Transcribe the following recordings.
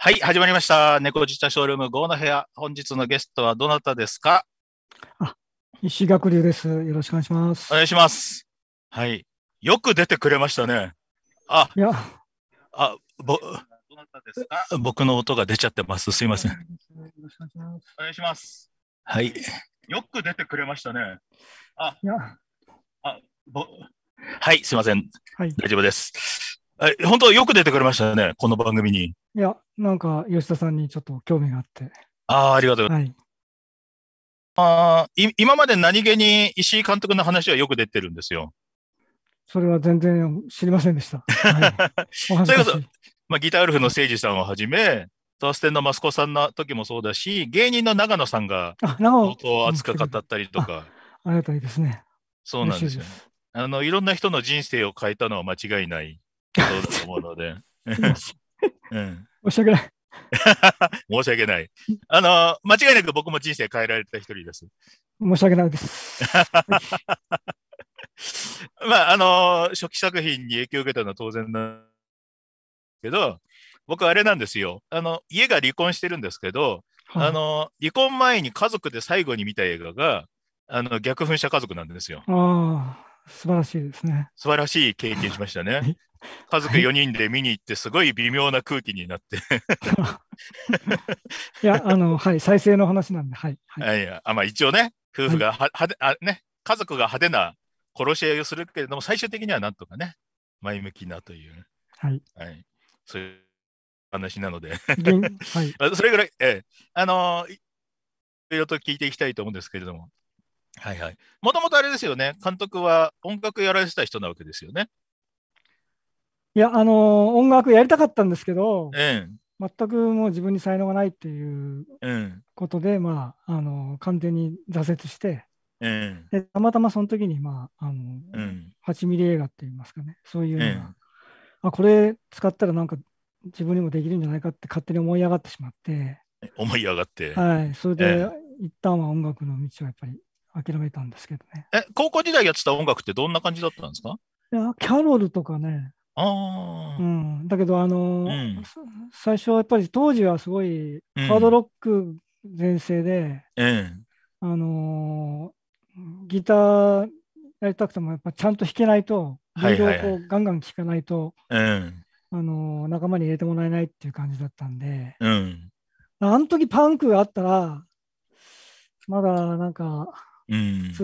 はい、始まりました。猫社ショールーム GO の部屋。本日のゲストはどなたですかあ、石垣流です。よろしくお願いします。お願いします。はい。よく出てくれましたね。あ、いや。あ、ぼ、どなたですか僕の音が出ちゃってます。すいません。よろしくお願いします。お願いします。はい。よく出てくれましたね。あ、いや。あ、ぼ、はい、すいません。はい、大丈夫です。本当よく出てくれましたね、この番組に。いや、なんか吉田さんにちょっと興味があって。ああ、ありがとうございます。はいあ今まで何気に石井監督の話はよく出てるんですよ。それは全然知りませんでした。はい、しそれこそ、まあ、ギターウルフの誠司さんをはじめ、トーステンの益子さんの時もそうだし、芸人の長野さんが相当熱く語ったりとか。ありがたいですね。そうなんですよ、ね、あのいろんな人の人生を変えたのは間違いない。そうと思うので。申し訳ない。申し訳ない。あの、間違いなく僕も人生変えられた一人です。申し訳ないです。まあ、あの、初期作品に影響を受けたのは当然すけど、僕あれなんですよ。あの、家が離婚してるんですけど、はい、あの、離婚前に家族で最後に見た映画が、あの、逆噴射家族なんですよ。素晴らしいですね。素晴らしい経験しましたね。家族4人で見に行って、すごい微妙な空気になって いや、あの、はい、再生の話なんで、はい。はい、いやあまあ、一応ね、夫婦がは、はい、あね、家族が派手な殺し合いをするけれども、最終的にはなんとかね、前向きなという、はい、はい、そういう話なのではい、それぐらい、えあのー、いろいろと聞いていきたいと思うんですけれども、はいはい。もともとあれですよね、監督は音楽やられてた人なわけですよね。いや、あのー音楽やりたかったんですけど、うん。全くもう自分に才能がないっていううん。ことで、まあ、あのー完全に挫折して、うん。でたまたまその時に、まあ、あのーうん。8ミリ映画って言いますかね、そういうのが、あこれ使ったらなんか自分にもできるんじゃないかって勝手に思い上がってしまって、思い上がって。はい、それえで一旦は音楽の道はやっぱり諦めたんですけどね。え、高校時代やってた音楽ってどんな感じだったんですかいや、キャロルとかね。あうん、だけど、あの、うん、最初はやっぱり当時はすごいハードロック全盛で、うん、あのギターやりたくてもやっぱちゃんと弾けないと、ビーをこうガンガン聴かないと、うん、あの仲間に入れてもらえないっていう感じだったんで、うん、あの時パンクがあったら、まだなんか、うん、ち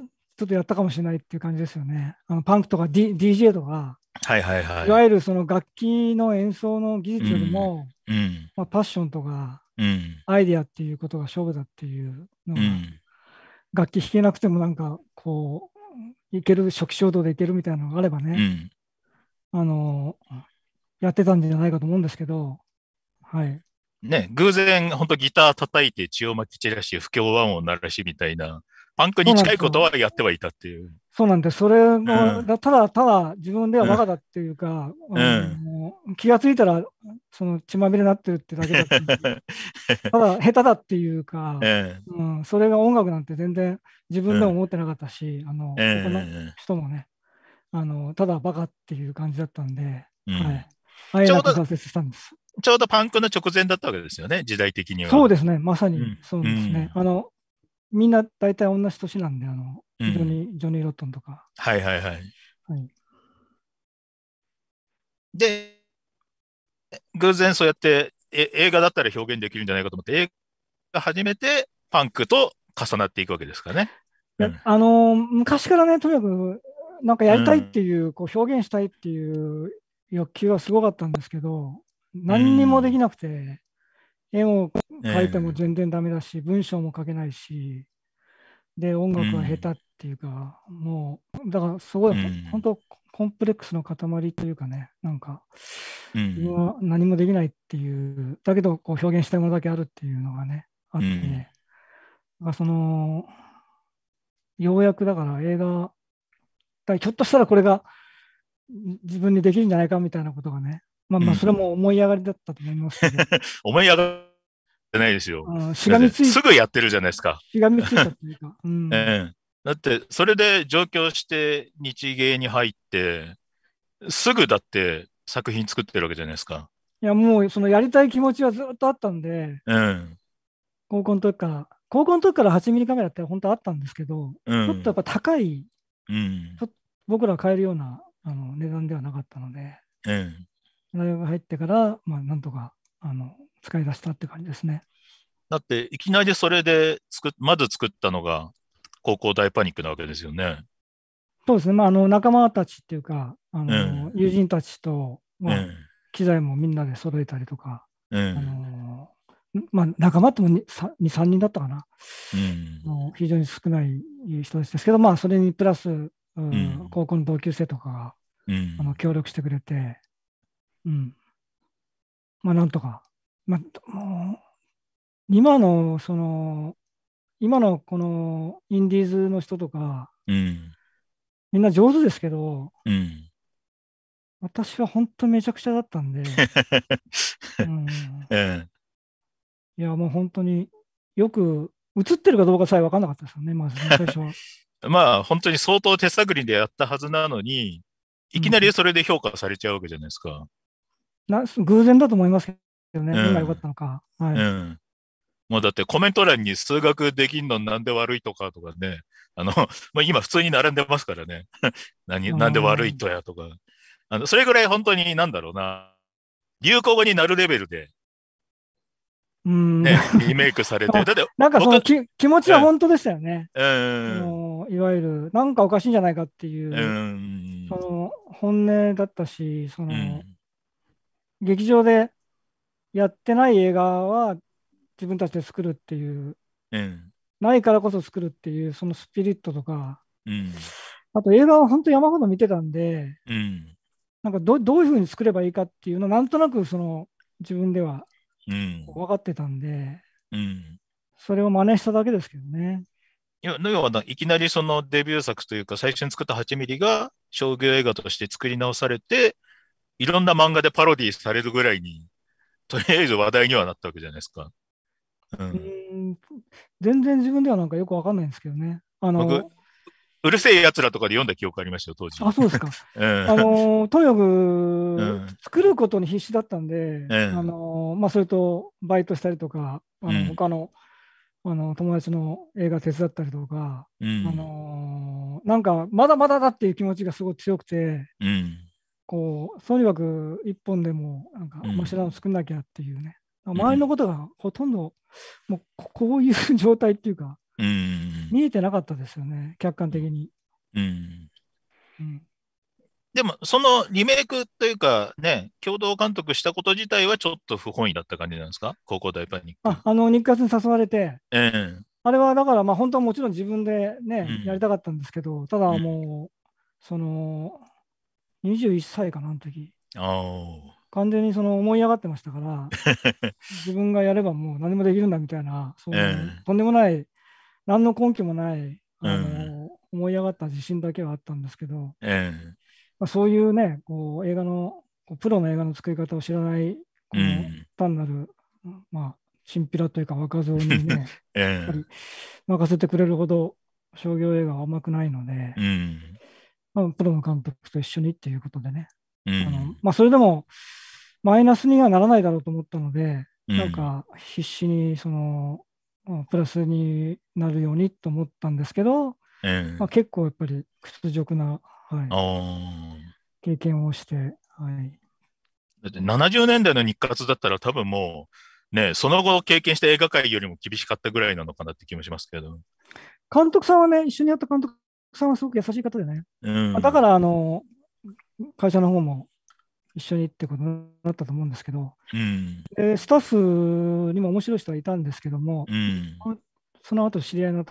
ょっとやったかもしれないっていう感じですよね。あのパンクとか、D、DJ とか、はいはいはい、いわゆるその楽器の演奏の技術よりも、うん、まあ、パッションとか、うん、アイディアっていうことが勝負だっていうのが、うん、楽器弾けなくてもなんかこういける初期衝動でいけるみたいなのがあればね、うん、あのやってたんじゃないかと思うんですけど、はい、ね、偶然、本当ギター叩いて血をまき散らし、不協和音を鳴らしみたいなパンクに近いことはやってはいたっていう。そうなんです。それも、うん、ただただ自分では我がだっていうか、うん、気がついたら、その血まみれになってるってだけだった ただ、下手だっていうか、うん、それが音楽なんて全然自分でも思ってなかったし、あの、他の人もね、あの、ただバカっていう感じだったんで、はい。ちょうど挫折したんです。ちょうどパンクの直前だったわけですよね、時代的には。そうですね、まさにそうですね。うん、あのみんな大体同じ年なんで、あの、非常ジョニー・ジョニーロットンとか。はいはいはい。はい、で、偶然そうやってえ映画だったら表現できるんじゃないかと思って、映画初めて、パンクと重なっていくわけですかね。うん、あの昔からね、とにかく、なんかやりたいっていう、うん、こう表現したいっていう欲求はすごかったんですけど、何にもできなくて、絵を描いても全然ダメだし、えー、文章も書けないし、で、音楽は下手っていうか、うん、もう、だからすごい、本当、コンプレックスの塊というかね、なんか、うん、何もできないっていう、だけどこう表現したいものだけあるっていうのがね、あって、ね、うん、その、ようやくだから映画、だひょっとしたらこれが自分にできるんじゃないかみたいなことがね、まあまあ、それも思い上がりだったと思います 思い上がってないですよ。しがみついすぐやってるじゃないですか。しがみついたっていうか。うん だって、それで上京して日芸に入って、すぐだって作品作ってるわけじゃないですか。いや、もうそのやりたい気持ちはずっとあったんで、うん、高校の時から、高校の時から8ミリカメラって本当あったんですけど、うん、ちょっとやっぱ高い、うん、僕ら買えるようなあの値段ではなかったので、うん、ライブが入ってから、まあ、なんとかあの使い出したって感じですね。だって、いきなりそれで作まず作ったのが、高校大パニックなわけですよね。そうですね、まあ、あの仲間たちっていうか、あの、友人たちと、まあ、機材もみんなで揃えたりとか、あのまあ、仲間っても 2, 2、3人だったかな、非常に少ない人ですけど、まあ、それにプラス、高校の同級生とかが、あの協力してくれて、うん。まあ、なんとか。まあ、もう、今の、その、今のこのインディーズの人とか、うん、みんな上手ですけど、うん、私は本当めちゃくちゃだったんで、うんいや、もう本当によく映ってるかどうかさえ分かんなかったですよね、まず、ね、最初は。まあ、本当に相当手探りでやったはずなのに、いきなりそれで評価されちゃうわけじゃないですか。な偶然だと思いますけどね、うん、が良かったのか。はい、うん。もうだってコメント欄に数学できんのなんで悪いとかとかね、あの、まあ、今普通に並んでますからね、何、なんで悪いとやとか、あの、それぐらい本当になんだろうな、流行語になるレベルで、うん。ね、リメイクされて。だって、なんかその気持ちは本当でしたよね。うん。いわゆる、なんかおかしいんじゃないかっていう、うん、その本音だったし、その、うん劇場でやってない映画は自分たちで作るっていう、うん、ないからこそ作るっていうそのスピリットとか、うん、あと映画は本当山ほど見てたんで、うん、なんかどどういうふうに作ればいいかっていうのなんとなくその自分では分かってたんで、うん、それを真似しただけですけどね。いや、はいきなりそのデビュー作というか、最初に作った8ミリが商業映画として作り直されて、いろんな漫画でパロディーされるぐらいに、とりあえず話題にはなったわけじゃないですか。うん、ん全然自分ではなんかよくわかんないんですけどね。あのうるせえやつらとかで読んだ記憶ありましたよ、当時。あ、そうですか。うん、あのとにかく、作ることに必死だったんで、うん、あのまあ、それとバイトしたりとか、あの他のあの友達の映画手伝ったりとか、あのなんかまだまだだっていう気持ちがすごく強くて、こう、とにかく一本でも、なんか面白いの作んなきゃっていうね、うん、周りのことがほとんど、もうこういう状態っていうか、うん、見えてなかったですよね、客観的に。うん、うん、でも、そのリメイクというか、ね、共同監督したこと自体はちょっと不本意だった感じなんですか、高校大パニック。ああの日活に誘われて、えー、あれはだから、まあ、本当はもちろん自分でね、やりたかったんですけど、ただもう、その21歳かな、あの時。完全にその思い上がってましたから、自分がやればもう何もできるんだみたいな、そう、えー、とんでもない、何の根拠もない、あの、うん、思い上がった自信だけはあったんですけど、えー、まあ、そういうね、こう映画のこう、プロの映画の作り方を知らない、この、単なる、まあ、チンピラというか若造にね、えー、やっぱり任せてくれるほど商業映画は甘くないので、うんプロの監督と一緒にっていうことでね、うん、あのまあ、それでもマイナスにはならないだろうと思ったので、うん、なんか必死にそのプラスになるようにと思ったんですけど、まあ、結構やっぱり屈辱な、はい、経験をして、はい、だって70年代の日活だったら多分もう、ね、その後経験した映画界よりも厳しかったぐらいなのかなって気もしますけど。監督さんはね、一緒にやった監督さんはすごく優しい方でね。うん、だから、あの、会社の方も一緒にってことになったと思うんですけど、うん、でスタッフにも面白い人はいたんですけども、うん、その後知り合いの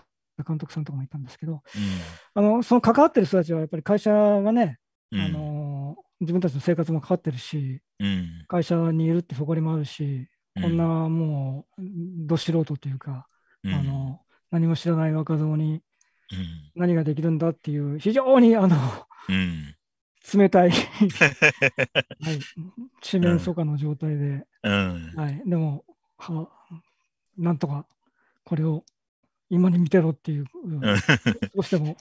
監督さんとかもいたんですけど、うん、あのその関わってる人たちはやっぱり会社がね、うん、あの自分たちの生活も関わってるし、会社にいるって誇りもあるし、こんなもうど素人というか、あの何も知らない若造に何ができるんだっていう、非常にあの、うん、冷たい はい、四面楚歌の状態で、うん、はい、でもは、なんとかこれを今に見てろっていう、うん、どうしても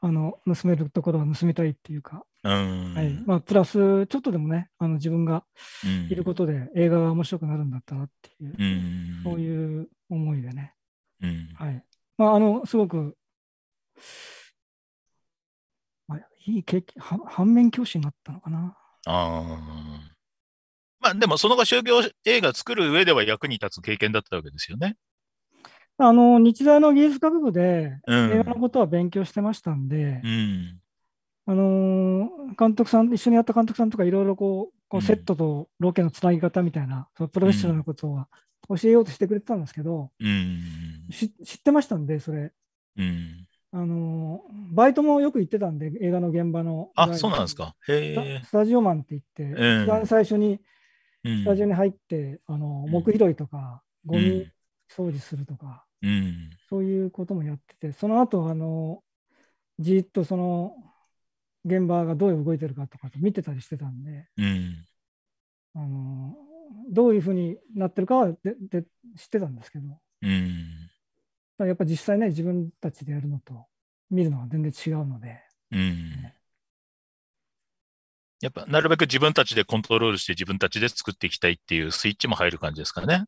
あの盗めるところは盗みたいっていうか、はいまあ、プラスちょっとでもねあの自分がいることで映画が面白くなるんだったなっていう、そういう思いでね、はいまあ、あのすごくまあ、いい経験、反面教師になったのかな。ああ。まあでも、その後、就業映画作る上では役に立つ経験だったわけですよね。あの日大の技術学部で映画のことは勉強してましたんで、うん、あの監督さん、一緒にやった監督さんとかいろいろこう、こうセットとロケのつなぎ方みたいな、うん、そのプロフェッショナルなことは教えようとしてくれてたんですけど、うん、知ってましたんで、それ。うん、あのバイトもよく行ってたんで、映画の現場の。あ、そうなんですか。へスタジオマンって言って、一番最初にスタジオに入って、あの木拾いとか、ゴミ掃除するとか、そういうこともやってて、その後あのじっとその現場がどう動いてるかとか見てたりしてたんで、あのどういうふうになってるかはでで知ってたんですけど。うんやっぱ実際ね、自分たちでやるのと見るのは全然違うので。うんね、やっぱなるべく自分たちでコントロールして自分たちで作っていきたいっていうスイッチも入る感じですかね。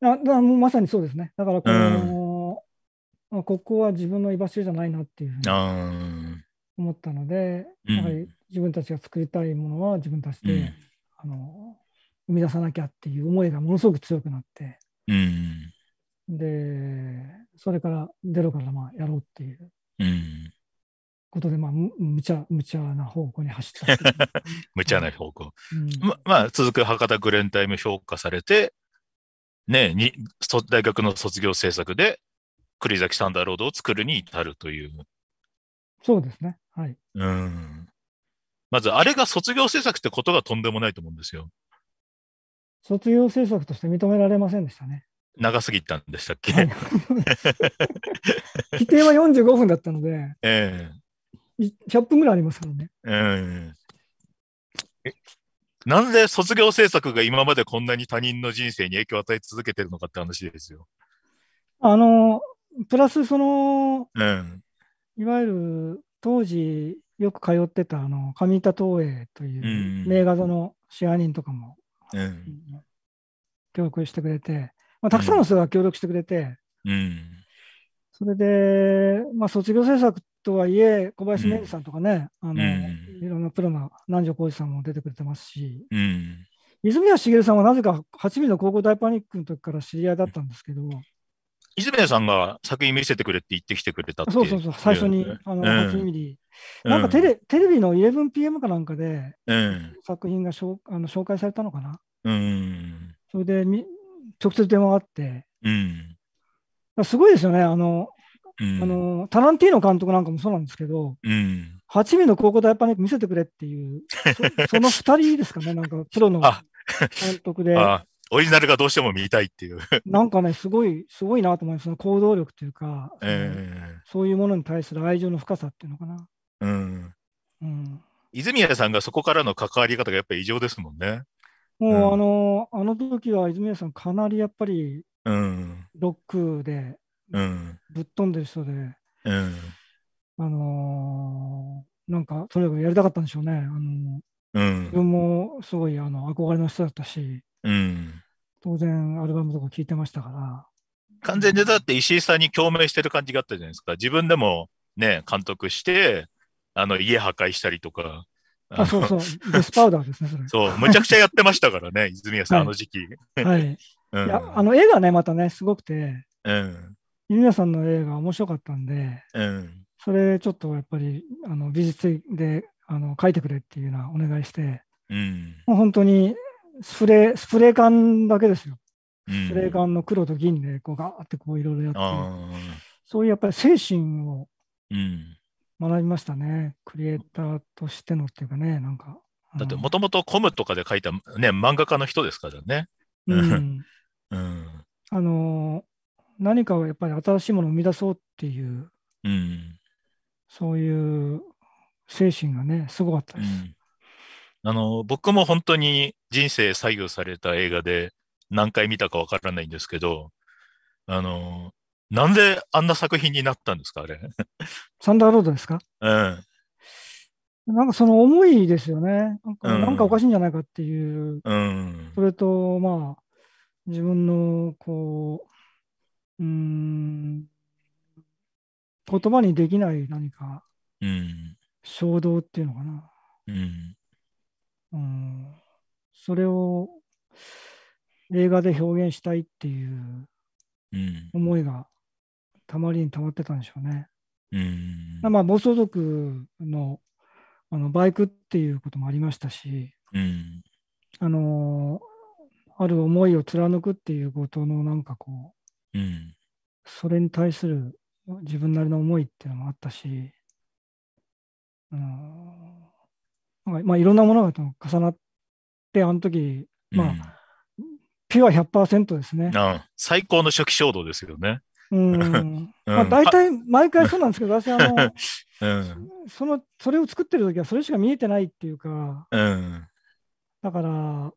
あだまさにそうですね。だからこの、うん、ここは自分の居場所じゃないなっていうふうに思ったので、やはり自分たちが作りたいものは自分たちで、うん、あの生み出さなきゃっていう思いがものすごく強くなって、うん、で、それからゼロからまあやろうっていうことで、まあ、無茶、無茶な方向に走った。無 茶な方向。うん、ままあ、続く博多グレンタイム評価されて、ね、に大学の卒業制作で栗崎サンダーロードを作るに至るという。そうですね。はい。うん。まず、あれが卒業制作ってことがとんでもないと思うんですよ。卒業制作として認められませんでしたね。長すぎたんでしたっけ、規定は45分だったので、えー、100分ぐらいありますからね。えー、えなんで卒業制作が今までこんなに他人の人生に影響を与え続けてるのかって話ですよ。あの、プラスその、うん、いわゆる当時よく通ってたあの上板東映という名画座の支配人とかも、うん、協力してくれて、まあ、たくさんの人が協力してくれて、うん、それで、まあ、卒業制作とはいえ、小林明治さんとかね、うん、あの、うん、いろんなプロの南條浩二さんも出てくれてますし、うん、泉谷茂さんはなぜか8ミの高校大パニックの時から知り合いだったんですけど、泉谷さんが作品見せてくれって言ってきてくれたってそうそうそう、最初に、あの、8ミリ。なんかテレ,、テレビの 11PM かなんかで、作品がしょあの紹介されたのかな。うん、それでみ直接電話があって、うん、すごいですよね、あの、うん、あのタランティーノ監督なんかもそうなんですけど、うん、8ミの高校ダイパニック見せてくれっていう、その2人ですかね、なんかプロの監督で。オリジナルがどうしても見たいっていう。なんかね、すごい、すごいなと思います、その行動力というか、えー、そういうものに対する愛情の深さっていうのかな。うん、うん、泉谷さんがそこからの関わり方がやっぱり異常ですもんね。もうあの、うん、あの時は泉谷さん、かなりやっぱり、ロックで、ぶっ飛んでる人で、うん、あのー、なんか、とにかくやりたかったんでしょうね。あのうん、自分もすごいあの憧れの人だったし、うん、当然アルバムとか聴いてましたから。完全にだって石井さんに共鳴してる感じがあったじゃないですか。自分でもね、監督して、あの家破壊したりとか、あ、そうそう。デスパウダーですね、それ。そう。むちゃくちゃやってましたからね、泉谷さん、あの時期。はい。いやあの絵がね、またね、すごくて、うん、泉谷さんの絵が面白かったんで、うん、それちょっとやっぱりあの美術であの描いてくれっていうのはお願いして、うん、もう本当にスプレー、スプレー缶だけですよ。スプレー缶の黒と銀でこうガーってこういろいろやって、そういうやっぱり精神を、うん、学びましたね。クリエイターとしてのっていうかね、なんか。だってもともとコムとかで書いた、ね、漫画家の人ですからね。うん。うん、あの何かをやっぱり新しいものを生み出そうっていう、うん、そういう精神がね、すごかったです。うんあの、僕も本当に人生左右された映画で何回見たかわからないんですけど、あの、なんであんな作品になったんですか、あれ。サンダーロードですかうん。なんかその思いですよね。なんか,、なんかおかしいんじゃないかっていう、うん、それと、まあ、自分の、こう、うん、言葉にできない何か、うん、衝動っていうのかな。うん、うん、それを映画で表現したいっていう思いがたまりにたまってたんでしょうね。うんまあ、暴走族のあのバイクっていうこともありましたし、うん、あのある思いを貫くっていうことのなんかこう、うん、それに対する自分なりの思いっていうのもあったし、うんまあまあ、いろんなものが重なってあの時、まあ、うん、ピュア100%ですねああ。最高の初期衝動ですよね。うんまあ、大体毎回そうなんですけど、私あの、うん、そのそれを作ってる時はそれしか見えてないっていうか、うん、だから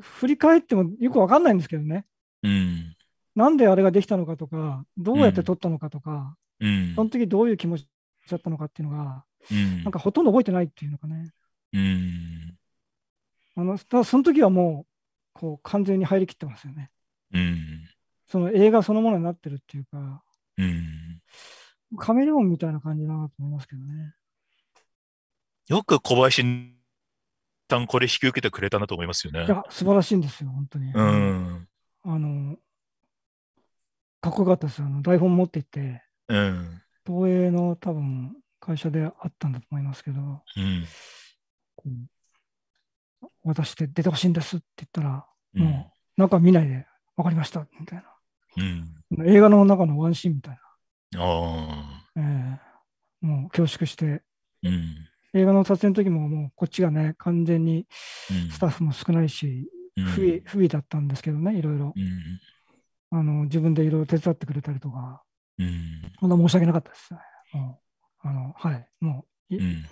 振り返ってもよく分かんないんですけどね、うん、なんであれができたのかとかどうやって撮ったのかとか、うん、その時どういう気持ちだったのかっていうのが、うん、なんかほとんど覚えてないっていうのかね、うん、あのただその時はもうこう完全に入りきってますよね。うんその映画そのものになってるっていうか、うん、カメレオンみたいな感じだなと思いますけどね。よく小林さんこれ引き受けてくれたなと思いますよね。いや、素晴らしいんですよ、本当に。うん、あの、かっこよかったです。あの台本持っていって、うん、東映の多分会社であったんだと思いますけど、うん、渡して出てほしいんですって言ったら、もうか見ないで分かりましたみたいな。うん、映画の中のワンシーンみたいな。えー、もう恐縮して、うん、映画の撮影の時ももうこっちがね、完全にスタッフも少ないし、うん、不備不備だったんですけどね、いろいろ。うん、あの自分でいろいろ手伝ってくれたりとか、うん、そんな申し訳なかったですあのはい、もう、うん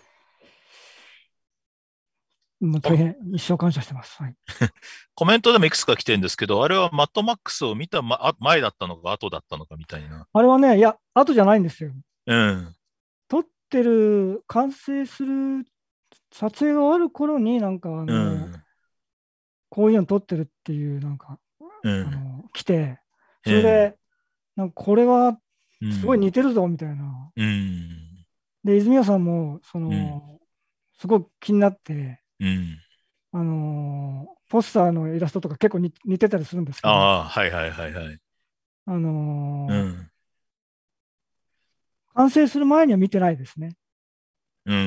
大変一生感謝してます。はい、コメントでもいくつか来てるんですけど、あれはマットマックスを見た、ま、前だったのか、後だったのかみたいな。あれはね、いや、後じゃないんですよ。うん。撮ってる、完成する、撮影が終わる頃に、なんか、ね、うん、こういうの撮ってるっていう、なんか、うん、あの来て、それで、なんかこれはすごい似てるぞみたいな。うん、で、泉谷さんも、その、すごく気になって、うん、あのポスターのイラストとか結構似てたりするんですけど、あはいはいはいはい。あのーうん、完成する前には見てないですね。うん、う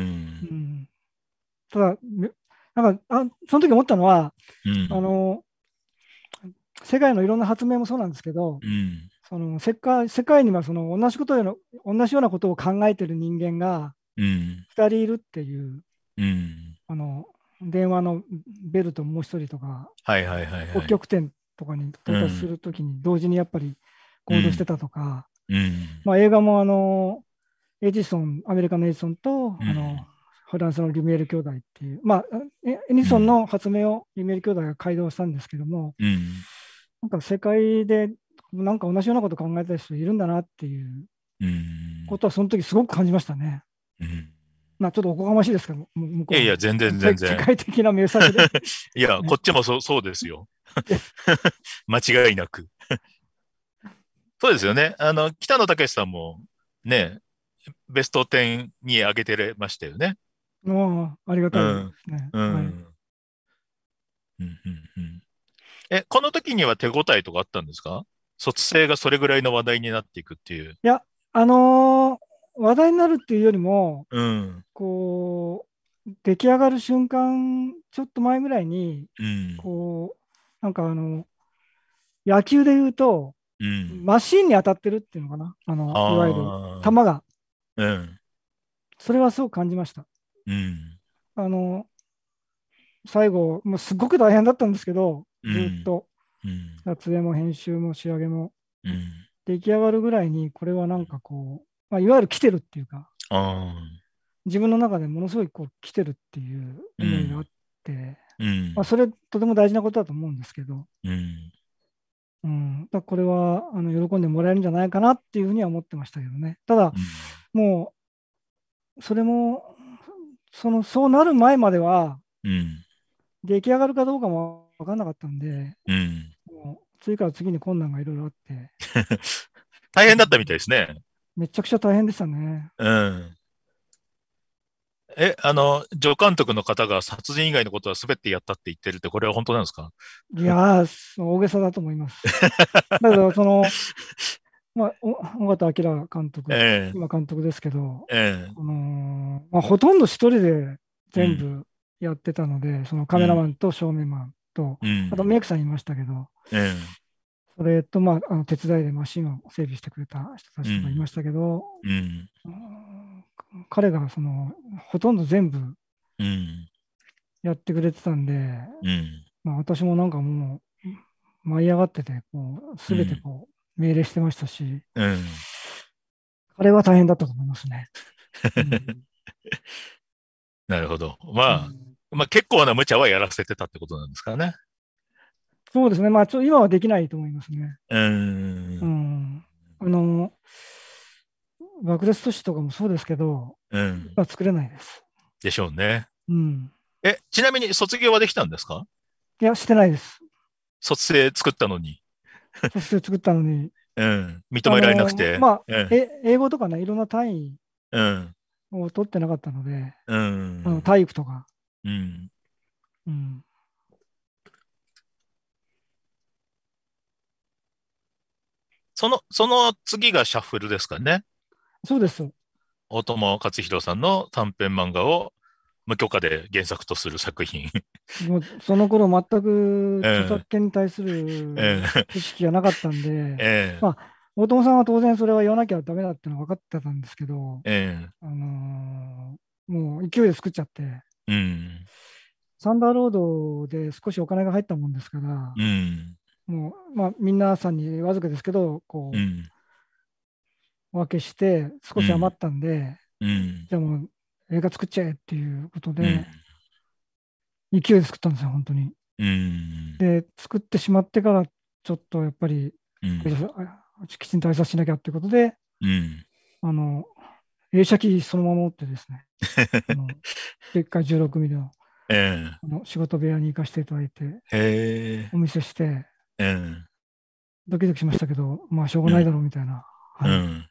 ん、ただ、なんかあその時思ったのは、あの世界のいろんな発明もそうなんですけど、その世界世界にはその同じことの同じようなことを考えてる人間が2人いるっていう、あの電話のベルともう一人とか、はいはいはい、はい、北極点とかに到達するときに同時にやっぱり行動してたとか、うん、うん、まあ、映画もあのエジソン、アメリカのエジソンと、あのフランスのリュミエル兄弟っていう、まあ、エジソンの発明をリュミエル兄弟が改造したんですけども、うん、なんか世界でなんか同じようなこと考えた人いるんだなっていうことはその時すごく感じましたね。うんまあ、ちょっとおこがましいですけど、向こういやいや、全然全然。世界的な名作で。いや、こっちもそそうですよ。間違いなく。そうですよね。あの、北野武さんも、ね、ベスト10に上げてましたよね。ああ、ありがたいですね。うん。うんうんうんえ、この時には手応えとかあったんですか卒生がそれぐらいの話題になっていくっていう。いや、あのー、話題になるっていうよりも、うん、こう出来上がる瞬間ちょっと前ぐらいに、うん、こうなんかあの野球で言うと、うん、マシンに当たってるっていうのかなあのいわゆる球が、うん、それはすごく感じました。うん、あの最後もうすごく大変だったんですけど、ずっと、撮影も編集も仕上げも、出来上がるぐらいにこれはなんかこうまあ、いわゆる来てるっていうか、自分の中でものすごいこう来てるっていう思いがあって、うん、まあ、それとても大事なことだと思うんですけど、うん、うん、だこれはあの喜んでもらえるんじゃないかなっていうふうには思ってましたけどね。ただ、うん、もう、それも、そのそうなる前までは、出来上がるかどうかも分かんなかったんで、もう次から次に困難がいろいろあって。大変だったみたいですね。めちゃくちゃ大変でしたね。うん。え、あの、助監督の方が殺人以外のことは全てやったって言ってるって、これは本当なんですかいや大げさだと思います。だけど、その、まあ、尾形明監督、えー、今監督ですけど、えー、のまあ、ほとんど一人で全部やってたので、うん、そのカメラマンと照明マンと、うん、あとメイクさんいましたけど、えそれと、まあ、あの手伝いでマシンを整備してくれた人たちもいましたけど、うんうん、彼がそのほとんど全部やってくれてたんで、うん、まあ、私もなんかもう舞い上がっててすうてこう命令してましたし、彼は大変だったと思いますね。なるほど。まあ、まあ結構な無茶はやらせてたってことなんですかね。そうですね、まあ、ちょ今はできないと思いますね。うん,、うん。あの、爆裂都市とかもそうですけど、うん、今作れないです。でしょうね。うん。え、ちなみに卒業はできたんですかいや、してないです。卒生作ったのに。卒生作ったのに。うん、認められなくて。あまあ、うん、え、英語とかね、いろんな単位を取ってなかったので、うん、あの体育とか。うん。うんその、その次がシャッフルですかね。そうです。大友克弘さんの短編漫画を無許可で原作とする作品。もうその頃全く著作権に対する知識がなかったんで、ええまあ、大友さんは当然それは言わなきゃダメだってのは分かってたんですけど、ええあのー、もう勢いで作っちゃって、うん、サンダーロードで少しお金が入ったもんですから、うん、もう、まあ、皆さんにわずかですけど、こう、うん、お分けして、少し余ったんで、うん、じゃあもう映画作っちゃえっていうことで、うん、勢いで作ったんですよ、本当に。で、作ってしまってから、ちょっとやっぱり、きちんと挨拶しなきゃっていうことで、あの、映写機そのまま持ってですね、あのでっかい16ミリの。えー、仕事部屋に行かせていただいて、お見せして、うん、ドキドキしましたけど、まあ、しょうがないだろうみたいな。うん、はい、うん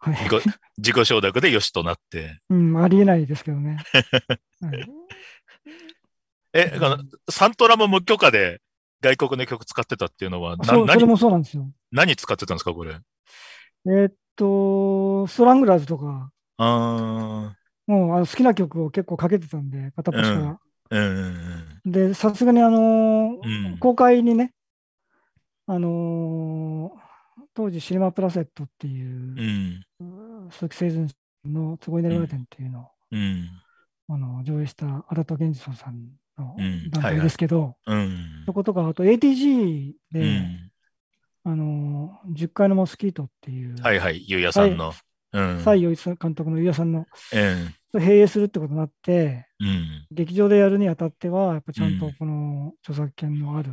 はいはい自己承諾でよしとなって。うん、ありえないですけどね。はい、え、あの、サントラも無許可で外国の曲使ってたっていうのは、そうそれもそうなんですよ。何使ってたんですか、これ。えー、っと、ストラングラーズとか、あもうあの好きな曲を結構かけてたんで、片っ端から。うんで、さすがに、あのー、公開にね、あのー、当時シネマプラセットっていう、うん、鈴木誠純の坪井練馬店っていうのを、うん、あの上映した新田源次郎さんの団体ですけど、いそことか、あと ATG で、うん、あのー、10階のモスキートっていう、はいはい、ゆうやさんの。蔡、うん、陽一監督のゆうやさんの、うん、併用するってことになって、うん、劇場でやるにあたっては、やっぱちゃんとこの著作権のある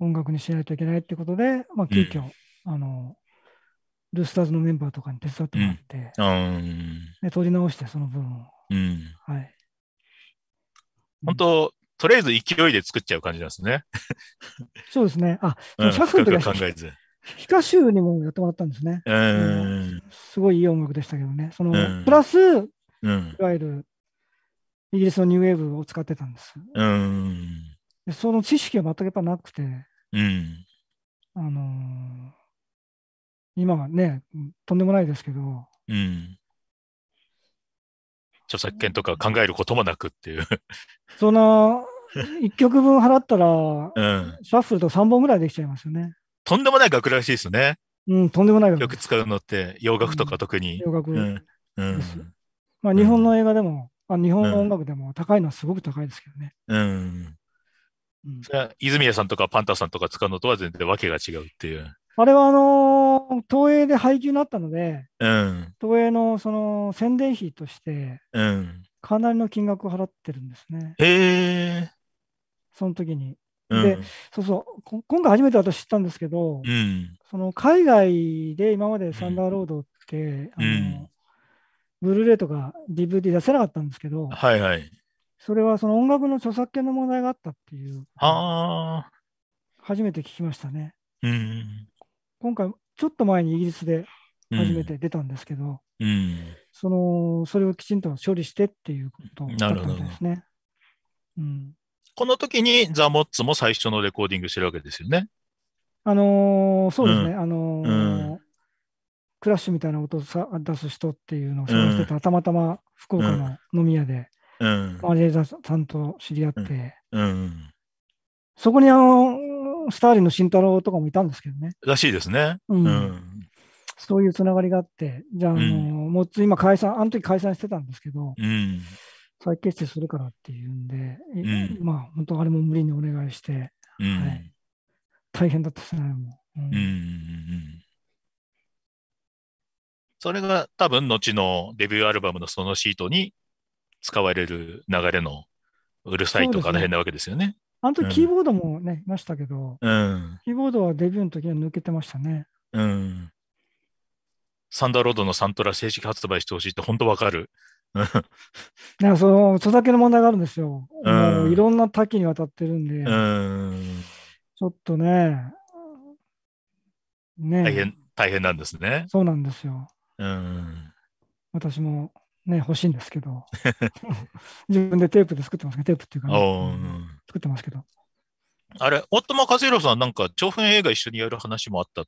音楽にしないといけないってことで、まあ、急遽、うん、あの、ルースターズのメンバーとかに手伝ってもらって、で撮り直して、その分を。はい、本当、とりあえず勢いで作っちゃう感じなんですね。そうですね。あ、シャフル時考えず。カシューにもやってもらったんですね。えー、すごいいい音楽でしたけどね。その、えー、プラス、うん、いわゆるイギリスのニューウェーブを使ってたんです。うん、でその知識は全くやっぱなくて、うん、あのー、今はね、とんでもないですけど、うん、著作権とか考えることもなくっていう。その1 曲分払ったら、シャッフルと3本ぐらいできちゃいますよね。とんでもない楽らしいですね。うん、とんでもない楽。よく使うのって、洋楽とか特に。洋楽、うんうんまあ、日本の映画でも、あ、日本の音楽でも高いのはすごく高いですけどね。うん。うん、それ泉谷さんとかパンタさんとか使うのとは全然わけが違うっていう。あれはあのー、東映で配給になったので、うん、東映のその宣伝費として、かなりの金額を払ってるんですね。へ、うん、えその時に。でそうそう今回初めて私知ったんですけど、うん、その海外で今までサンダーロードって、あのブルーレイとか DVD 出せなかったんですけど、はいはい、それはその音楽の著作権の問題があったっていうあ初めて聞きましたね、うん、今回ちょっと前にイギリスで初めて出たんですけど、うん、そのそれをきちんと処理してっていうことだったですね。うんこの時にザ・モッツも最初のレコーディングしてるわけですよね。あのー、そうですね。うん、あのーうん、クラッシュみたいな音を出す人っていうのを探してた、うん、たまたま福岡の飲み屋で、マネージャーさんと知り合って、そこにあのスターリンの慎太郎とかもいたんですけどね。らしいですね。うんそういうつながりがあって、じゃあ、あのー、モッツ今解散、あの時解散してたんですけど、再結成するからっていうんで、うん、まあ本当あれも無理にお願いして、うん、はい、大変だったですね、もう。うんうんうん、それが多分後のデビューアルバムのそのシートに使われる流れのうるさいとかの変なわけですよね。あの時キーボードもね、いましたけど、キーボードはデビューの時は抜けてましたね。うんサンダーロードのサントラ正式発売してほしいって本当わかる。なんかその著作権の問題があるんですよ。うん、もういろんな多岐にわたってるんで、うん、ちょっとね、ね大変大変なんですね。そうなんですよ。うん、私も、ね、欲しいんですけど、自分でテープで作ってますね、テープっていうか、ね、作ってますけど。あれ、大友和弘さん、なんか長編映画一緒にやる話もあった、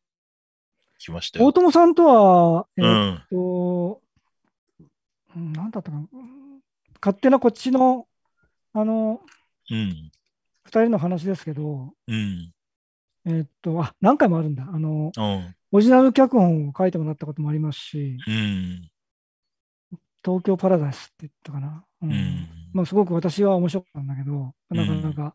きました大友さんとは、えー、っと、うん、なんだったかな、勝手なこっちの、あの、うん、2人の話ですけど、うん、えー、っと、あ何回もあるんだ。あの、オリジナル脚本を書いてもらったこともありますし、うん、東京パラダイスって言ったかな。うんうん、まあ、すごく私は面白かったんだけど、なかなか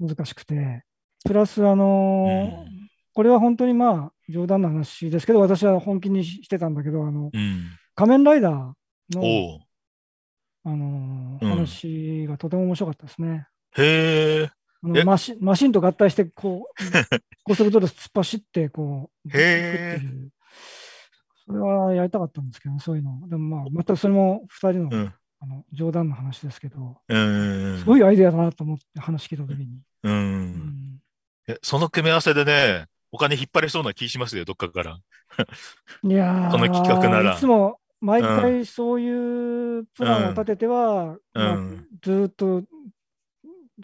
難しくて、プラス、あのこれは本当にまあ冗談の話ですけど、私は本気にしてたんだけど、あの、仮面ライダーのあのー、話がとても面白かったですね。へえ。マシマシンと合体して、こう、高速道路突っ走って、こう、へえ。それはやりたかったんですけど、ね、そういうの。でもまあ、全くそれも2人のうん、あの冗談の話ですけど、うん、すごいアイデアだなと思って話聞いたときに、うん、うん、その組み合わせでね、お金引っ張れそうな気しますよ、どっかから。いやこ の企画なら。いつも毎回そういうプランを立てては、まあ、ずっと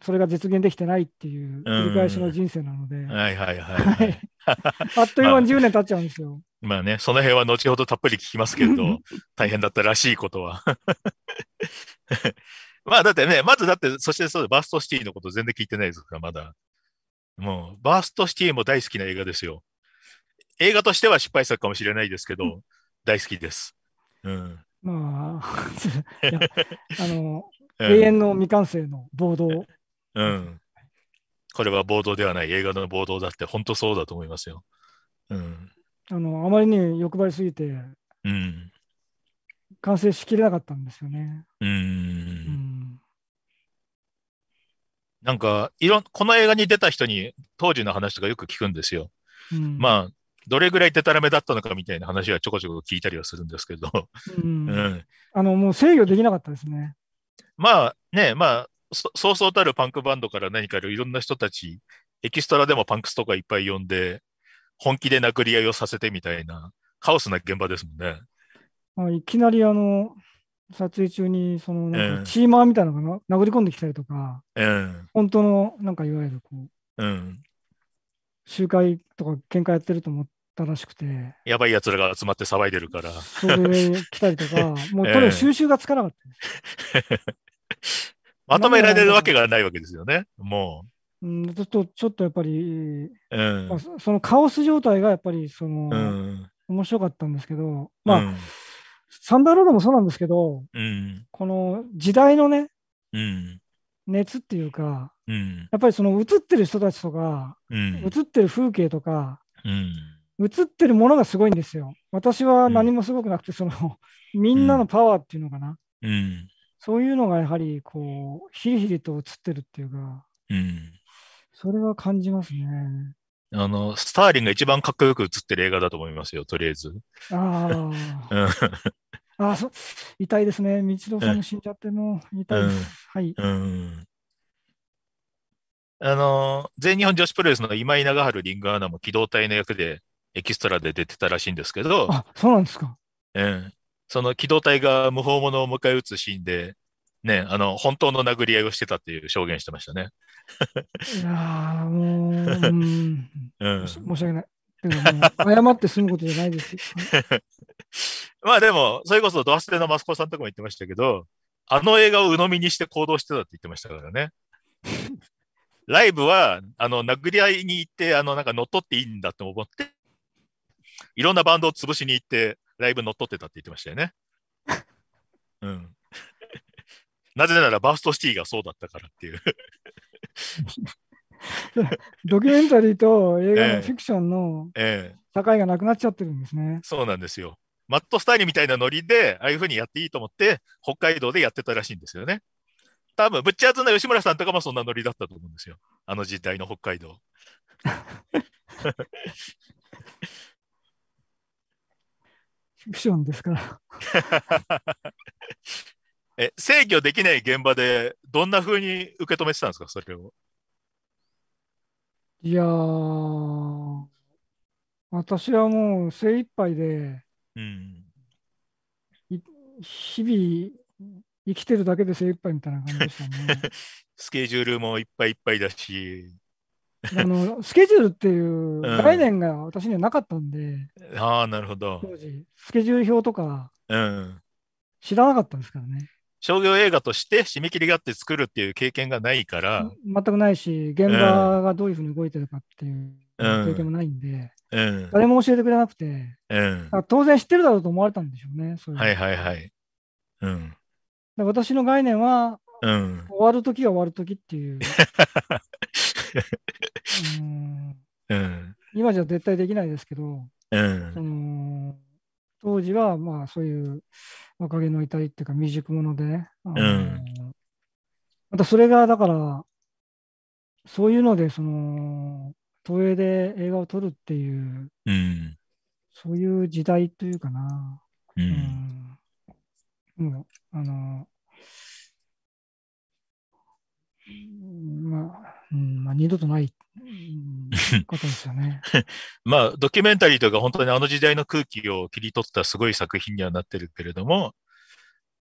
それが実現できてないっていう繰り返しの人生なので、うん、はいはいはい、はい、あっという間に10年経っちゃうんですよ。まあね、その辺は後ほどたっぷり聞きますけど、大変だったらしいことは。まあだってね、まずだって、そしてそうバーストシティのこと全然聞いてないですから、まだ。もう、バーストシティも大好きな映画ですよ。映画としては失敗作かもしれないですけど、大好きです。うん、まあ あの、うん、永遠の未完成の暴動。うん。これは暴動ではない、映画の暴動だって、本当そうだと思いますよ。うん。あの、あまりに欲張りすぎて、うん。完成しきれなかったんですよね。うんうん。なんか、いろ、この映画に出た人に当時の話とかよく聞くんですよ。うん、まあ、どれぐらいでたらめだったのかみたいな話はちょこちょこ聞いたりはするんですけど、うんうん、あのもう制御できなかったですね。まあね、まあ、そうそうたるパンクバンドから何かいろんな人たち、エキストラでもパンクスとかいっぱい呼んで、本気で殴り合いをさせてみたいな、カオスな現場ですもんね。あいきなりあの撮影中にそのチーマーみたいなのが殴り込んできたりとか、えー、本当のなんかいわゆるこう、うん、集会とか喧嘩やってると思ったらしくて。やばいやつらが集まって騒いでるから。それ来たりとか、もうとにかく収集がつかなかった。ええ、まとめられるわけがないわけですよね、もう。うん、ちょっと、ちょっとやっぱり、うんまあ、そのカオス状態がやっぱり、その、うん、面白かったんですけど、まあ、うん、サンダーロードもそうなんですけど、うん、この時代のね、うん、熱っていうか、うん、やっぱりその映ってる人たちとか、うん、映ってる風景とか、映ってるものがすごいんですよ。私は何もすごくなくて、その、みんなのパワーっていうのかな。うん、そういうのがやはり、こう、ひリひりと映ってるっていうか、うん、それは感じますね。あの、スターリンが一番かっこよく映ってる映画だと思いますよ、とりあえず。ああ。あそ痛いですね。道郎さんも死んじゃっても痛いです。はい。うんあの、全日本女子プロレスの今井長春リングアナも機動隊の役で、エキストラで出てたらしいんですけど、あそうなんですか。うん、その機動隊が無法者を迎え撃つシーンで、ね、あの本当の殴り合いをしてたっていう証言してましたね。いやもう、うんうん、申し訳ない。謝って済むことじゃないです まあでも、それこそドアステのマスコさんとかも言ってましたけど、あの映画を鵜呑みにして行動してたって言ってましたからね。ライブは、あの、殴り合いに行って、あの、なんか乗っ取っていいんだと思って、いろんなバンドを潰しに行って、ライブ乗っ取ってたって言ってましたよね。うん。なぜならバーストシティがそうだったからっていう ドキュメンタリーと映画のフィクションの境がなくなっちゃってるんですね。えええ、そうなんですよ。マットスタイルみたいなノリで、ああいうふうにやっていいと思って、北海道でやってたらしいんですよね。多分ぶっちゃずな吉村さんとかもそんなノリだったと思うんですよ。あの時代の北海道。フィクションですから え、制御できない現場で、どんなふうに受け止めてたんですか、それを。いやー、私はもう精一杯で、うん、日々生きてるだけで精一杯みたいな感じでしたね。スケジュールもいっぱいいっぱいだし、あのスケジュールっていう概念が私にはなかったんで、うん、ああ、なるほど。当時、スケジュール表とか、うん、知らなかったんですからね。商業映画として締め切りがあって作るっていう経験がないから。全くないし、現場がどういうふうに動いてるかっていう経験もないんで、うん、誰も教えてくれなくて、うん、当然知ってるだろうと思われたんでしょうね。ういうはいはいはい。うん、私の概念は、うん、終わるときは終わるときっていう うん、今じゃ絶対できないですけど、うん、その当時はまあそういう若気の至りっていうか未熟者で、うん、またそれがだからそういうのでその東映で映画を撮るっていう、うん、そういう時代というかな、うん、うん、あのまあ、うんまあ、二度とないことですよね。まあ、ドキュメンタリーというか本当にあの時代の空気を切り取ったすごい作品にはなってるけれども、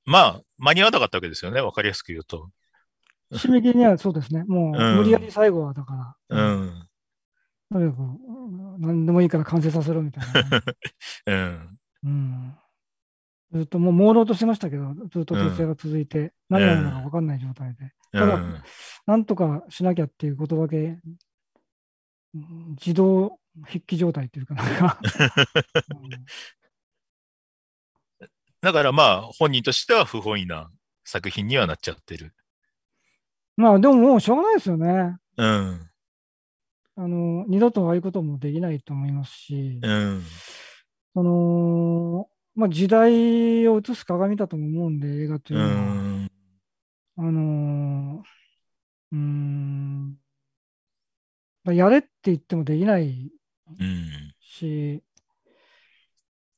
まあ、間に合わなかったわけですよね、わかりやすく言うと。締め切りにはそうですね、もう、うん、無理やり最後はだから。うん。とにかく、何でもいいから完成させろみたいな、ね うん。うん。ずっともう朦朧としましたけど、ずっと徹夜が続いて、うん、何やるのか分かんない状態で。ただ、なんとかしなきゃっていうことだけ、自動筆記状態っていうかなんかうん、だからまあ、本人としては不本意な作品にはなっちゃってる。まあ、でももうしょうがないですよね。うん。あの、二度とああいうこともできないと思いますし、うん。その、まあ、時代を映す鏡だと思うんで、映画というのは。うんあのー、うん、やれって言ってもできないし、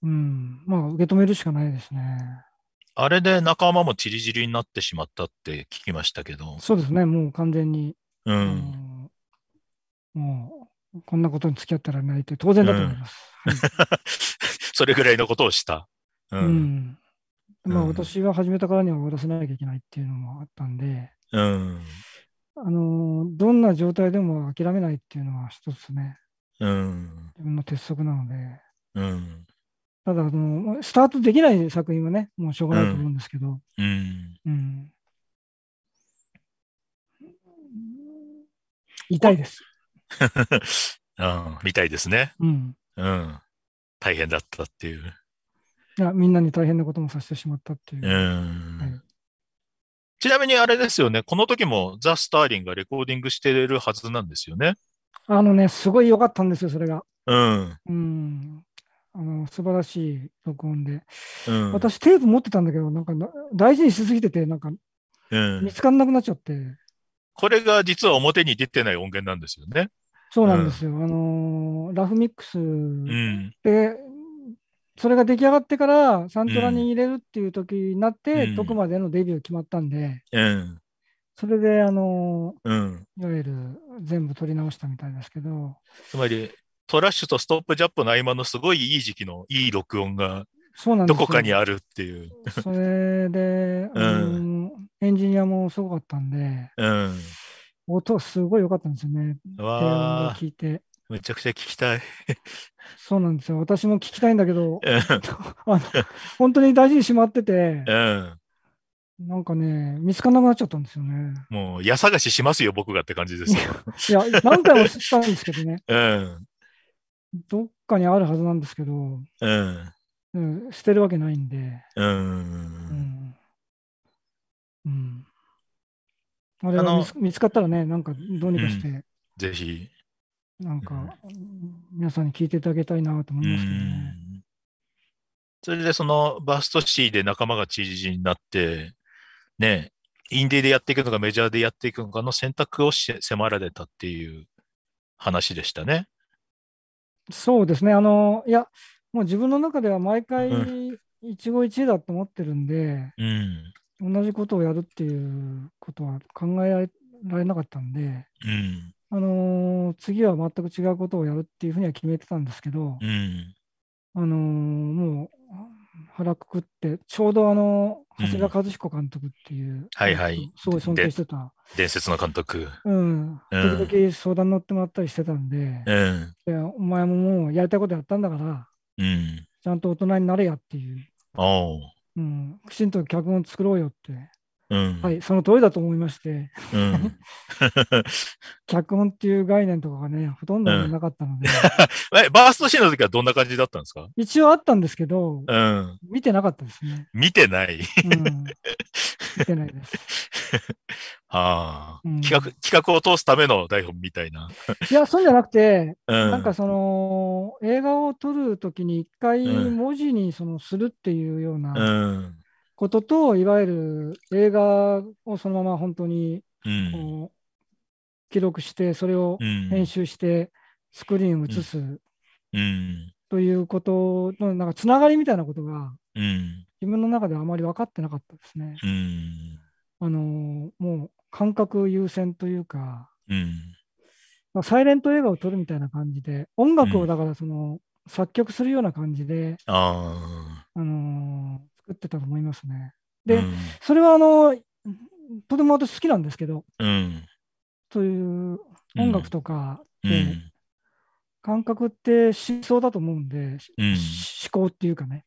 うん、うん、まあ、受け止めるしかないですね。あれで仲間もちりぢりになってしまったって聞きましたけど。そうですね、もう完全に。うん。もう、こんなことに付き合ったらないって当然だと思います。それぐらいのことをした。うん。うん、まあ、私が始めたからには終わらせなきゃいけないっていうのもあったんで、うん。あの、どんな状態でも諦めないっていうのは一つね、うん。自分の鉄則なので、うん。ただあの、スタートできない作品はね、もうしょうがないと思うんですけど、うん。うん、痛いです。うん、痛いですね。うん。うん。大変だったっていう。いや、みんなに大変なこともさせてしまったっていう。うちなみにあれですよね、この時もザ・スターリンがレコーディングしてるはずなんですよね。あのね、すごい良かったんですよ、それが。うん。うんあの素晴らしい録音で、うん、私、テープ持ってたんだけど、なんか大事にしすぎてて、なんか、見つからなくなっちゃって、これが実は表に出てない音源なんですよね。そうなんですよ、うん、あのラフミックスで、それが出来上がってからサントラに入れるっていう時になって、うん、どこまでのデビュー決まったんで、うん、それであの、うん、いわゆる全部取り直したみたいですけどつまりトラッシュとストップジャップの合間のすごいいい時期のいい録音がどこかにあるっていう。それで、うん、エンジニアもすごかったんで、うん、音すごい良かったんですよね。低音聞いて。めちゃくちゃ聞きたい。そうなんですよ。私も聞きたいんだけど、あの本当に大事にしまってて、うん、なんかね、見つからなくなっちゃったんですよね。もう、矢探ししますよ、僕がって感じですいや、何回もしたんですけどね。うん。どっかにあるはずなんですけど、うん。うん、捨てるわけないんで。うん。うん。うんあれ見つかったらね、なんかどうにかして、うん、ぜひ、なんか、皆さんに聞いていただきたいなと思いますけどね。それで、そのバストシーで仲間が知事になって、ね、インディーでやっていくのかメジャーでやっていくのかの選択を迫られたっていう話でしたね。そうですね、あの、いや、もう自分の中では毎回一期一会だと思ってるんで、うん、同じことをやるっていうことは考えられなかったんで、うん、あのー、次は全く違うことをやるっていうふうには決めてたんですけど、うん、あのー、もう腹くくってちょうどあの長谷川和彦監督っていう、うん、はいはいすごい尊敬してた伝説の監督うん時々相談乗ってもらったりしてたんで,、うん、お前ももうやりたいことやったんだから、うん、ちゃんと大人になれやっていうおうん、きちんと脚本作ろうよって、うん、はい、その通りだと思いまして、うん、脚本っていう概念とかがね、ほとんどなかったので。うん、バーストシーンの時はどんな感じだったんですか一応あったんですけど、うん、見てなかったですね。見てない、見てないです。ああ、うん、企画、企画を通すための台本みたいな。いや、そうじゃなくて、うん、なんかその、映画を撮るときに一回文字にそのするっていうようなことと、うん、いわゆる映画をそのまま本当に、記録して、それを編集して、スクリーンを映す、ということの、なんかつながりみたいなことが、自分の中ではあまり分かってなかったですね。あのもう感覚優先というか、うん、まあ、サイレント映画を撮るみたいな感じで、音楽をだからその、うん、作曲するような感じで、あ、あのー、作ってたと思いますね。で、うん、それはあのとても私好きなんですけど、うん、という音楽とかっ感覚って思想だと思うんで、思考っていうかね、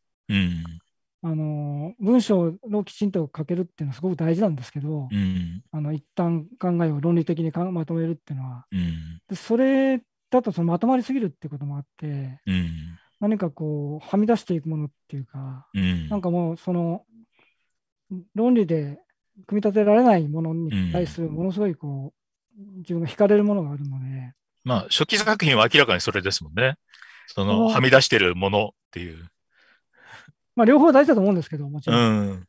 あの文章をきちんと書けるっていうのはすごく大事なんですけど、うん、あの一旦考えを論理的にまとめるっていうのは、うん、でそれだとそのまとまりすぎるってこともあって、うん、何かこうはみ出していくものっていうか、うん、なんかもうその論理で組み立てられないものに対するものすごいこう、自分が惹かれるものがあるので。まあ、初期作品は明らかにそれですもんね。そのはみ出してるものっていう。まあ、両方大事だと思うんですけど、もちろん。うん、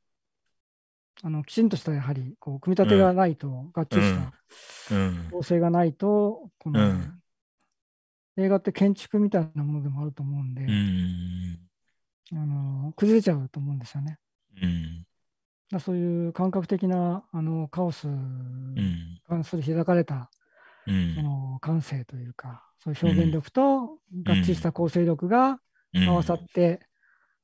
あのきちんとしたやはりこう組み立てがないと、合致がっちりした構成がないと、この、映画って建築みたいなものでもあると思うんで、あの崩れちゃうと思うんですよね。だそういう感覚的なあのカオスに関する開かれた、うん、その感性というか、そういう表現力と合致した構成力が合わさって、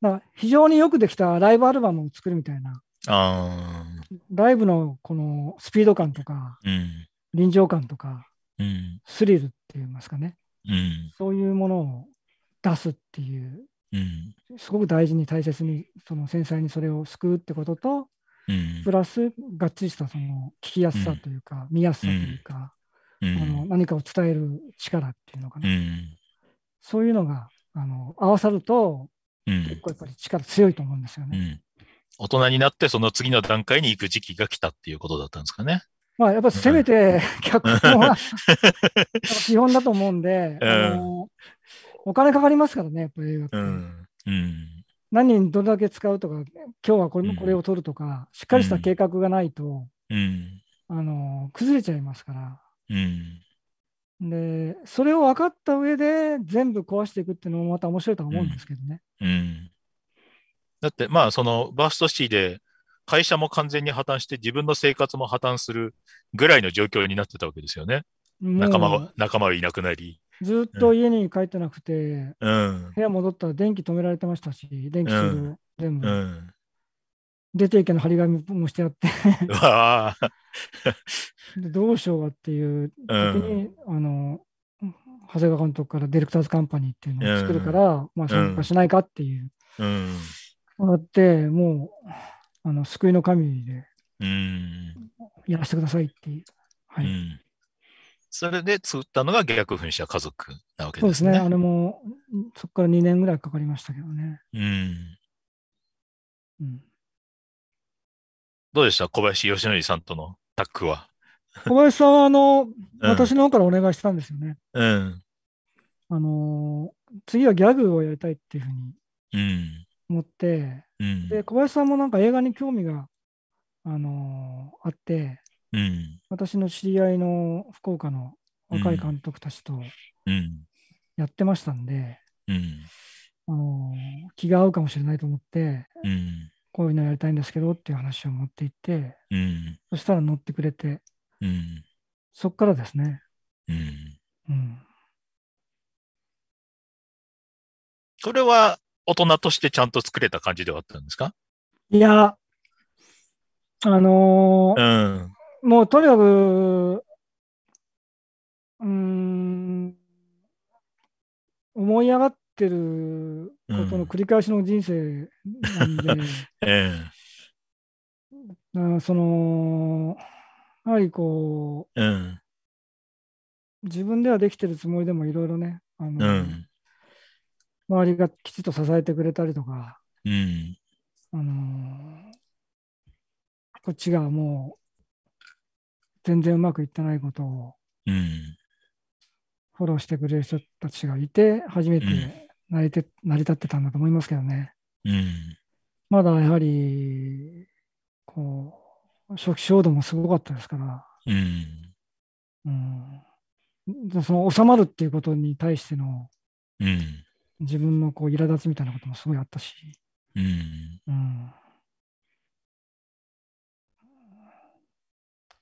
だから非常によくできたライブアルバムを作るみたいな。あライブのこのスピード感とか、うん、臨場感とか、うん、スリルって言いますかね、うん、そういうものを出すっていう、すごく大事に大切にその繊細にそれを救うってことと、プラスがっつりしたその聞きやすさというか、見やすさというか、あの何かを伝える力っていうのかな、そういうのがあの合わさると結構やっぱり力強いと思うんですよね。うん、大人になって、その次の段階に行く時期が来たっていうことだったんですかね。まあ、やっぱせめて脚本は 基本だと思うんで、うん、お金かかりますからね、やっぱり映画って。うん何人どれだけ使うとか、今日はこれもこれを取るとか、しっかりした計画がないと、あの崩れちゃいますから。うんでそれを分かった上で全部壊していくっていうのもまた面白いと思うんですけどね。うん、うん、だってまあそのバーストシーで会社も完全に破綻して自分の生活も破綻するぐらいの状況になってたわけですよね。仲間が、仲間はいなくなり。ずっと家に帰ってなくて、うん、部屋戻ったら電気止められてましたし、電気する、全部。出ていけの張り紙もしてあってわどうしようかっていう時に、うん、あの長谷川監督からディレクターズカンパニーっていうのを作るから、うん、まあ参加しないかっていう。うん、だってもうあの救いの神でやらせてくださいっていう。はい、それで作ったのが逆噴射家族なわけですね。そうですね。あれもそこから2年ぐらいかかりましたけどね。うん。うん、どうでした小林義則さんとのタックは。小林さんは、あの、私の方からお願いしたんですよね。うん。あの次はギャグをやりたいっていうふうに思って、うん、で、小林さんもなんか映画に興味が、あのー、あって、うん、私の知り合いの福岡の若い監督たちとやってましたんで、うん、あのー、気が合うかもしれないと思って、こういうのやりたいんですけどっていう話を持っていって、うん、そしたら乗ってくれて、うん、そっからですね。うん、うん、れは大人としてちゃんと作れた感じではあったんですかいや、あのー、うん、もうとにかく、うん、思い上がっってることの繰り返しの人生なんで、うんえー、そのやはりこう、うん、自分ではできてるつもりでもいろいろねあの、うん、周りがきちっと支えてくれたりとか、うん、あのこっちがもう全然うまくいってないことを、フォローしてくれる人たちがいて初めて成りて成り立ってたんだと思いますけどね。うん、まだやはり、こう、初期衝動もすごかったですから、うん、うん、その収まるっていうことに対しての、うん、自分のこう苛立つみたいなこともすごいあったし、うん、うん、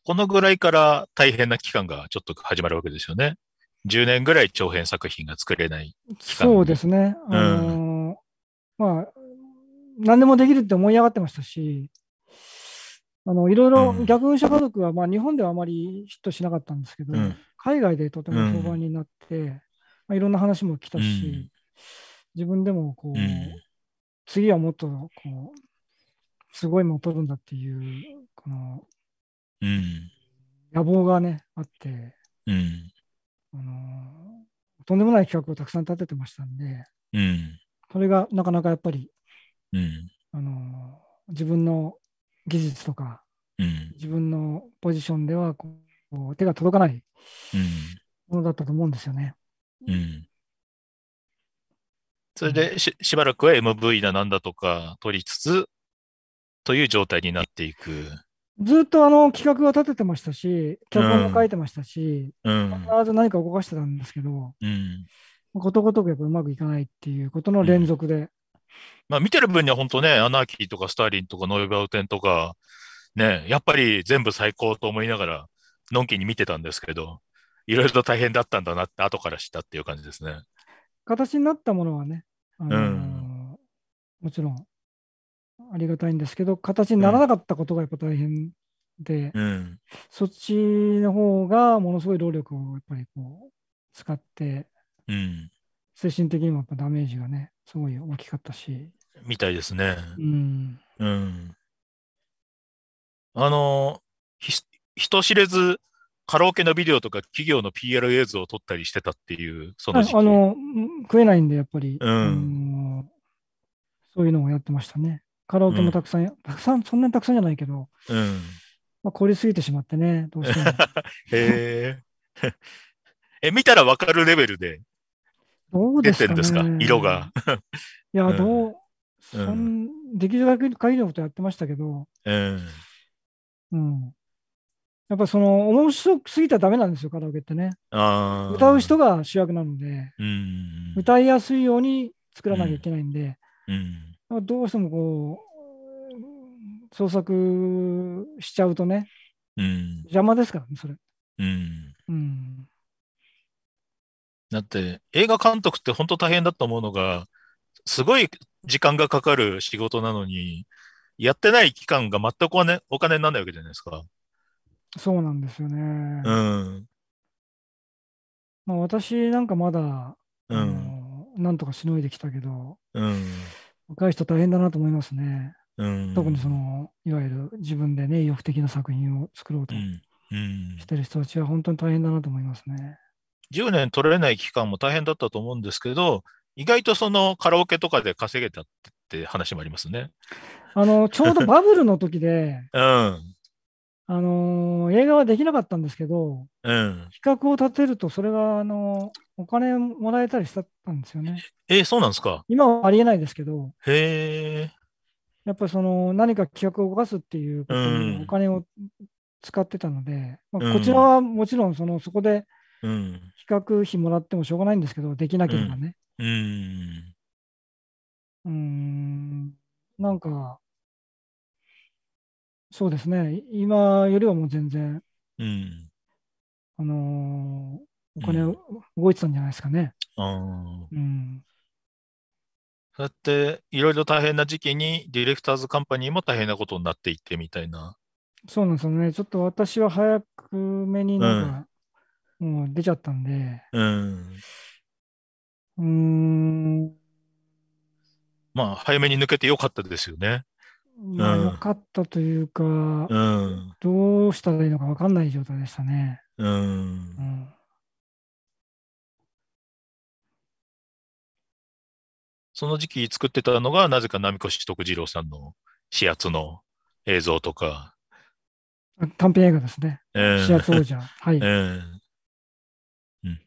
このぐらいから大変な期間がちょっと始まるわけですよね。10年ぐらい長編作品が作れないそうですね。うん、あのまあ、何でもできるって思い上がってましたし、あのいろいろ逆噴者家族は、まあ、日本ではあまりヒットしなかったんですけど、うん、海外でとても評判になって、うん、まあ、いろんな話も来たし、自分でもこう、次はもっとこうすごいもを取るんだっていうこの、うん、野望がねあって、うん、あのとんでもない企画をたくさん立ててましたんで、うん、それがなかなかやっぱり、うん、あの自分の技術とか、うん、自分のポジションではこう手が届かないものだったと思うんですよね。うん、うん、それでししばらくは MV だなんだとか取りつつという状態になっていく。ずっとあの企画は立ててましたし、脚本も書いてましたし、うん、必ず何か動かしてたんですけど、うん、ことごとくやっぱうまくいかないっていうことの連続で。うん、まあ、見てる分には本当ね、アナーキーとかスターリンとかノイバウテンとか、ね、やっぱり全部最高と思いながら、のんきに見てたんですけど、いろいろと大変だったんだなって後から知ったっていう感じですね。形になったものはね、あのーうん、もちろんありがたいんですけど、形にならなかったことがやっぱ大変で、うん、そっちの方がものすごい労力をやっぱりこう使って、うん、精神的にもやっぱダメージがね、すごい大きかったし。みたいですね。うん。うん、あの、人知れず、カラオケのビデオとか企業の PR 映像を撮ったりしてたっていう、その時期あの食えないんで、やっぱり、うん、そういうのをやってましたね。カラオケもたくさん、うん、たくさん、そんなにたくさんじゃないけど、うん、まあ、凝りすぎてしまってね、どうしても。え。え、見たらわかるレベルで出てるんですか、色が。いや、どう、うん、できるだけ限りのことやってましたけど、うん。うん、やっぱその、面白すぎたらダメなんですよ、カラオケってね。歌う人が主役なので、うん、歌いやすいように作らなきゃいけないんで、うんどうしてもこう、創作しちゃうとね、うん、邪魔ですからね、それ。うん。うん、だって、映画監督って本当大変だと思うのが、すごい時間がかかる仕事なのに、やってない期間が全くお,、ね、お金にならないわけじゃないですか。そうなんですよね。うん。まあ私なんかまだ、うん、なんとかしのいできたけど、うん、若い人大変だなと思いますね。うん、特にそのいわゆる自分でね意欲的な作品を作ろうとしてる人たちは本当に大変だなと思いますね。10年取れない期間も大変だったと思うんですけど、意外とそのカラオケとかで稼げたって話もありますね。あのちょうどバブルの時で、うん、あの映画はできなかったんですけど、うん、比較を立てると、それが、あのお金もらえたりしたんですよね。えー、そうなんですか今はありえないですけど、へやっぱりその何か企画を動かすっていうことにお金を使ってたので、うん、まあ、こちらはもちろんそのそこで比較費もらってもしょうがないんですけど、できなければね。うん、うんなんか、そうですね、今よりはもう全然、うん、あのー、お金動いてたんじゃないですかね。うん、そうやっていろいろ大変な時期にディレクターズカンパニーも大変なことになっていってみたいな。そうなんですよね。ちょっと私は早くめになんか、うん、もう出ちゃったんで。うん。うん。まあ、早めに抜けてよかったですよね。まあ、よかったというか、うん、どうしたらいいのか分かんない状態でしたね。うん、その時期作ってたのが、なぜか波越徳次郎さんの始圧の映像とか。短編映画ですね。えー、始圧王者。はい。うんうん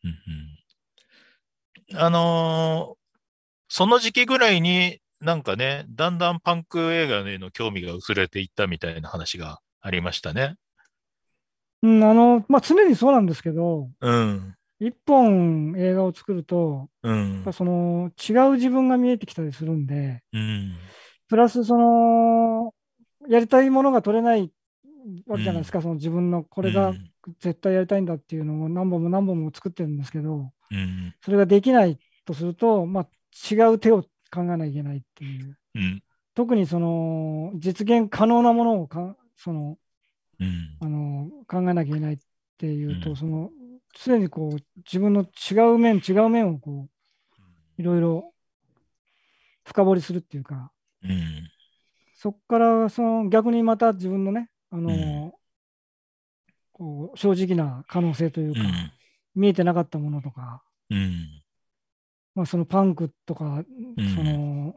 うん、あのー、その時期ぐらいに、なんかね、だんだんパンク映画への興味が薄れていったみたいな話がありましたね。うん、あの、まあ、常にそうなんですけど、うん。一本映画を作ると、うん、その違う自分が見えてきたりするんで、うん、プラスそのやりたいものが取れないわけじゃないですか、うん、その自分のこれが絶対やりたいんだっていうのを何本も何本も作ってるんですけど、うん、それができないとすると、まあ、違う手を考えなきゃいけないっていう。うん、特にその実現可能なものをかその、うん、あの考えなきゃいけないっていうと、その常にこう自分の違う面違う面をこういろいろ深掘りするっていうか、そこからその逆にまた自分のねあの、こう正直な可能性というか、見えてなかったものとか、まあ、そのパンクとか、うん、その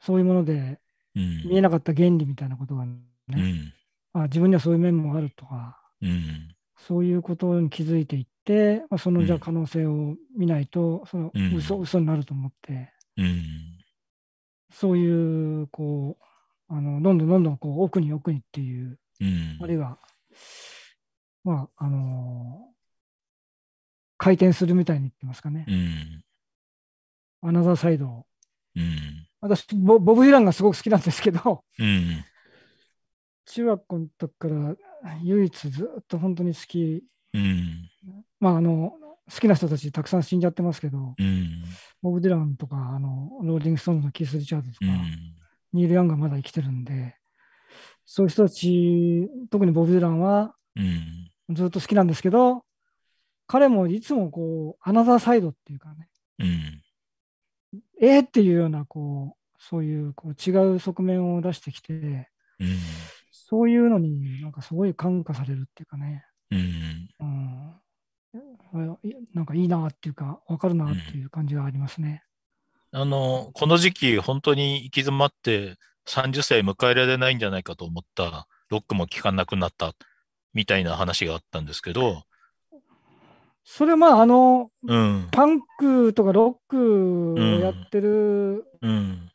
そういうもので見えなかった原理みたいなことがね、うん、あ自分にはそういう面もあるとか、うん、そういうことに気づいていって、まあ、そのじゃ可能性を見ないと、その嘘、う嘘になると思って、そういうこうあのどんどんどんどんこう奥に奥にっていう、あるいはまああのー、回転するみたいに言ってますかね。うんアナザーサイド。うん、私ボ、ボブ・ディランがすごく好きなんですけど、うん、中学校の時から唯一ずっと本当に好き、うん、まああの、好きな人たちたくさん死んじゃってますけど、うん、ボブ・ディランとかあのローディング・ストーンのキース・リチャードとか、うん、ニール・ヤンがまだ生きてるんでそういう人たち特にボブ・ディランはずっと好きなんですけど、彼もいつもこうアナザーサイドっていうかね、うん、えー、っていうような、こう、そういうこう違う側面を出してきて、うん、そういうのになんかすごい感化されるっていうかね、うん、うん、なんかいいなっていうか、わかるなっていう感じがありますね。あの、この時期、本当に行き詰まって、30歳迎えられないんじゃないかと思った、ロックも聞かなくなったみたいな話があったんですけど、それはまあ、あの、うん、パンクとかロックをやってる、うん、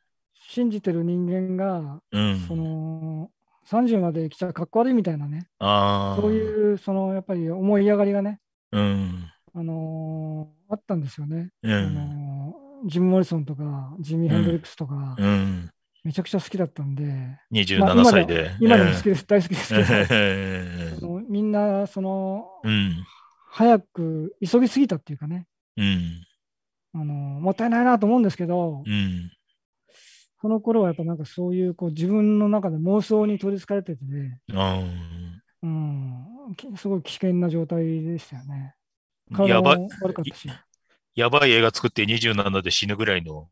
信じてる人間が、その、30まで来ちゃかっこ悪いみたいなね、そういう、その、やっぱり思い上がりがね、あのー、あったんですよね。あのー、ジム・モリソンとか、ジミー・ヘンドリックスとか、めちゃくちゃ好きだったんで、27歳で。まあ、今でも好きです、大好きですけど、みんな、その、早く急ぎすぎたっていうかね、うん、あのもったいないなと思うんですけど、うん、その頃はやっぱなんかそういうこう自分の中で妄想に取りつかれてて、ね、うん、すごい危険な状態でしたよね。やばやばい映画作って27で死ぬぐらいの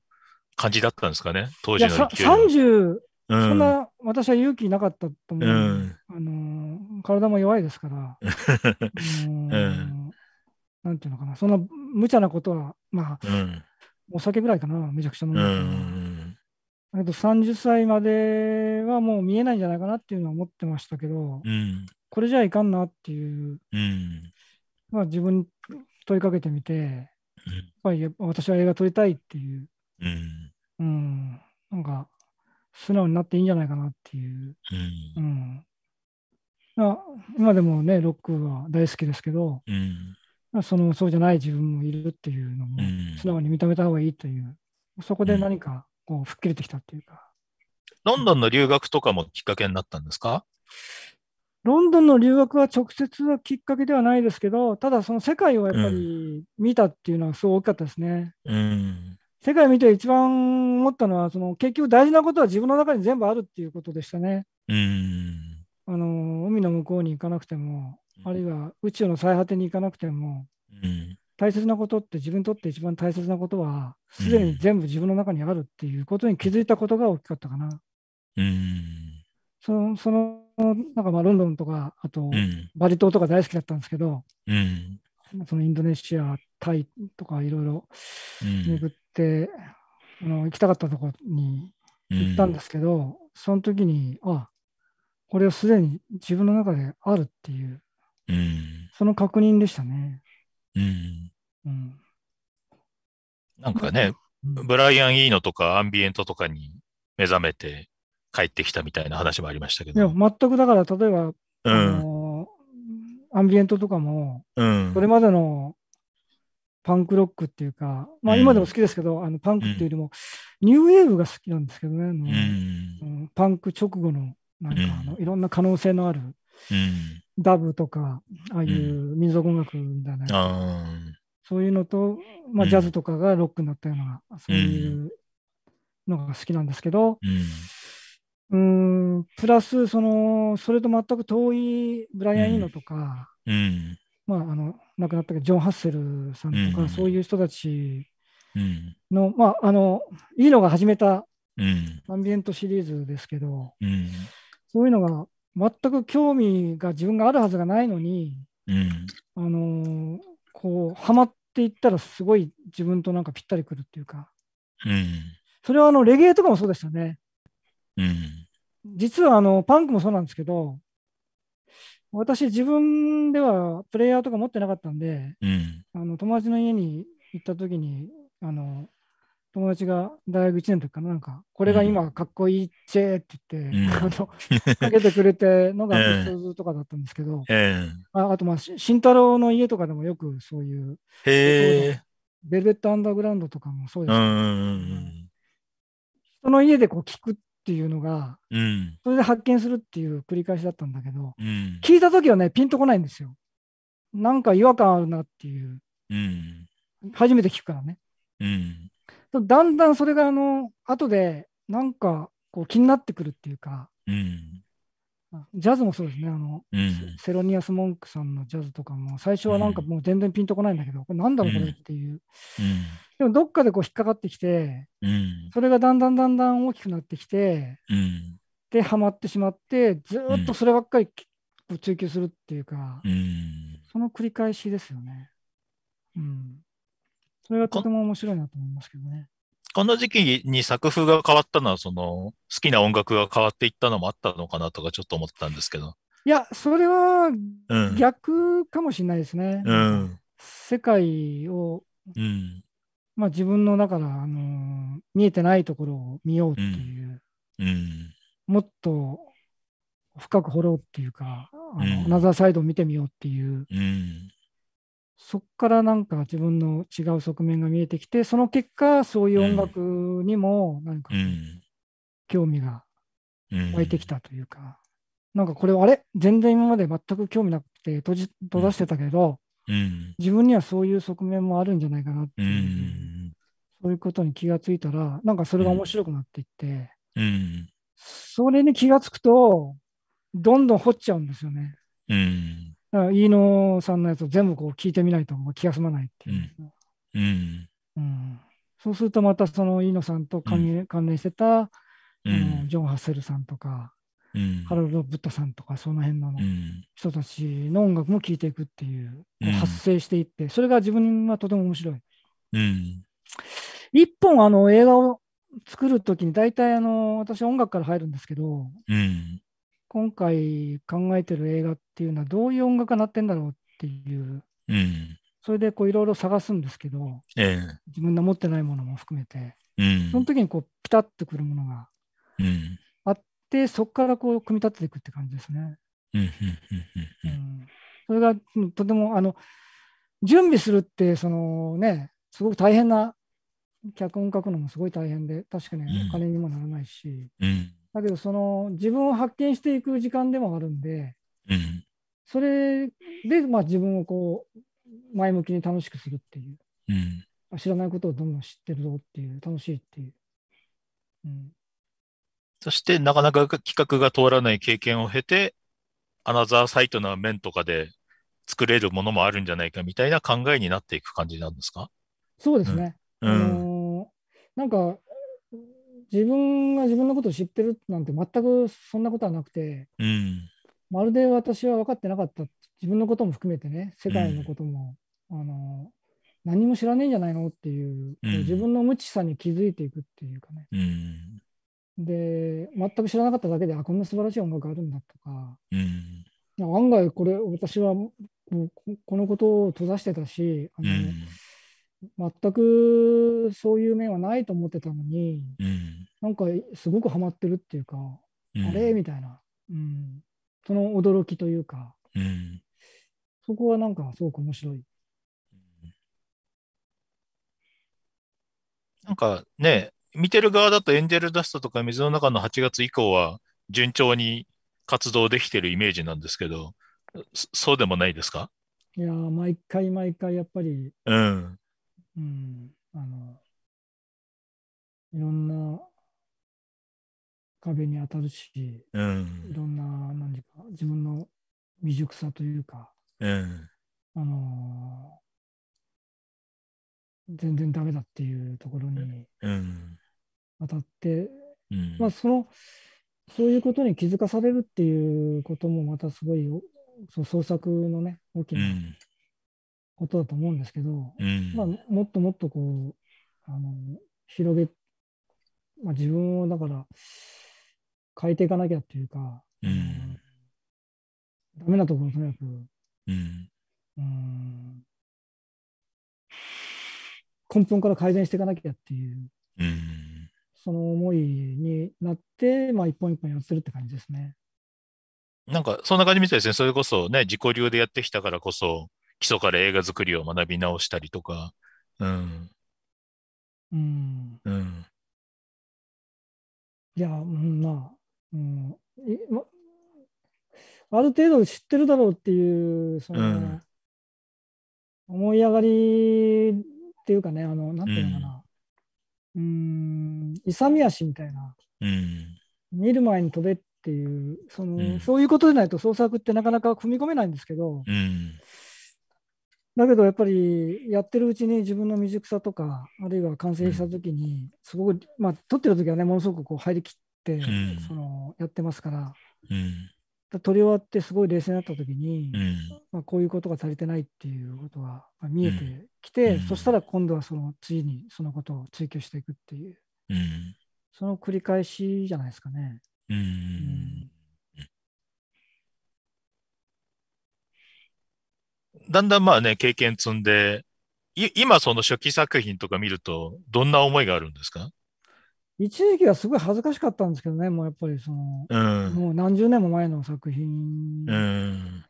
感じだったんですかね、当時の勢いい30、うん、そんな私は勇気なかったと思う、うん、あのー体も弱いですから、うん、なんていうのかな、そんな無茶なことは、まあ、うん、お酒ぐらいかな、めちゃくちゃ飲む。うんだけど30歳まではもう見えないんじゃないかなっていうのは思ってましたけど、うん、これじゃいかんなっていう、うん、まあ、自分に問いかけてみて、やっぱり私は映画撮りたいっていう、うん、なんか素直になっていいんじゃないかなっていう、うん今でもね、ロックは大好きですけど、うん、そのそうじゃない自分もいるっていうのも、素直に認めた方がいいという、そこで何かこう吹っ切れてきたっていうか、ロンドンの留学とかもきっかけになったんですかロンドンの留学は直接はきっかけではないですけど、ただその世界をやっぱり見たっていうのはすごい大きかったですね。うん、世界を見て一番思ったのは、その結局大事なことは自分の中に全部あるっていうことでしたね。うんあの海の向こうに行かなくても、あるいは宇宙の最果てに行かなくても、うん、大切なことって自分にとって一番大切なことはすでに全部自分の中にあるっていうことに気づいたことが大きかったかな。うん、そのそのなんかまあロンドンとかあとバリ島とか大好きだったんですけど、うん、そのインドネシアタイとかいろいろ巡って、あの行きたかったところに行ったんですけど、その時にあこれはすでに自分の中であるっていう、うん、その確認でしたね。うん、うん、なんかね、うん、ブライアン・イーノとかアンビエントとかに目覚めて帰ってきたみたいな話もありましたけど。いや、全くだから、例えば、うん、あのアンビエントとかも、うん、それまでのパンクロックっていうか、まあ今でも好きですけど、うん、あのパンクっていうよりも、ニューウェーブが好きなんですけどね、うんパンク直後のなんかあの、いろんな可能性のある、ダブとか、ああいう民族音楽みたいな、そういうのと、まあ、ジャズとかがロックになったような、そういうのが好きなんですけど、うんプラスその、それと全く遠いブライアン・イーノとか、うんまあ、あの亡くなったけど、ジョン・ハッセルさんとか、そういう人たちの、まあ、あのイーノが始めたアンビエントシリーズですけど、そういうのが全く興味が自分があるはずがないのに、うん、あのー、こうハマっていったらすごい自分となんかぴったりくるっていうか、うん、それはあのレゲエとかもそうでしたね、うん、実はあのパンクもそうなんですけど私自分ではプレイヤーとか持ってなかったんで、うん、あの友達の家に行った時にあの友達が大学1年の時かな、なんか、これが今かっこいいっちーって言って、うん、あのかけてくれてのが仏 像とかだったんですけど、えー、ああと、まあ、慎太郎の家とかでもよくそういう、ベルベットアンダーグラウンドとかもそうですけど、人の家でこう聞くっていうのが、うん、それで発見するっていう繰り返しだったんだけど、うん、聞いた時はね、ピンとこないんですよ。なんか違和感あるなっていう、初めて聞くからね。うんだんだんそれがあの後でなんかこう気になってくるっていうか、うん、ジャズもそうですねあの、うん、セロニアス・モンクさんのジャズとかも最初はなんかもう全然ピンとこないんだけど、これなんだろうこれっていう、うん、でもどっかでこう引っかかってきて、それがだんだんだんだん大きくなってきて、でハマってしまってずっとそればっかり追求するっていうか、その繰り返しですよね。うんそれがとても面白いなと思いますけどね。この時期に作風が変わったのは、その、好きな音楽が変わっていったのもあったのかなとか、ちょっと思ったんですけど。いや、それは逆かもしれないですね。うん、世界を、うん、まあ自分の、中から、あのー、見えてないところを見ようっていう、うん、もっと深く掘ろうっていうか、あの、アナザーサイドを見てみようっていうそこからなんか自分の違う側面が見えてきて、その結果、そういう音楽にも何か興味が湧いてきたというか、なんかこれ、あれ全然今まで全く興味なくて閉じ閉ざしてたけど、自分にはそういう側面もあるんじゃないかなっていう、そういうことに気がついたら、なんかそれが面白くなっていって、それに気がつくと、どんどん掘っちゃうんですよね。飯野さんのやつを全部こう聞いてみないと気が済まないっていう、うん、うん、そうするとまたその飯野さんと関連,、関連してた、うん、ジョン・ハッセルさんとか、うん、ハロルド・ブッダさんとかその辺の人たちの音楽も聴いていくっていう,、う発生していってそれが自分はとても面白い。うん、一本あの映画を作るときに大体あの私音楽から入るんですけど、うん、今回考えてる映画っていうのはどういう音楽が鳴ってんだろうっていう、うん、それでこういろいろ探すんですけど、えー、自分の持ってないものも含めて、うん、その時にこうピタッとくるものがあって、うん、そこからこう組み立てていくって感じですね。うん、それがとてもあの準備するってそのねすごく大変な脚本書くのもすごい大変で確かにお金にもならないし。うんだけど、その自分を発見していく時間でもあるんで、うん、それで、まあ、自分をこう前向きに楽しくするっていう、うん、知らないことをどんどん知ってるぞっていう、楽しいっていう。うん、そして、なかなか企画が通らない経験を経て、アナザーサイトの面とかで作れるものもあるんじゃないかみたいな考えになっていく感じなんですかそうですね。うん、なんか自分が自分のことを知ってるなんて全くそんなことはなくて、うん、まるで私は分かってなかった自分のことも含めてね世界のことも、うん、あの何も知らねえんじゃないのっていう、うん、自分の無知さに気づいていくっていうかね、で全く知らなかっただけであこんな素晴らしい音楽あるんだとか、案外これ私はこのことを閉ざしてたしあの、ね、全くそういう面はないと思ってたのに、うん、なんかすごくハマってるっていうか、うん、あれみたいな、うん、その驚きというか、うん、そこはなんかすごく面白い。なんかね、見てる側だとエンジェルダストとか水の中の8月以降は順調に活動できてるイメージなんですけど、そうでもないですかいや毎回毎回やっぱり、うん、うん、あの、いろんな壁に当たるし、うん、いろんな何か自分の未熟さというか、うん、あの全然ダメだっていうところに当たって、うん、まあそのそういうことに気づかされるっていうこともまたすごいそう創作のね大きなことだと思うんですけど、うん、まあ、もっともっとこうあの広げ、まあ、自分をだから変えていかなきゃっていうか、うん、ダメなところとにかく、うん、うん根本から改善していかなきゃっていう、うん、その思いになって、まあ、一本一本やってるって感じですね。なんか、そんな感じみたいですね。それこそね、自己流でやってきたからこそ、基礎から映画作りを学び直したりとか、うん。うん。うん、いや、まあ、うん、まある程度知ってるだろうっていう、その、うん、思い上がりっていうかね、あの、なんていうのかな、うん、うん勇み足みたいな、うん、見る前に飛べっていう、その、うん、そういうことでないと創作ってなかなか踏み込めないんですけど、うんだけどやっぱりやってるうちに自分の未熟さとかあるいは完成した時にすごく、まあ撮ってる時はねものすごくこう入りきって、そのやってますから、う撮り終わってすごい冷静になった時に、まあ、こういうことが足りてないっていうことが見えてきて、そしたら今度はその次にそのことを追求していくっていう、その繰り返しじゃないですかね。うんだんだんまあね、経験積んで、い今その初期作品とか見ると、どんな思いがあるんですか一時期はすごい恥ずかしかったんですけどね、もうやっぱりその、うん、もう何十年も前の作品で、うん、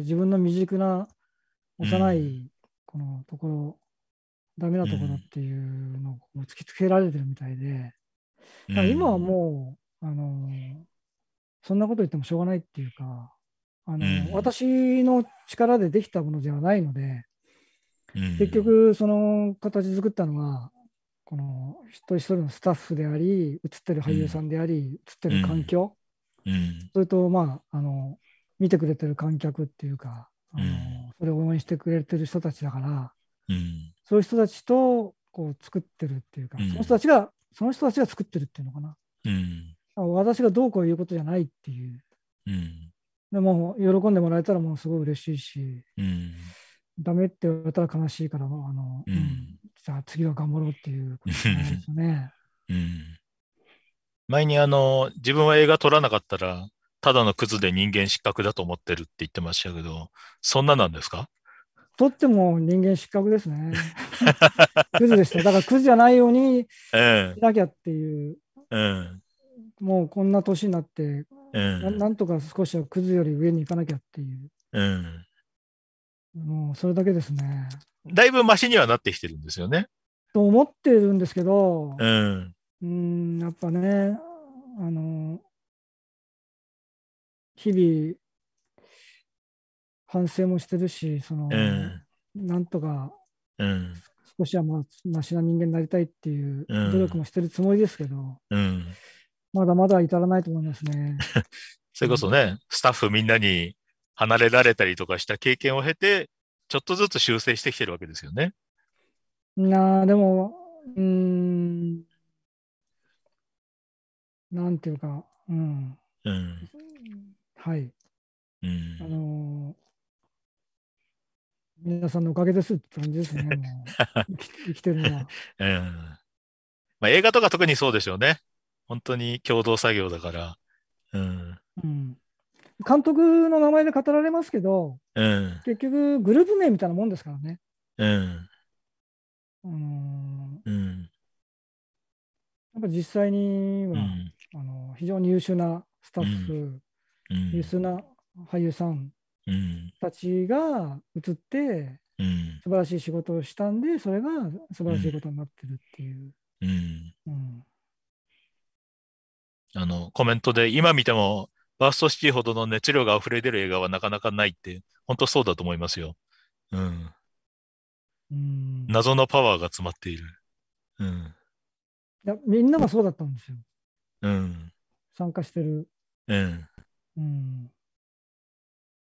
自分の未熟な幼いこのところ、うん、ダメなところっていうのを突きつけられてるみたいで、だから今はもう、あのそんなこと言ってもしょうがないっていうか、あの、うん、私の力でできたものではないので、うん、結局その形作ったのはこの一人一人のスタッフであり映ってる俳優さんであり、うん、映ってる環境、それとまああの見てくれてる観客っていうかあの、それを応援してくれてる人たちだから、そういう人たちとこう作ってるっていうか、その人たちがその人たちが作ってるっていうのかな、私がどうこういうことじゃないっていう。でも喜んでもらえたらもうすごい嬉しいし、うん、ダメって言われたら悲しいから、あの、うん、じゃあ次は頑張ろうっていうことですね。うん前にあの、自分は映画撮らなかったら、ただのクズで人間失格だと思ってるって言ってましたけど、そんななんですか撮っても人間失格ですね。クズでした。だからクズじゃないように しなきゃっていう。うん、うん、もうこんな年になって、うん、ななんとか少しはクズより上に行かなきゃっていう、うん、もうそれだけですね。だいぶましにはなってきてるんですよね。と思ってるんですけど、うん、うんやっぱね、あの日々反省もしてるし、その、うん、なんとか、うん、少しはまあましな人間になりたいっていう努力もしてるつもりですけど、うん、まだまだ至らないと思いますね。それこそね、スタッフみんなに離れられたりとかした経験を経て、ちょっとずつ修正してきてるわけですよね。なあ、でも、うん、なんていうか、うん。うん、はい。うん、あの皆さんのおかげですって感じですね。生きてるのは。うんまあ、映画とか特にそうでしょうね。本当に共同作業だから。うん。うん、監督の名前で語られますけど、うん、結局、グループ名みたいなもんですからね。うん。うん。やっぱ実際には、うん、あの非常に優秀なスタッフ、うん、優秀な俳優さんたちが移って、うん、素晴らしい仕事をしたんで、それが素晴らしいことになってるっていう。うん、うんあの、コメントで、今見ても、バーストシティほどの熱量が溢れ出る映画はなかなかないって、本当そうだと思いますよ。うん。うん謎のパワーが詰まっている。うん。いや、みんながそうだったんですよ。うん。参加してる。うん。うん。う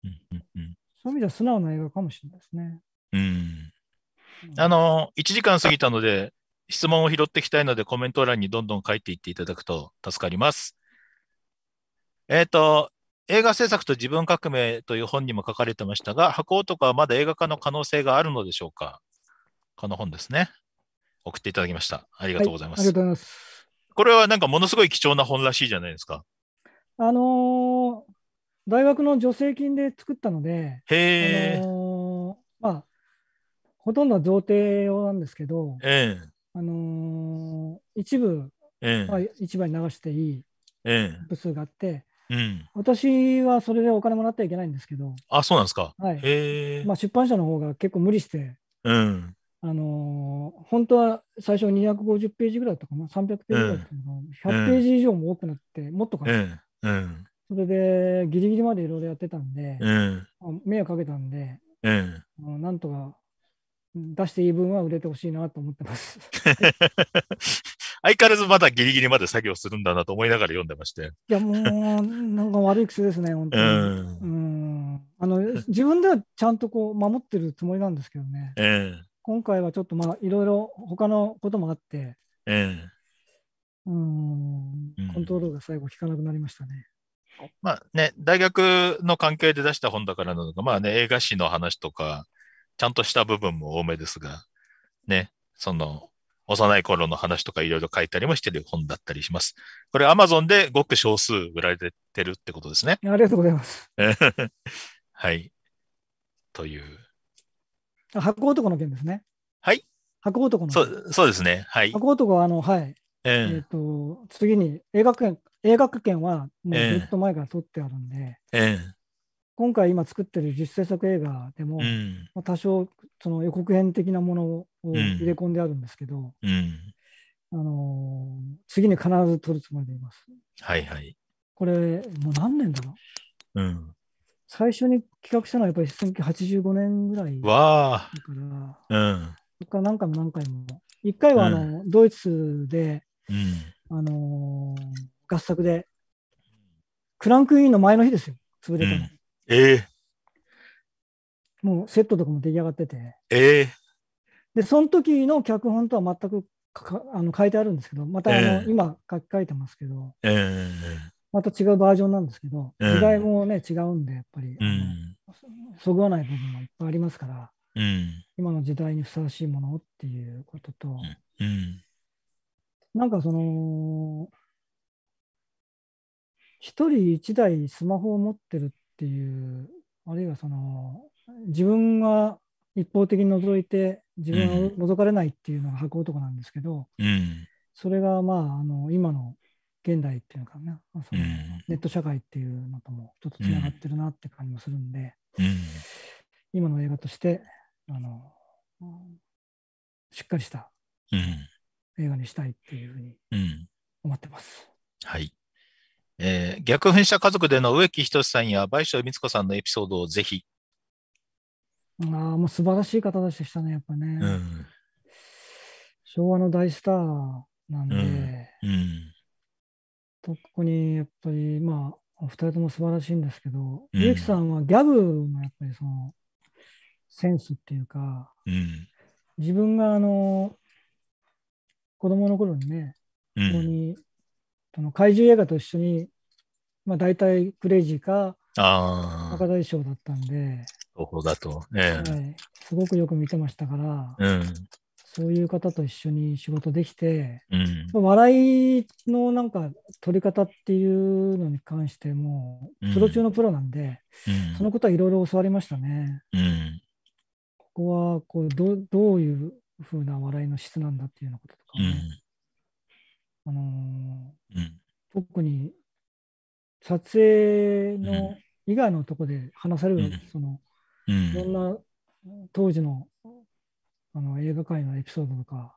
んうんうん、そういう意味では素直な映画かもしれないですね。うん。あの、1時間過ぎたので、質問を拾っていきたいので、コメント欄にどんどん書いていっていただくと助かります。えっ、ー、と、映画制作と自分革命という本にも書かれてましたが、箱男はまだ映画化の可能性があるのでしょうかこの本ですね。送っていただきました。ありがとうございます。はい、ありがとうございます。これはなんかものすごい貴重な本らしいじゃないですか。あのー、大学の助成金で作ったので、へあのー、まあ、ほとんどは贈呈用なんですけど、ええー、あのー、一部は市場に流していい部数があって、うん、私はそれでお金もらってはいけないんですけど、あ、そうなんですか。はい、まあ、出版社の方が結構無理して、うん、あのー、本当は最初250ページぐらいだったかな、300ページぐらいだったかな、うん、100ページ以上も多くなって、もっとかな、うん、それでギリギリまでいろいろやってたんで、うん、迷惑かけたんで、うん、なんとか出していい分は売れてほしいなと思ってます。相変わらずまだギリギリまで作業するんだなと思いながら読んでまして。いや、もう、なんか悪い癖ですね、本当に。うん。あの、自分ではちゃんとこう、守ってるつもりなんですけどね。えー、今回はちょっと、まあ、いろいろ他のこともあって、えー、うん、コントロールが最後効かなくなりましたね。まあね、大学の関係で出した本だからなのか、まあね、映画史の話とか、ちゃんとした部分も多めですが、ね、その、幼い頃の話とかいろいろ書いたりもしてる本だったりします。これアマゾンでごく少数売られてるってことですね。ありがとうございます。はい。という。箱男の件ですね。はい。箱男のそうそうですね。はい。箱男は、あの、はい。えー、えーと次に映画映画券はもうずっと前から取ってあるんで、えー、今回今作ってる実製作映画でも、うん、まあ、多少その予告編的なものを入れ込んであるんですけど、うん、あのー、次に必ず撮るつもりでいます。はいはい。これ、もう何年だろう、うん、最初に企画したのはやっぱり1985年ぐらいだから、うん、そこから何回も何回も。一回はあの、ドイツで、あのー、合作で、クランクインの前の日ですよ、潰れたの。ええもうセットとかも出来上がってて。ええで、その時の脚本とは全くかあの書いてあるんですけど、またあの、え今書き換えてますけど、ええまた違うバージョンなんですけど、時代もね、違うんで、やっぱり、うん。そぐわない部分もいっぱいありますから、うん。今の時代にふさわしいものをっていうことと、うん。なんかその、一人一台スマホを持ってるっていうあるいはその自分が一方的に覗いて自分を覗かれないっていうのが箱男なんですけど、うん、それがまああの今の現代っていうのかな、そのネット社会っていうのともちょっとつながってるなって感じもするんで、うん、今の映画としてあのしっかりした映画にしたいっていうふうに思ってます。うん、はいえー、逆噴射家族での植木仁さんや倍賞光子さんのエピソードをぜひ。ああ、もう素晴らしい方でしたね、やっぱね。うん、昭和の大スターなんで、うんうん、特にやっぱり、まあ、お二人とも素晴らしいんですけど、植、う、木、ん、さんはギャブのやっぱりそのセンスっていうか、うん、自分があの子供の頃にね、ここにその怪獣映画と一緒に、まあ、大体クレイジーか赤大将だったんで、そうだと、はい、すごくよく見てましたから、うん、そういう方と一緒に仕事できて、うん、笑いのなんか取り方っていうのに関してもプロ中のプロなんで、うん、そのことはいろいろ教わりましたね。うん、ここはこうどどういうふうな笑いの質なんだっていうようなこととかね、んあのーうん、特に撮影の以外のとこで話される、うん、その、うん、いろんな当時のあの映画界のエピソードとか、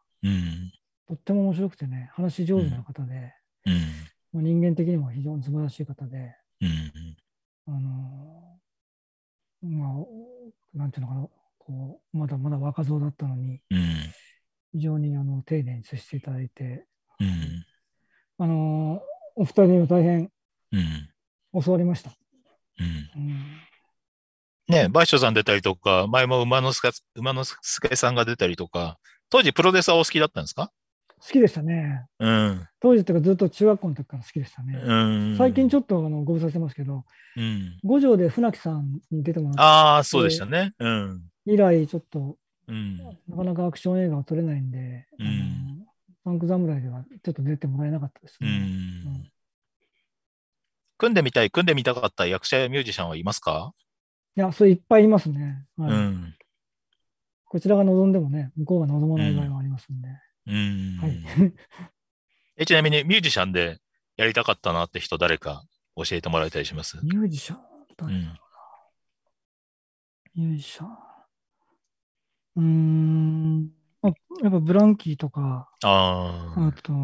とっても面白くてね、話上手な方で、うん、人間的にも非常に素晴らしい方で、あのー、まあ、なんていうのかな、こうまだまだ若造だったのに、非常にあの丁寧に接していただいて、うん、あのお二人には大変教わりました。ね倍賞さん出たりとか、前も馬之助馬之助さんが出たりとか、当時プロデューサーお好きだったんですか好きでしたね。うん、当時とかずっと中学校の時から好きでしたね。うん、最近ちょっとあのご無沙汰してますけど、うん、五条で船木さんに出てもらって、ああ、そうでしたね。うん、以来、ちょっと、うん、なかなかアクション映画は撮れないんで、うん、パンク侍ではちょっと出てもらえなかったですね。うん、組んでみたい、組んでみたかった役者やミュージシャンはいますかいや、それいっぱいいますね。はい、うん、こちらが望んでもね、向こうが望まない場合もありますんで。うんはい、えちなみにミュージシャンでやりたかったなって人、誰か教えてもらいたりしますミュージシャン誰だろうな、ん。ミュージシャン。うん。やっぱブランキーとか、ああと、な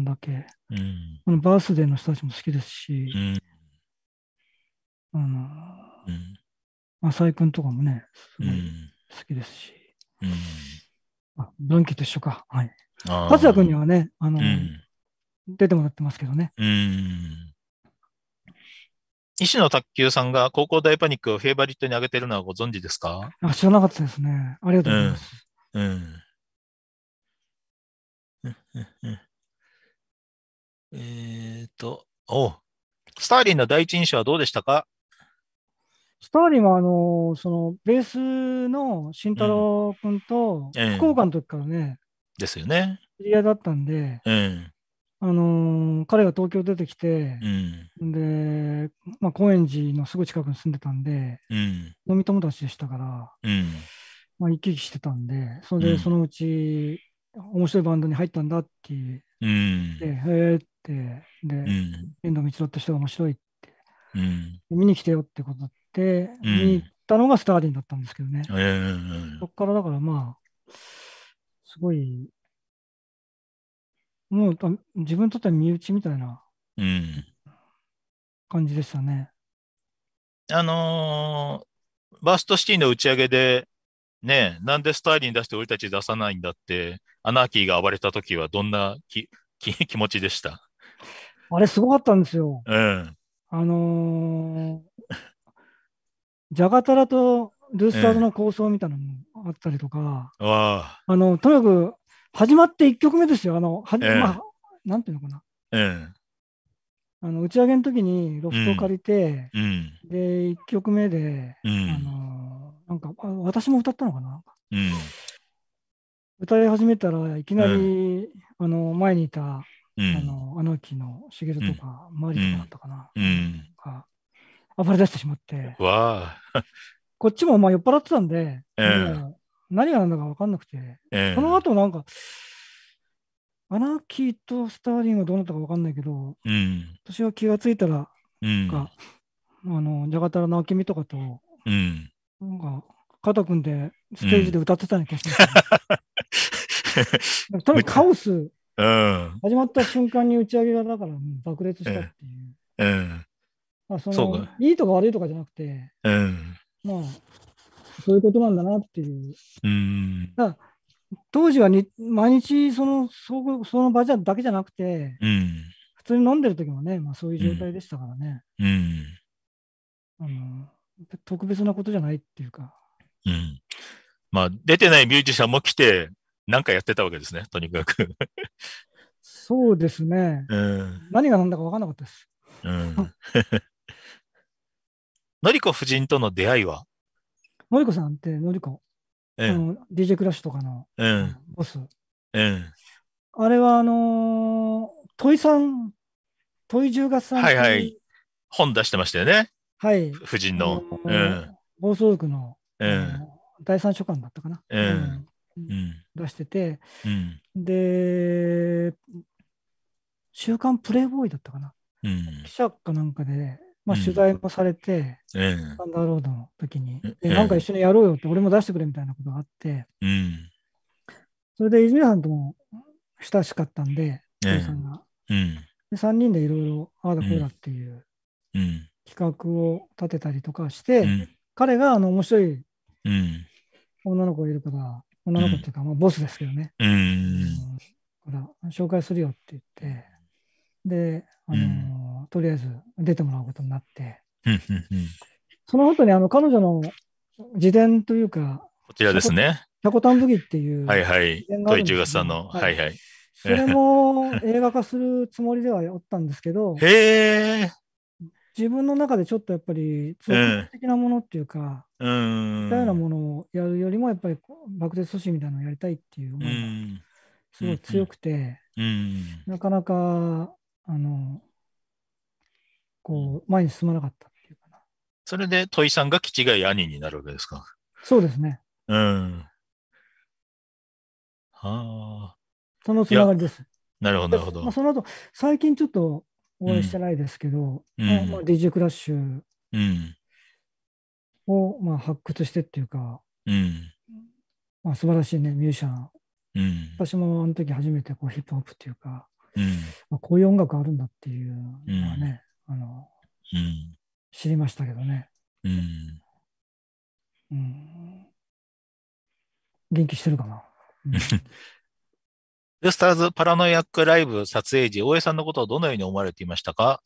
んだっけ、うん、あのバースデーの人たちも好きですし、うん、あの、浅井君とかもね、すごい好きですし、うん、あブランキーと一緒か。はい。達也君にはね、あの、出てもらってますけどね。うん西野卓球さんが高校大パニックをフェイバリットに挙げてるのはご存知ですかあ知らなかったですね。ありがとうございます。えっと、おスターリンの第一印象はどうでしたかスターリンは、あのー、その、ベースの慎太郎君と、福岡の時からね、ですよね。知り合いだったんで、うん、あのー、彼が東京出てきて、うん、で、まあ、高円寺のすぐ近くに住んでたんで、うん、飲み友達でしたから、うまあ、行き来してたんで、それでそのうち、面白いバンドに入ったんだって言って、うん、でへえって、で、うん、遠藤道郎って人が面白いって、うん、見に来てよってことって、見に行ったのがスターリンだったんですけどね。そこからだからまあ、すごい、もう自分にとっては身内みたいな感じでしたね。あのー、バーストシティの打ち上げで、ねえ、なんでスターリン出して俺たち出さないんだって、アナーキーが暴れた時はどんな気 気持ちでしたあれすごかったんですよ。うん。あのー、ジャガタラとルースターズの構想みたいなのもあったりとか、うん、あのとにかく始まって1曲目ですよ。あの、はまあ、なんていうのかな。うん。あの打ち上げの時にロフトを借りて、うん、で、1曲目で、あのーなんか、私も歌ったのかな。うん、歌い始めたらいきなり、うん、あの前にいた、うん、あのあの木のるとか、マリとかだったかな、うん、が暴れ出してしまって。こっちもまあ酔っ払ってたんで、えー、何が何だか分かんなくて、えその後なんか、アナーキーとスターリンはどうなったか分かんないけど、うん、私は気がついたら、うん、あの、ジャガタラ直樹美とかと、うん、なんか、加藤君でステージで歌ってたような気がします、とにかくカオス、うん、始まった瞬間に打ち上げがだから爆裂したっていう。うん、まあ、そのいいとか悪いとかじゃなくて、うん、まあ、そういうことなんだなっていう。うん、だ当時はに毎日そのそその場じゃだけじゃなくて、うん、普通に飲んでる時もね、まあ、そういう状態でしたからね。うん、うん、あの特別なことじゃないっていうか。うん。まあ、出てないミュージシャンも来て、何かやってたわけですね、とにかくそうですね。うん、何が何だか分からなかったです。うん。のりこ夫人との出会いはのりこさんってのりこ、うん、DJ クラッシュとかの、うん、ボス。うん、あれは、あのー、問いさん、問い中0さんはいはい。本出してましたよね。はい、夫人の。うん、暴走族の、第三書簡だったかな。うん、うん、出してて、うん、で、週刊プレイボーイだったかな。うん、記者かなんかで、まあ、取材もされて、スタンダーロードの時に、えなんか一緒にやろうよって、俺も出してくれみたいなことがあって、うん、それで泉さんとも親しかったんで、さんが、うん、で3人でいろいろああだこうだっていう企画を立てたりとかして、うん、彼があの面白い女の子がいるから、うん、女の子っていうか、まあ、ボスですけどね、うん、紹介するよって言ってで、あのとりあえず出てもらうことになって、そのあとにあの彼女の自伝というかこちらですねタコタンブギっていうはいはいトイチュガさんの、はい、はいそれも映画化するつもりではおったんですけど、へえ。自分の中でちょっとやっぱり通信的なものっていうか、うん、似ようなものをやるよりもやっぱり爆裂阻止みたいなのをやりたいっていう思いがすごい強くて、うん、なかなかあのこう前に進まなかったっていうかな。それで土井さんが気違い兄になるわけですか。そうですね。うん。はあ。そのつながりです。なるほど、なるほど。まあ、その後、最近ちょっと、お会いしてないですけど、うん、あまあ、DJ クラッシュを、まあ、発掘してっていうか、うんまあ、素晴らしいね、ミュージシャン。うん、私もあの時初めてこうヒップホップっていうか、うんまあ、こういう音楽あるんだっていうのはね、あの知りましたけどね。うん、元気してるかな、ルスターズパラノイアックライブ撮影時、大江さんのことをどのように思われていましたか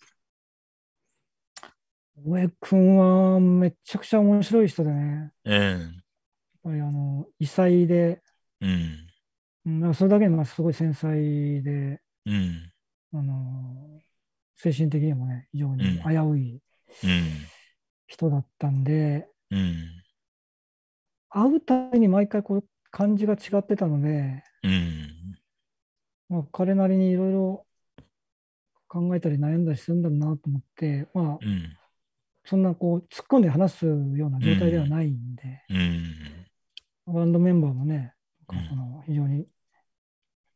大江君はめちゃくちゃ面白い人でね。うん。やっぱりあの、異彩で、うん。うん、それだけでますごい繊細で、うん。あの、精神的にもね、非常に危うい人だったんで、うん。うん、会うたびに毎回こう、感じが違ってたので、うん。まあ、彼なりにいろいろ考えたり悩んだりするんだろうなと思って、まあ、うん、そんなこう突っ込んで話すような状態ではないんで、うん、バンドメンバーもね、うん、その非常に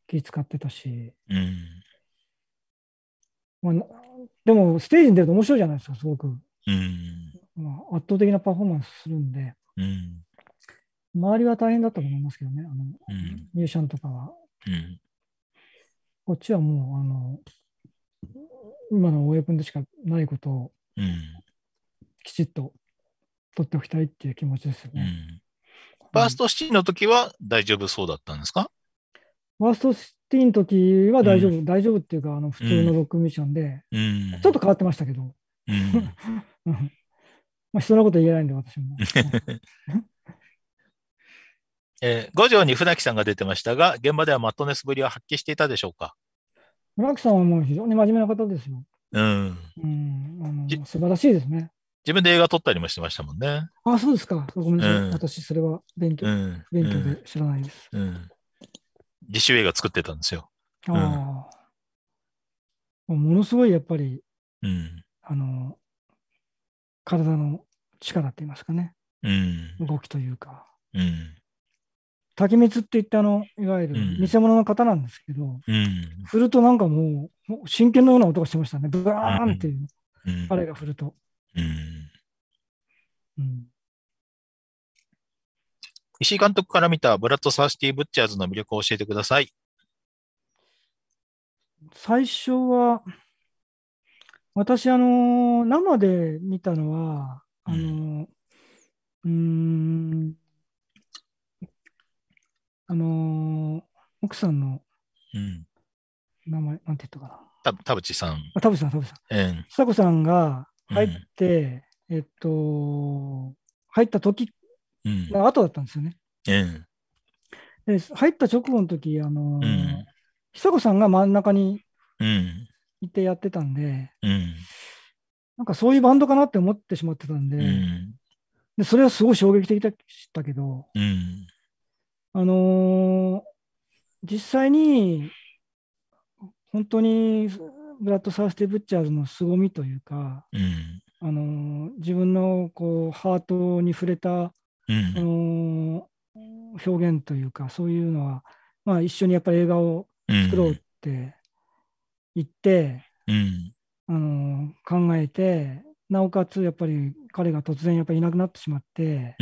気使ってたし、まあ、でもステージに出ると面白いじゃないですか、すごく。まあ、圧倒的なパフォーマンスするんで、周りは大変だったと思いますけどね、あのミュージシャンとかは。うんこっちはもう、あの、今の大江君でしかないことを、きちっと取っておきたいっていう気持ちですよね。ファ、うん、ーストシティの時は大丈夫そうだったんですかファーストシティの時は大丈夫、うん、大丈夫っていうか、あの普通のロックミッションで、うん、ちょっと変わってましたけど、まあ、人のこと言えないんで、私も。えー、五条に船木さんが出てましたが、現場ではマットネスぶりは発揮していたでしょうか村木さんはもう非常に真面目な方ですよ。うん。うん、あの素晴らしいですね。自分で映画撮ったりもしてましたもんね。あ、そうですか。ごめんなさい。うん、私、それは勉強、うん、勉強で知らないです、うん。自主映画作ってたんですよ。ああ、ものすごいやっぱり、うん、あの、体の力って言いますかね。うん、動きというか。うん竹光って言ってあの、いわゆる偽物の方なんですけど、うん、振るとなんかもう、真剣のような音がしてましたね。ブワーンっていう、うん、彼が振ると。うん、うん、石井監督から見たブラッド・サーシティ・ブッチャーズの魅力を教えてください。最初は、私、あのー、生で見たのは、あのー、うん、うーんあのー、奥さんの名前、うん、なんて言ったかな。た田淵さん。あ田淵さん、田淵さん。久子さんが入って、うん、えっと、入った時、うん、まあ後だったんですよね。えで入った直後の時、あのー、うん、久子さんが真ん中にいてやってたんで、うん、なんかそういうバンドかなって思ってしまってたんで、でそれはすごい衝撃的でしたけど、うんあのー、実際に本当にブラッド・サースティ・ブッチャーズの凄みというか、うん、あのー、自分のこうハートに触れた、うん、あの表現というかそういうのは、まあ、一緒にやっぱり映画を作ろうって言って、うん、あの考えてなおかつやっぱり彼が突然やっぱりいなくなってしまって、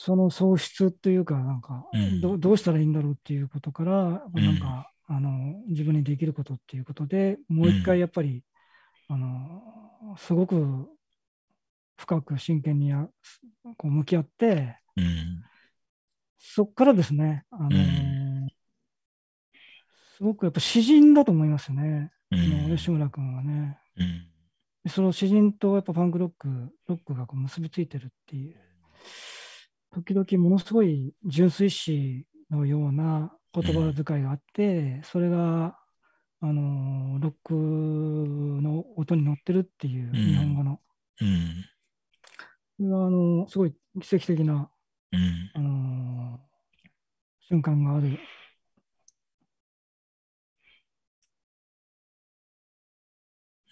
その喪失というか、なんかど、どうしたらいいんだろうっていうことから、なんか、あの自分にできることっていうことでもう一回やっぱり、あのすごく深く真剣にやこう向き合って、そこからですね、あのすごくやっぱ詩人だと思いますね、うん、吉村君はね。その詩人とやっぱファンクロック、ロックがこう結びついてるっていう。時々ものすごい純粋詩のような言葉遣いがあって、それがあのロックの音に乗ってるっていう日本語の。うん、それはあのすごい奇跡的な、うん、あの瞬間がある。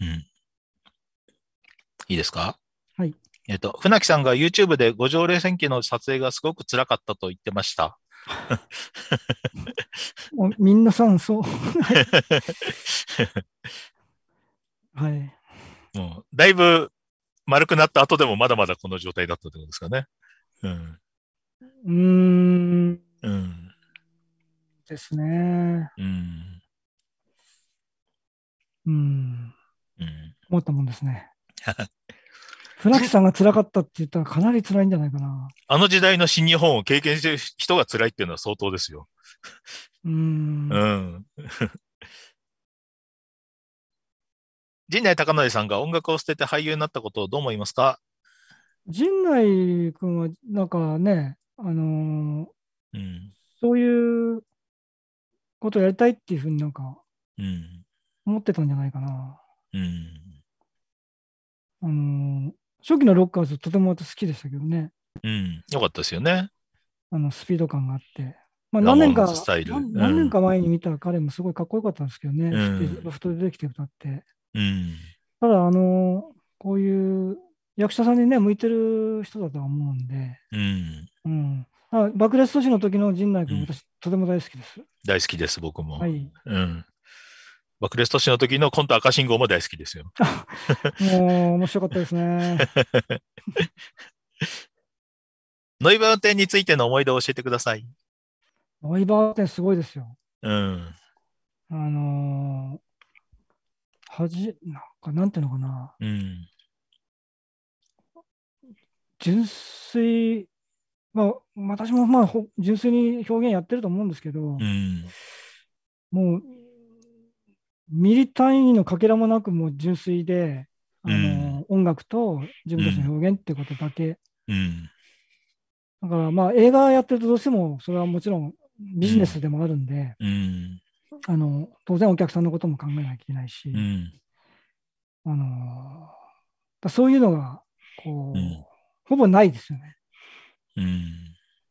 うん、いいですかえっ、と、船木さんが YouTube で五条例選挙の撮影がすごく辛かったと言ってました。みんなさん、そう。はい。もうだいぶ丸くなった後でもまだまだこの状態だったってことですかね。うん。うん。うん。ですね。うん。うん。うん、思ったもんですね。船木さんが辛かったって言ったらかなり辛いんじゃないかな。あの時代の新日本を経験してる人が辛いっていうのは相当ですよ。うん。うん。陣内孝則さんが音楽を捨てて俳優になったことをどう思いますか陣内君は、なんかね、あのー、うん、そういうことをやりたいっていうふうになんか、思ってたんじゃないかな。うん、あのー初期のロッカーズとても好きでしたけどね。うん、よかったですよね。あのスピード感があって。まあ、何年か、何年か前に見た彼もすごいかっこよかったんですけどね、うん、ロフトで出てきて歌って。うん、ただ、あのこういう役者さんにね、向いてる人だとは思うんで、うん。うん、爆裂都市の時の陣内君、私、とても大好きです。大好きです、僕も。はい。うん。あ、クレスト氏の時のコント赤信号も大好きですよ。もう面白かったですね。ノイバー運転についての思い出を教えてください。ノイバー運転すごいですよ。うん。あのー、はじ、なんか、なんていうのかな。うん。純粋、まあ、私もまあ、純粋に表現やってると思うんですけど、うん、もう、ミリ単位のかけらもなく、もう純粋で、あの、音楽と自分たちの表現ってことだけ。だから、まあ、映画やってるとどうしても、それはもちろんビジネスでもあるんで、あの当然お客さんのことも考えなきゃいけないし、あのそういうのが、こう、ほぼないですよね。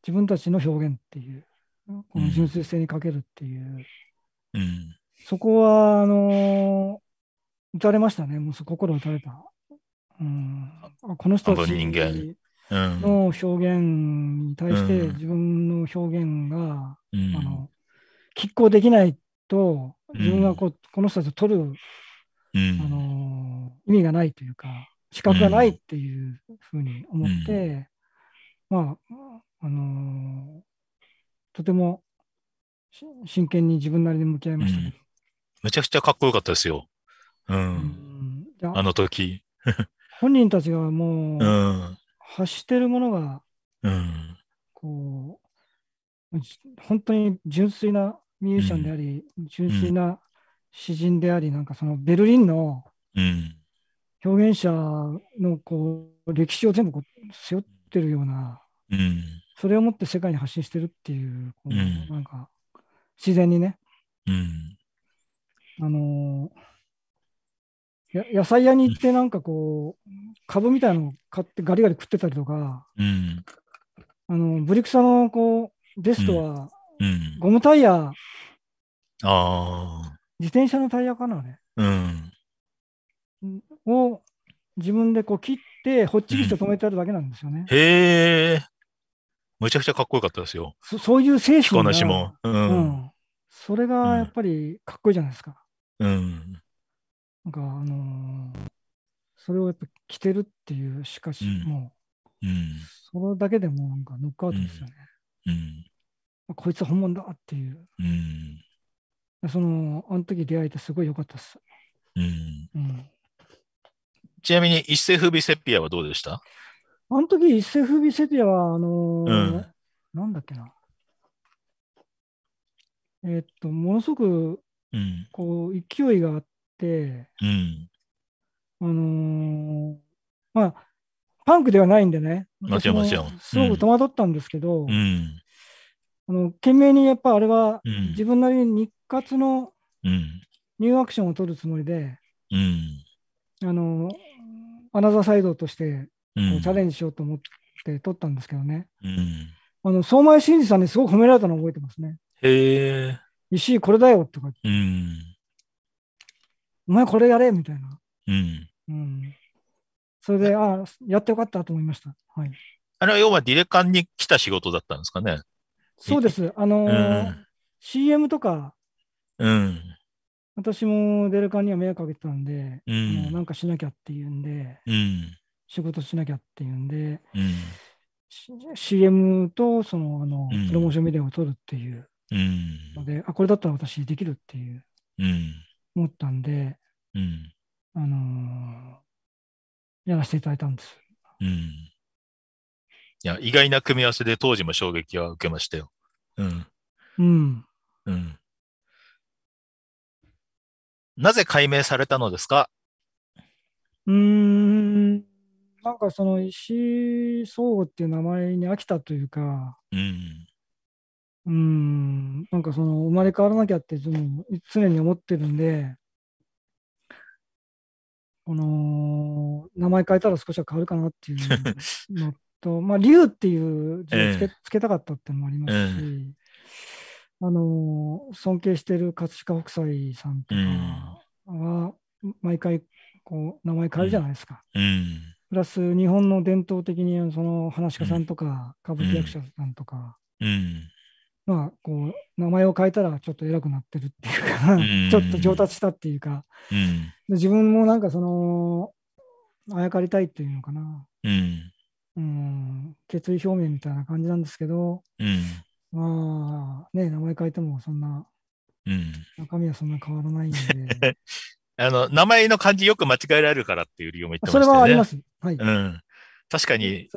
自分たちの表現っていう、この純粋性にかけるっていう。うんそこは、あのー、打たれましたね。もう心打たれた。うん、この人たちの表現に対して自分の表現が、うん、あの拮抗できないと、自分がこ,、この人たちを取る、うん、あのー、意味がないというか、資格がないっていうふうに思って、まあ、あのー、とても真剣に自分なりに向き合いましたけめちゃくちゃかっこよかったですよ。うん。うん、あの時。本人たちがもう、うん、発してるものが、うん、こう、本当に純粋なミュージシャンであり、うん、純粋な詩人であり、なんかそのベルリンの表現者のこう歴史を全部こう背負ってるような、うん、それをもって世界に発信してるっていう、うん、なんか自然にね、うん、あのや野菜屋に行ってなんかこう、株みたいなのを買ってガリガリ食ってたりとか、うん、あのブリクサのこうベストは、ゴムタイヤ、あ自転車のタイヤかなね、うん、を自分でこう切ってほっちりして止めてあるだけなんですよね。うん、へえむちゃくちゃかっこよかったですよ。そそういう精神が。こなしも、うん、うん、それがやっぱりかっこいいじゃないですか。うん。なんか、あのー、それをやっぱ着てるっていう、しかし、もう、うん、それだけでもなんかノックアウトですよね。うん。うん、こいつ本物だっていう。うん。その、あの時出会えてすごい良かったっす。うん。うん、ちなみに、一世風靡セピアはどうでしたあの時、一世風靡セピアは、あのーうん、なんだっけな。えー、っと、ものすごくこう勢いがあって、うん、あのー、まあパンクではないんでねもちろんもちろんすごく戸惑ったんですけど、うん、あの懸命にやっぱあれは自分なりに日活のニューアクションを取るつもりで、あのアナザーサイドとしてチャレンジしようと思って取ったんですけどね、あの相馬慎二さんにすごく褒められたのを覚えてますね。へえ。石井これだよとか、うん、お前これやれみたいな。うん。うん、それで、ああ、やってよかったと思いました。はい。あれは要はディレカンに来た仕事だったんですかね。そうです。あのーうん、CM とか、うん。私もディレカンには迷惑かけたんで、うん、もうなんかしなきゃっていうんで、うん、仕事しなきゃっていうんで、うん、CM とそのあの、プロモーションビデオを撮るっていううん、で、あ、これだったら私できるっていう、うん、思ったんで、うん、あのー、やらせていただいたんです。うん。いや、意外な組み合わせで当時も衝撃は受けましたよ。うん。うん。うん。なぜ解明されたのですかうん、なんかその石壮吾っていう名前に飽きたというか、うん、うん、なんかその生まれ変わらなきゃって常に思ってるんで、この名前変えたら少しは変わるかなっていうのと、まあ、竜っていう字をつけ,、つけたかったってのもありますし、あの尊敬してる葛飾北斎さんとかは、毎回こう名前変えるじゃないですか。うんうんプラス日本の伝統的にその話家さんとか歌舞伎役者さんとか、うん、まあ、こう名前を変えたらちょっと偉くなってるっていうか ちょっと上達したっていうか、うん、自分もなんかそのあやかりたいっていうのかな、うん、うん、決意表明みたいな感じなんですけど、うん、まあね名前変えてもそんな、うん、中身はそんな変わらないんで あの名前の漢字よく間違えられるからっていう理由も言ってましたねそれはあります、はいうん、確かに、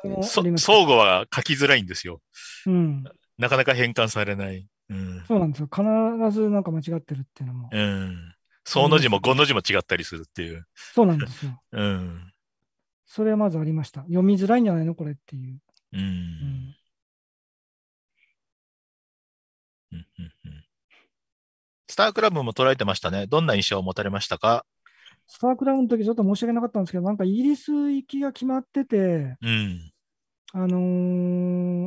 相互は書きづらいんですよ、うん、なかなか変換されない。うん、そうなんですよ。必ずなんか間違ってるっていうのも。うん。そうの字も5の字も違ったりするっていう。そうなんですよ。うん。それはまずありました。読みづらいんじゃないのこれっていう。うん。うんうんうん、スタークラブも捉えてましたね。どんな印象を持たれましたかスタークラブの時ちょっと申し訳なかったんですけど、なんかイギリス行きが決まってて、うん、あの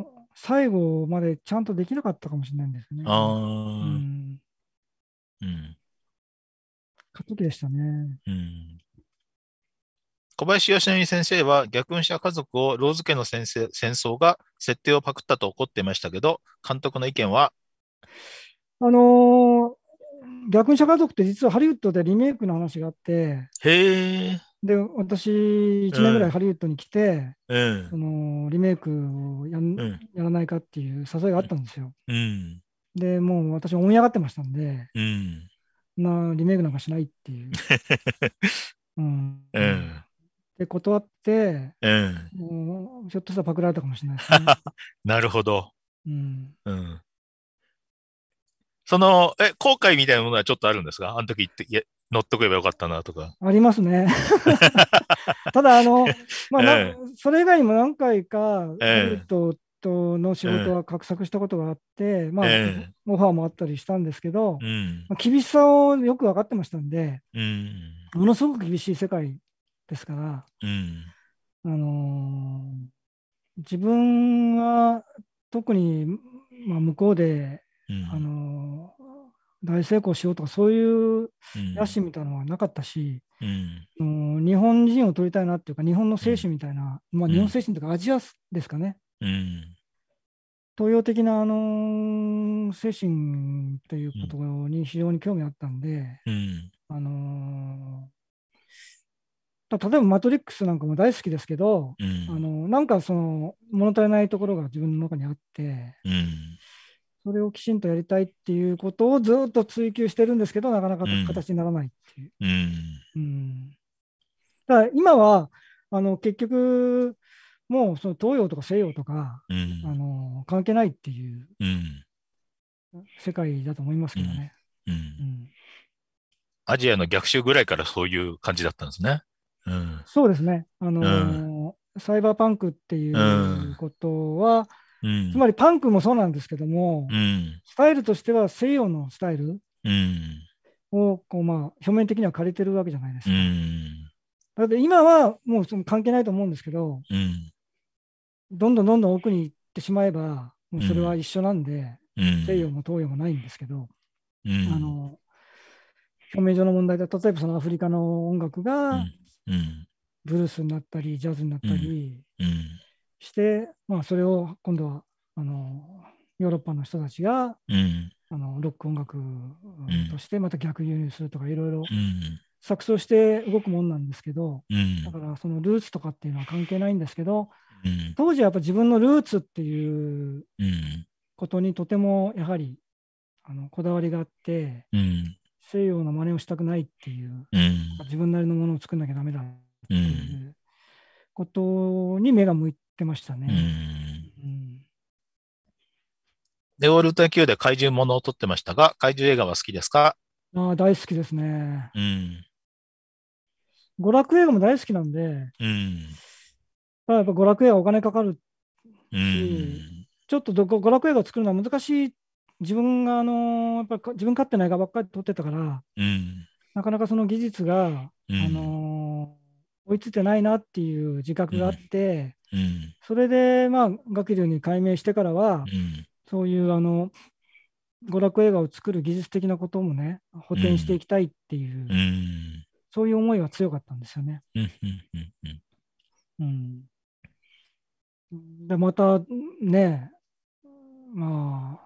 ー、最後までちゃんとできなかったかもしれないんですね。ああ、うん。うん。過渡期でしたね。うん。小林義則先生は逆運者家族をローズ家の戦戦争が設定をパクったと怒っていましたけど、監督の意見はあのー、逆運者家族って実はハリウッドでリメイクの話があって、へえ。で、私、1年ぐらいハリウッドに来て、うん、そのリメイクをや,、やらないかっていう誘いがあったんですよ。で、もう私、思い上がってましたんで、なリメイクなんかしないっていう。うんで断って、うん、ひょっとしたらパクられたかもしれないですね。なるほど。うんうん、そのえ後悔みたいなものはちょっとあるんですが、あの時言って乗っとけばよかったなとか。ありますね。ただ、あの、まあ、ええ、それ以外にも何回か、ええと、との仕事は画策したことがあって、まあ、オファーもあったりしたんですけど、うん、まあ、厳しさをよく分かってましたんで、うん、ものすごく厳しい世界ですから、うん、あのー、自分は特に、まあ、向こうで、あのー大成功しようとか、そういう野心みたいなのはなかったし、うん、うん、日本人を取りたいなっていうか、日本の精神みたいな、うん、まあ、日本精神というか、アジアですかね。うん、東洋的な、あのー、精神ということに非常に興味あったんで、あのー、例えば「マトリックス」なんかも大好きですけど、あのー、なんかその物足りないところが自分の中にあって、それをきちんとやりたいっていうことをずっと追求してるんですけど、なかなか形にならないっていう。うんうん、だ今はあの結局、もうその東洋とか西洋とか、うん、あの関係ないっていう世界だと思いますけどね。アジアの逆襲ぐらいからそういう感じだったんですね。そうですね。あのー、サイバーパンクっていうことは、つまりパンクもそうなんですけども、うん、スタイルとしては西洋のスタイルをこう、まあ、表面的には借りてるわけじゃないですか。だって今はもうその関係ないと思うんですけど、どんどんどんどん奥に行ってしまえば、もうそれは一緒なんで、西洋も東洋もないんですけど、あの表面上の問題で、例えばそのアフリカの音楽が、ブルースになったり、ジャズになったり、して、まあ、それを今度はあのヨーロッパの人たちが、うん、あのロック音楽としてまた逆輸入するとかいろいろ錯綜して動くもんなんですけど、うん、だからそのルーツとかっていうのは関係ないんですけど、うん、当時はやっぱ自分のルーツっていうことにとてもやはりあのこだわりがあって、西洋の真似をしたくないっていう、自分なりのものを作んなきゃダメだっていうことに目が向いってましたね。うん、で、オールト9で怪獣ものを撮ってましたが、怪獣映画は好きですかあ大好きですね。うん、娯楽映画も大好きなんで、うん、ただやっぱ娯楽映画お金かかるし、うん、ちょっと娯楽映画を作るのは難しい。自分が、あのー、やっぱ自分勝手な映画ばっかり撮ってたから、うん、なかなかその技術が、あのー追いついてないなっていう自覚があって、それで、まあ、学流に改名してからは、うん、そういうあの娯楽映画を作る技術的なこともね、補填していきたいっていう、うん、そういう思いは強かったんですよね。うん、で、またね、まあ、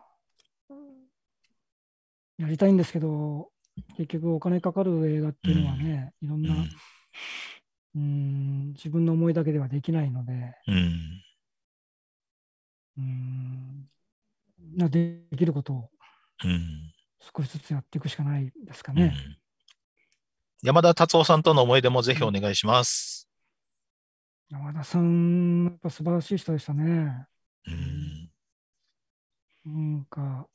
やりたいんですけど、結局お金かかる映画っていうのはね、いろんな。うん自分の思いだけではできないので、うん、うんできることを少しずつやっていくしかないですかね。うん、山田達夫さんとの思い出もぜひお願いします。山田さん、やっぱ素晴らしい人でしたね。うん、なんか、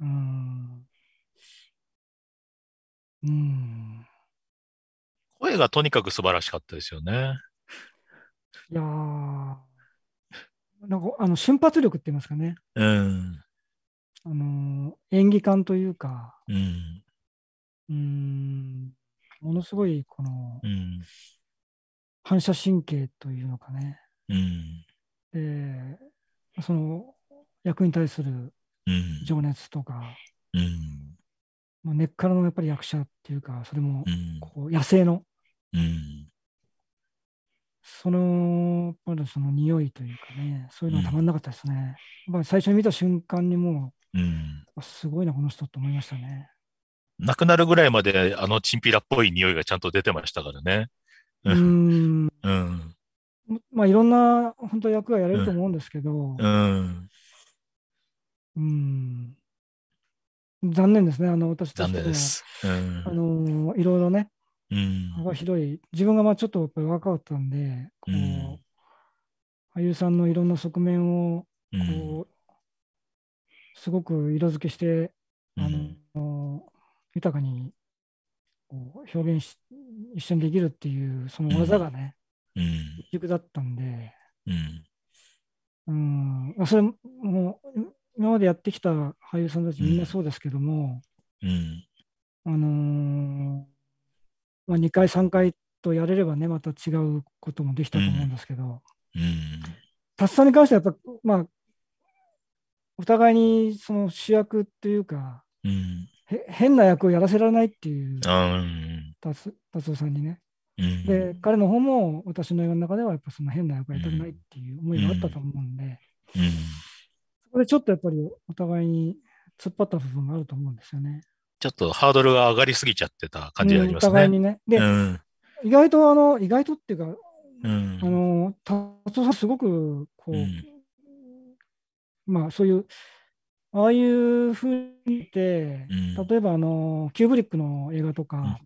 うん、うん。声がとにかく素晴らしかったですよね。いやなんかあの瞬発力って言いますかね、うん、あの演技感というか、うん、ものすごいこの、うん、反射神経というのかね、うん、でその役に対する情熱とか、うんまあ、根っからのやっぱり役者っていうかそれもこう野生のうん、その、まだその匂いというかね、そういうのはたまんなかったですね。うん、まあ、最初に見た瞬間にもう、うん、すごいな、この人って思いましたね。なくなるぐらいまで、あのチンピラっぽい匂いがちゃんと出てましたからね。うん。うん、まあ、いろんな、本当役はやれると思うんですけど、うん。うん残念ですね、あの私残念です。うん、あのいろいろね、がひい、自分がまあちょっとやっぱり若かったんで、こう、うん、俳優さんのいろんな側面をこう、すごく色付けして、あの豊かに表現し一緒にできるっていうその技がね、うん、だったんで、うん、うん、それも今までやってきた俳優さんたちみんなそうですけども、うん、あのまあ、2回、3回とやれればね、また違うこともできたと思うんですけど、達、さ、んに関してはやっぱ、まあ、お互いにその主役というか、うん、変な役をやらせられないっていう、達夫さんにね。うん、で彼の方も私の映画の中ではやっぱその変な役やりたくないっていう思いがあったと思うんで、うん、そこでちょっとやっぱりお互いに突っ張った部分があると思うんですよね。ちょっとハードルが上がりすぎちゃってた感じがありますね。お互いにね。で、うん、意外と、あの、意外とっていうか、うん、あの、達夫さんすごく、こう、うん、まあ、そういう、ああいうふうにて、例えば、あの、キューブリックの映画とか、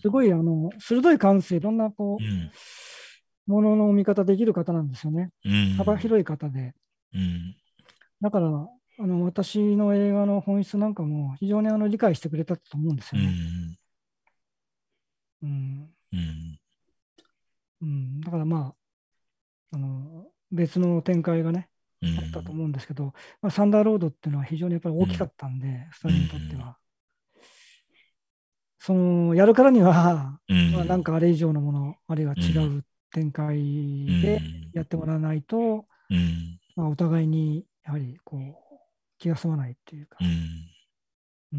すごい、あの、鋭い感性、いろんな、こう、ものの見方できる方なんですよね。幅広い方で。だから、あの私の映画の本質なんかも非常にあの理解してくれたと思うんですよね。うん、うんうん、だからまああの別の展開がね、あったと思うんですけど、まあ、サンダーロードっていうのは非常にやっぱり大きかったんで、うん、2人にとっては。そのやるからには、まあ、なんかあれ以上のものあるいは違う展開でやってもらわないと、まあ、お互いにやはりこう気が済まないっていうか、うん、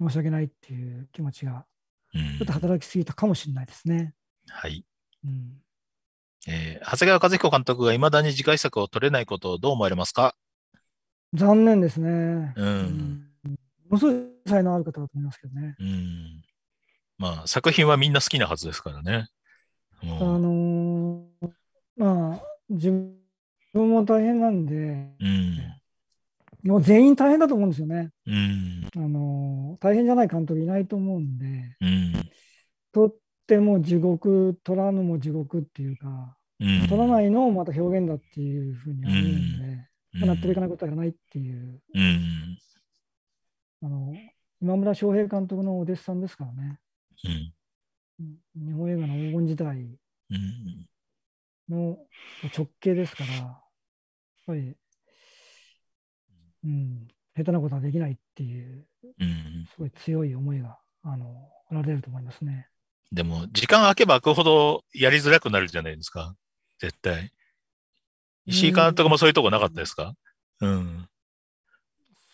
うん、申し訳ないっていう気持ちが、ちょっと働きすぎたかもしれないですね。はい。うんえー、長谷川和彦監督がいまだに次回作を取れないことをどう思われますか残念ですね。うん。ものすごい才能ある方だと思いますけどね。うん。まあ、作品はみんな好きなはずですからね。あのー、まあ、自分も大変なんで、うん、もう全員大変だと思うんですよね。うん、あの大変じゃない監督いないと思うんで、うん、取っても地獄、取らぬも地獄っていうか、うん、取らないのをまた表現だっていうふうに思うんで、まあ、納得いかないことはないっていう、あの今村翔平監督のお弟子さんですからね、日本映画の黄金時代の直系ですから、やっぱり。うん、下手なことはできないっていう、すごい強い思いが、あの、られると思いますね。でも、時間空けば空くほどやりづらくなるじゃないですか。絶対。石井監督もそういうとこなかったですか、うん、うん、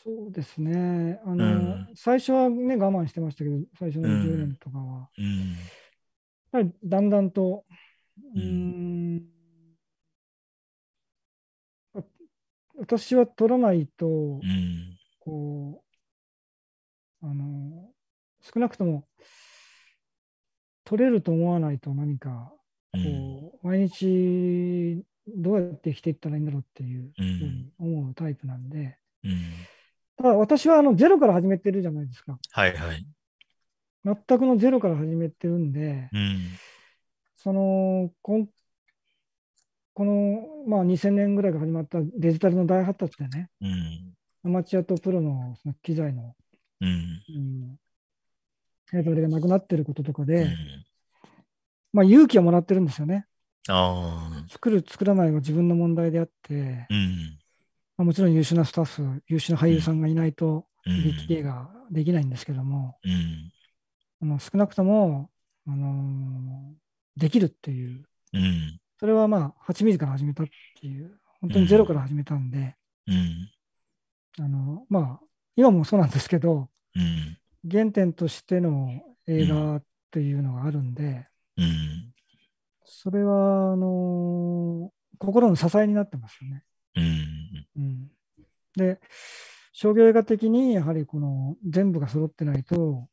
そうですね。あの、うん、最初はね、我慢してましたけど、最初の10年とかは。うん、だんだんと、うん年は取らないと、うん、こうあの少なくとも取れると思わないと何かこう、うん、毎日どうやって生きていったらいいんだろうっていうふうに思うタイプなんで、うん、ただ私はあのゼロから始めてるじゃないですか。はいはい。全くのゼロから始めてるんで、その今この、まあ、2000年ぐらいから始まったデジタルの大発達でね、うん、アマチュアとプロのその機材の、うんうん、レれがなくなってることとかで、うん、まあ、勇気をもらってるんですよね。あ作る、作らないは自分の問題であって、うんまあ、もちろん優秀なスタッフ、優秀な俳優さんがいないと、BTA ができないんですけども、うん、あの少なくとも、あのー、できるっていう。うんそれはまあ、8ミリから始めたっていう、本当にゼロから始めたんで、うん、あの、まあ、今もそうなんですけど、うん、原点としての映画っていうのがあるんで、うん、それは、あの心の支えになってますよね。うん、で、商業映画的にやはりこの全部が揃ってないと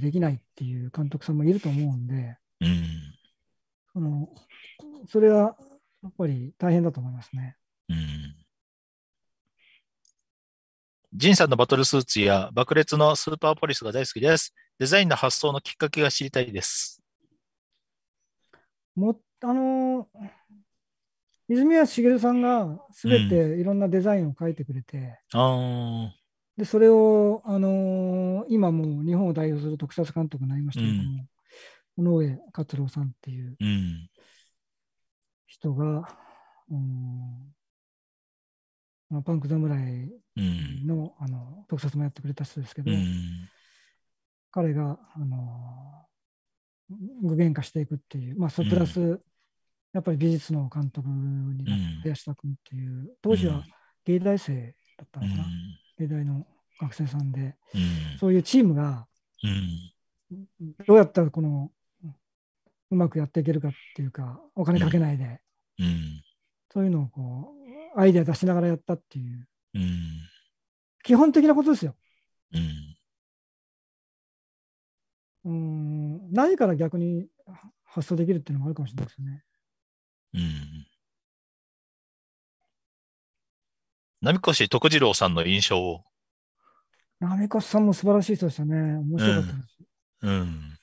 できないっていう監督さんもいると思うんで、うん、そのそれはやっぱり大変だと思いますね。うん。ジンさんのバトルスーツや爆裂のスーパーポリスが大好きです。デザインの発想のきっかけが知りたいです。もあの泉谷茂さんがすべていろんなデザインを書いてくれて、うん、でそれを、あの今も日本を代表する特撮監督になりましたけども、うん、尾上克郎さんっていう、うん、人が、うんまあ、パンク侍の,、あの特撮もやってくれた人ですけど、彼が、あの具現化していくっていう、まあ、それプラス、やっぱり美術の監督になって、林田君っていう、当時は芸大生だったのかな、芸大の学生さんで、そういうチームが、どうやったらこのうまくやっていけるかっていうか、お金かけないで、うん、そういうのをこう、アイデア出しながらやったっていう、うん、基本的なことですよ。うん、うんないから逆に発想できるっていうのもあるかもしれないですよね。うんなみこし徳次郎さんの印象を。なみこさんも素晴らしい人でしたね。面白かったです。うん。うん、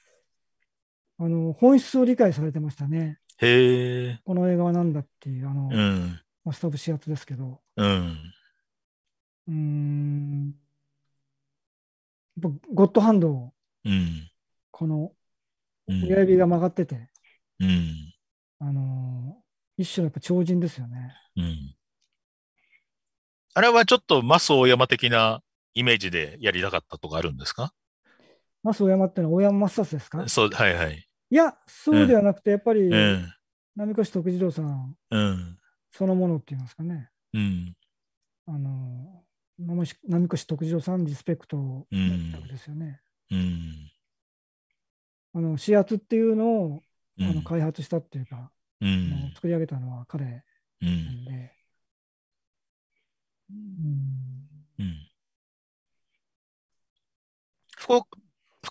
あの本質を理解されてましたね。へこの映画は何だっていう、あの、うん、マスト・オブ・シアトですけど。うん。うん。やっぱゴッドハンドを、うん、この親指が曲がってて、うん、あの一種のやっぱ超人ですよね。うん。あれはちょっとマスヤ山的なイメージでやりたかったとかあるんですかマスヤ山ってのは大山マスタスですかそう、はいはい。いや、そうではなくて、やっぱり、波越徳次郎さんそのものっていうんですかね。うん、あの波越徳次郎さんリスペクトですよね。うん、あの指圧っていうのを、あの開発したっていうか、うん、作り上げたのは彼なんで、うんうん、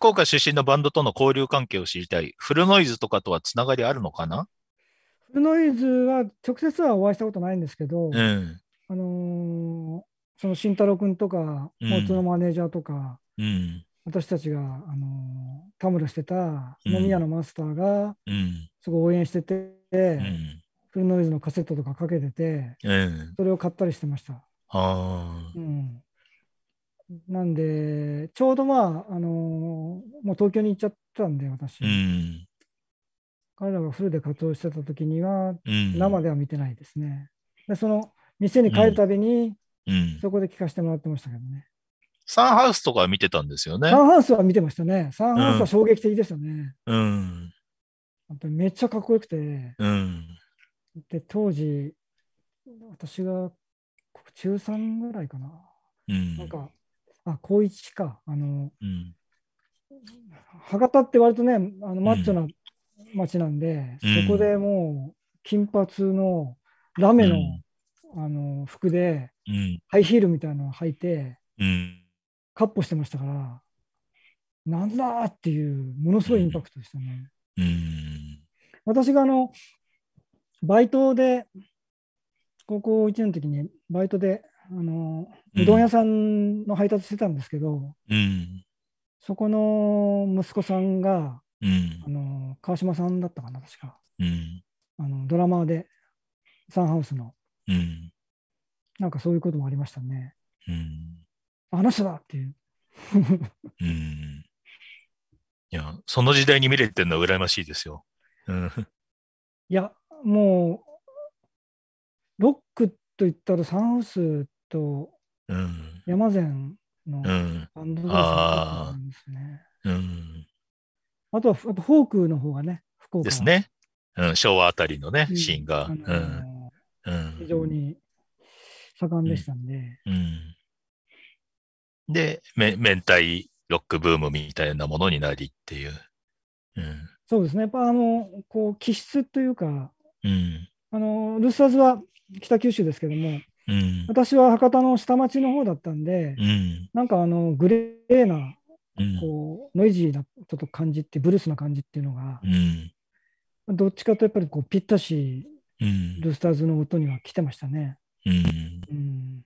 福岡出身のバンドとの交流関係を知りたい。フルノイズとかとはつながりあるのかなフルノイズは直接はお会いしたことないんですけど、うん、あのー、その慎太郎君とか、交通のマネージャーとか、うん、私たちが、あのー、たむろしてた飲み屋のマスターが、うすごい応援してて、うん、フルノイズのカセットとかかけてて、それを買ったりしてました。あうんなんで、ちょうどまあ、あのもう東京に行っちゃったんで、私。うん、彼らがフルで活動してた時には、生では見てないですね。でその店に帰るたびに、そこで聞かせてもらってましたけどね。サンハウスとか見てたんですよね。サンハウスは見てましたね。サンハウスは衝撃的でしたね。うん。本当にめっちゃかっこよくて。うん。で、当時、私が中3ぐらいかな。うん。なんか、あ、高一か。あの、うん、博多って割とね、あのマッチョな町なんで、うん、そこでもう、金髪のラメの、うん、あの服で、ハイヒールみたいなのを履いて、うん、カッポしてましたから、なんだっていう、ものすごいインパクトでしたね。私があの、バイトで、高校1年の時にバイトであの、うどん屋さんの配達してたんですけど、うん、そこの息子さんが、うん、あの川島さんだったかな、確か。うん、あのドラマで、サンハウスの、うん、なんかそういうこともありましたね。うん、あの人だっていう。うん、いや、その時代に見れてるのは羨ましいですよ。うん、いや、もう、ロックと言ったらサンハウスっと、うん、山善のバンドですね、うん、ああとは、あとフォークの方がね、福岡ですね、うん。昭和あたりのね、シーンが。非常に盛んでしたんで。で、め明太ロックブームみたいなものになりっていう。そうですね、やっぱあのこう気質というか、うん、あのルッサーズは北九州ですけども、うん、私は博多の下町の方だったんで、うん、なんかあのグレーな、こうノイジーなちょっと感じってブルースな感じっていうのが、どっちかとやっぱりこうぴったし、ルスターズの音には来てましたね。うん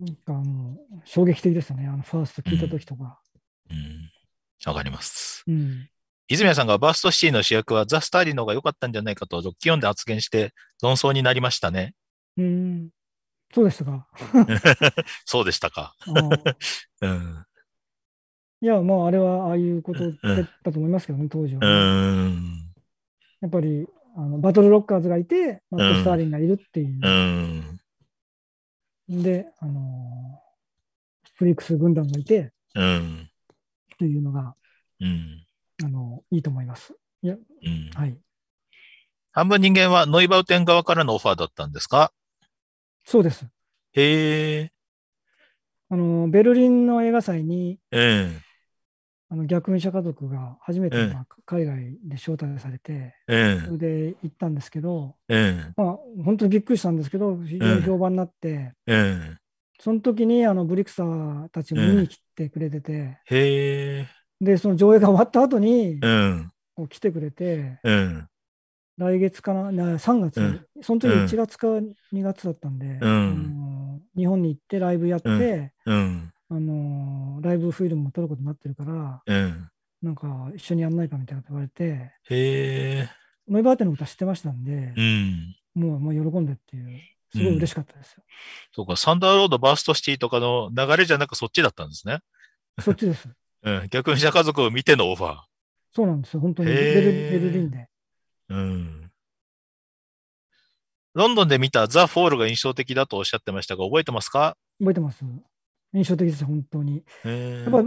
なんかあの、衝撃的でしたね、あのファースト聞いた時とか。うん、わ、かります。うん泉谷さんがバーストシティの主役はザ・スターリンの方が良かったんじゃないかと、ドッキーオンで発言して論争になりましたね。うん。そうでしたか。そうでしたか。うん、いや、まあ、あれはああいうことだったと思いますけどね、当時は、やっぱりあのバトルロッカーズがいて、マット・スターリンがいるっていう。うん、で、あのフリックス軍団がいて、うん、っていうのが、うん、あのいいと思います。いや、うん、はい。半分人間はノイバウテン側からのオファーだったんですかそうです。へえ。あの、ベルリンの映画祭に、ええ、あの逆運者家族が初めて、まあ、海外で招待されて、ええ、それで行ったんですけど、ええ、まあ、本当にびっくりしたんですけど、非常に評判になって、ええ、その時にあのブリクサーたちも見に来てくれてて、ええ、で、その上映が終わった後に、ええ、こう来てくれて、ええ、来月かな、な3月、うん、その時1月か2月だったんで、うん、日本に行ってライブやって、うんあのライブフィルムも撮ることになってるから、うん、なんか一緒にやんないかみたいなっと言われて、へノイバーテンの歌知ってましたんで、うん、もうもう喜んでっていう。すごい嬉しかったですよ、そうか、サンダーロード、バーストシティとかの流れじゃなくそっちだったんですね。そっちです。うん、逆に社家族を見てのオファー。そうなんですよ、本当にベルベルリンで。ロンドンで見たザ・フォールが印象的だとおっしゃってましたが、覚えてますか覚えてます。印象的です、本当に。やっぱ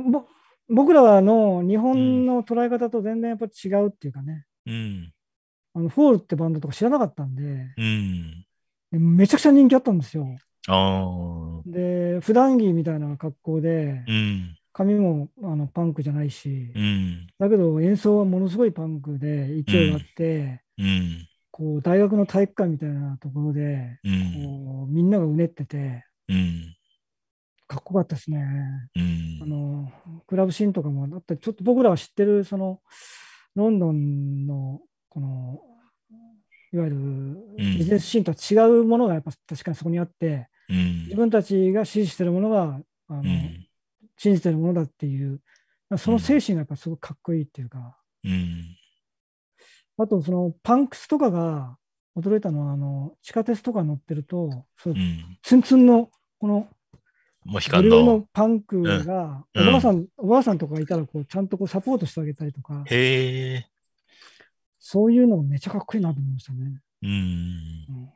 僕らの日本の捉え方と全然やっぱ違うっていうかね。うん、あのフォールってバンドとか知らなかったんで、うん、でめちゃくちゃ人気あったんですよ。あで、普段着みたいな格好で、うん、髪もあのパンクじゃないし、うん、だけど演奏はものすごいパンクで勢いがあって、うん、こう大学の体育館みたいなところで、うん、こうみんながうねってて、かっこよかったですね、あのクラブシーンとかもだってちょっと僕らが知ってるそのロンドンのこのいわゆるビジネスシーンとは違うものがやっぱ確かにそこにあって、自分たちが支持してるものがあの、信じてるものだっていう、その精神がやっぱすごくかっこいいっていうか、うん、あとそのパンクスとかが驚いたのは、あの地下鉄とか乗ってると、そう、ツンツンのこの、もう光のパンクが、うん、おばあさん、おばあさんとかがいたらこう、ちゃんとこうサポートしてあげたりとか、へそういうのめちゃかっこいいなと思いましたね。うん、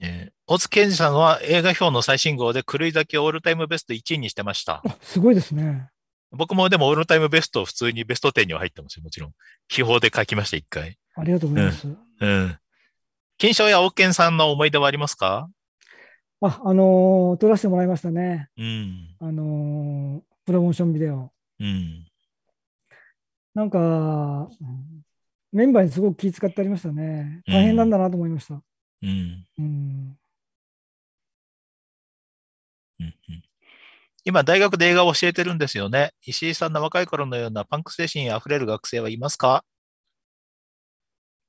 え、ね、大津健二さんは映画表の最新号で狂い咲きオールタイムベスト1位にしてました。すごいですね。僕もでもオールタイムベスト普通にベスト10には入ってますよ、もちろん。気泡で書きました、一回。ありがとうございます。うん。うん、金賞や王健さんの思い出はありますかあ、あのー、撮らせてもらいましたね。うん。あのー、プロモーションビデオ。うん。なんか、メンバーにすごく気遣ってありましたね。大変なんだなと思いました。うん。うん、うんうん今、大学で映画を教えてるんですよね。石井さんの若い頃のようなパンク精神あふれる学生はいますか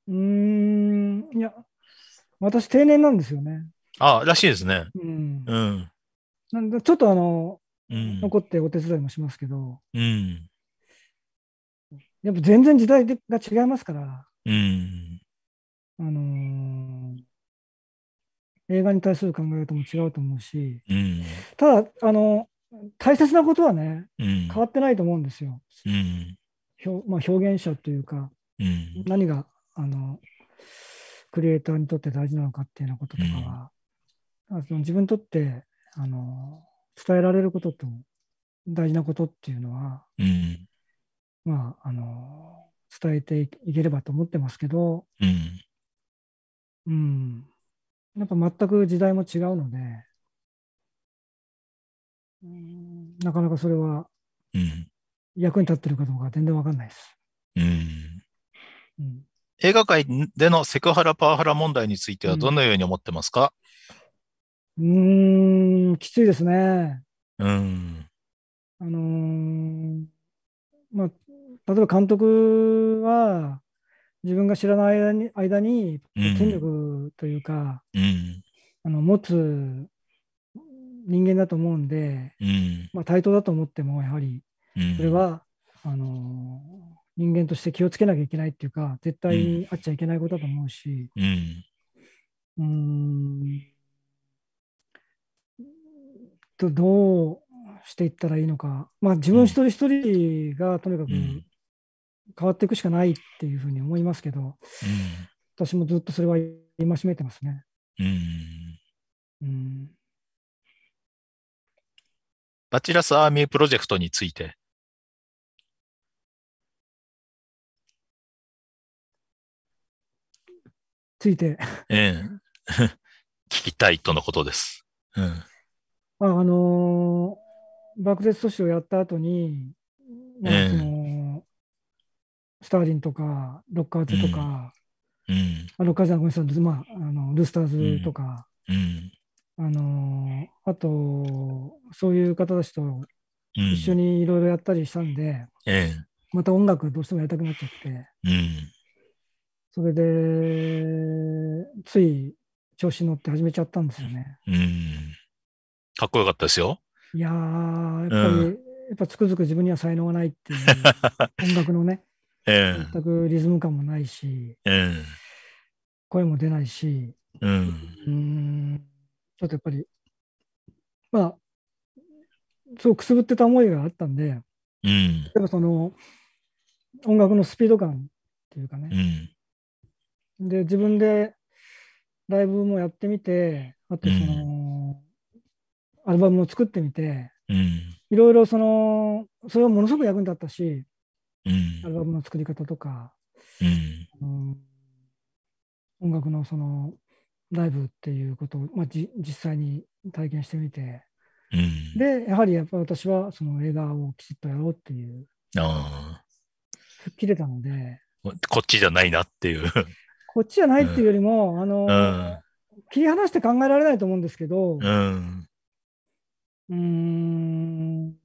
うーん、いや、私、定年なんですよね。ああ、らしいですね。うん。うん、なんちょっとあの、うん、残ってお手伝いもしますけど、うん、やっぱ全然時代が違いますから、うん、あのー映画に対する考え方も違うと思うし、うん、ただあの大切なことはね、うん、変わってないと思うんですよ。うんまあ、表現者というか、うん、何があのクリエイターにとって大事なのかっていうようなこととかは、うん、自分にとってあの伝えられることと大事なことっていうのは、うん、まああの伝えていければと思ってますけど、うん、うん、やっぱ全く時代も違うので、うん、なかなかそれは役に立ってるかどうか全然わかんないです。うん、うん、映画界でのセクハラ、パワハラ問題についてはどのように思ってますか、うん、うんきついですね。うん。あのー、まあ、例えば監督は、自分が知らない間に間に権力というか、うん、あの持つ人間だと思うんで、うん、まあ、対等だと思ってもやはりそれは、うん、あの人間として気をつけなきゃいけないっていうか絶対にあっちゃいけないことだと思うし、うん、とどうしていったらいいのか、まあ、自分一人一人がとにかく変わっていくしかないっていうふうに思いますけど、うん、私もずっとそれは戒めてますね。うん、うん、バチラスアーミープロジェクトについて。ついて。ええ。聞きたいとのことです。うん、ああのー、爆絶阻止をやった後に、ええスターリンとか、ロッカーズとか、うん、あロッカーズはごめんなさい、まあ、あのルスターズとか、あのあと、そういう方たちと一緒にいろいろやったりしたんで、ええ、また音楽どうしてもやりたくなっちゃって、それで、つい調子乗って始めちゃったんですよね。うん、かっこよかったですよ。いややっぱり、うん、やっぱつくづく自分には才能がないっていう、音楽のね。全くリズム感もないし、声も出ないし、うん、うんちょっとやっぱり、まあ、そうくすぶってた思いがあったんで、うん、でもその音楽のスピード感っていうかね、うん、で自分でライブもやってみてあとその、うん、アルバムも作ってみて、いろいろそのそれはものすごく役に立ったし、アルバムの作り方とか、うん、音楽のそのライブっていうことを、まあ、実際に体験してみて、うん、でやはりやっぱ私はその映画をきちっとやろうっていう吹っ切れたのでこっちじゃないなっていうこっちじゃないっていうよりも、うん、あの、うん、切り離して考えられないと思うんですけどうん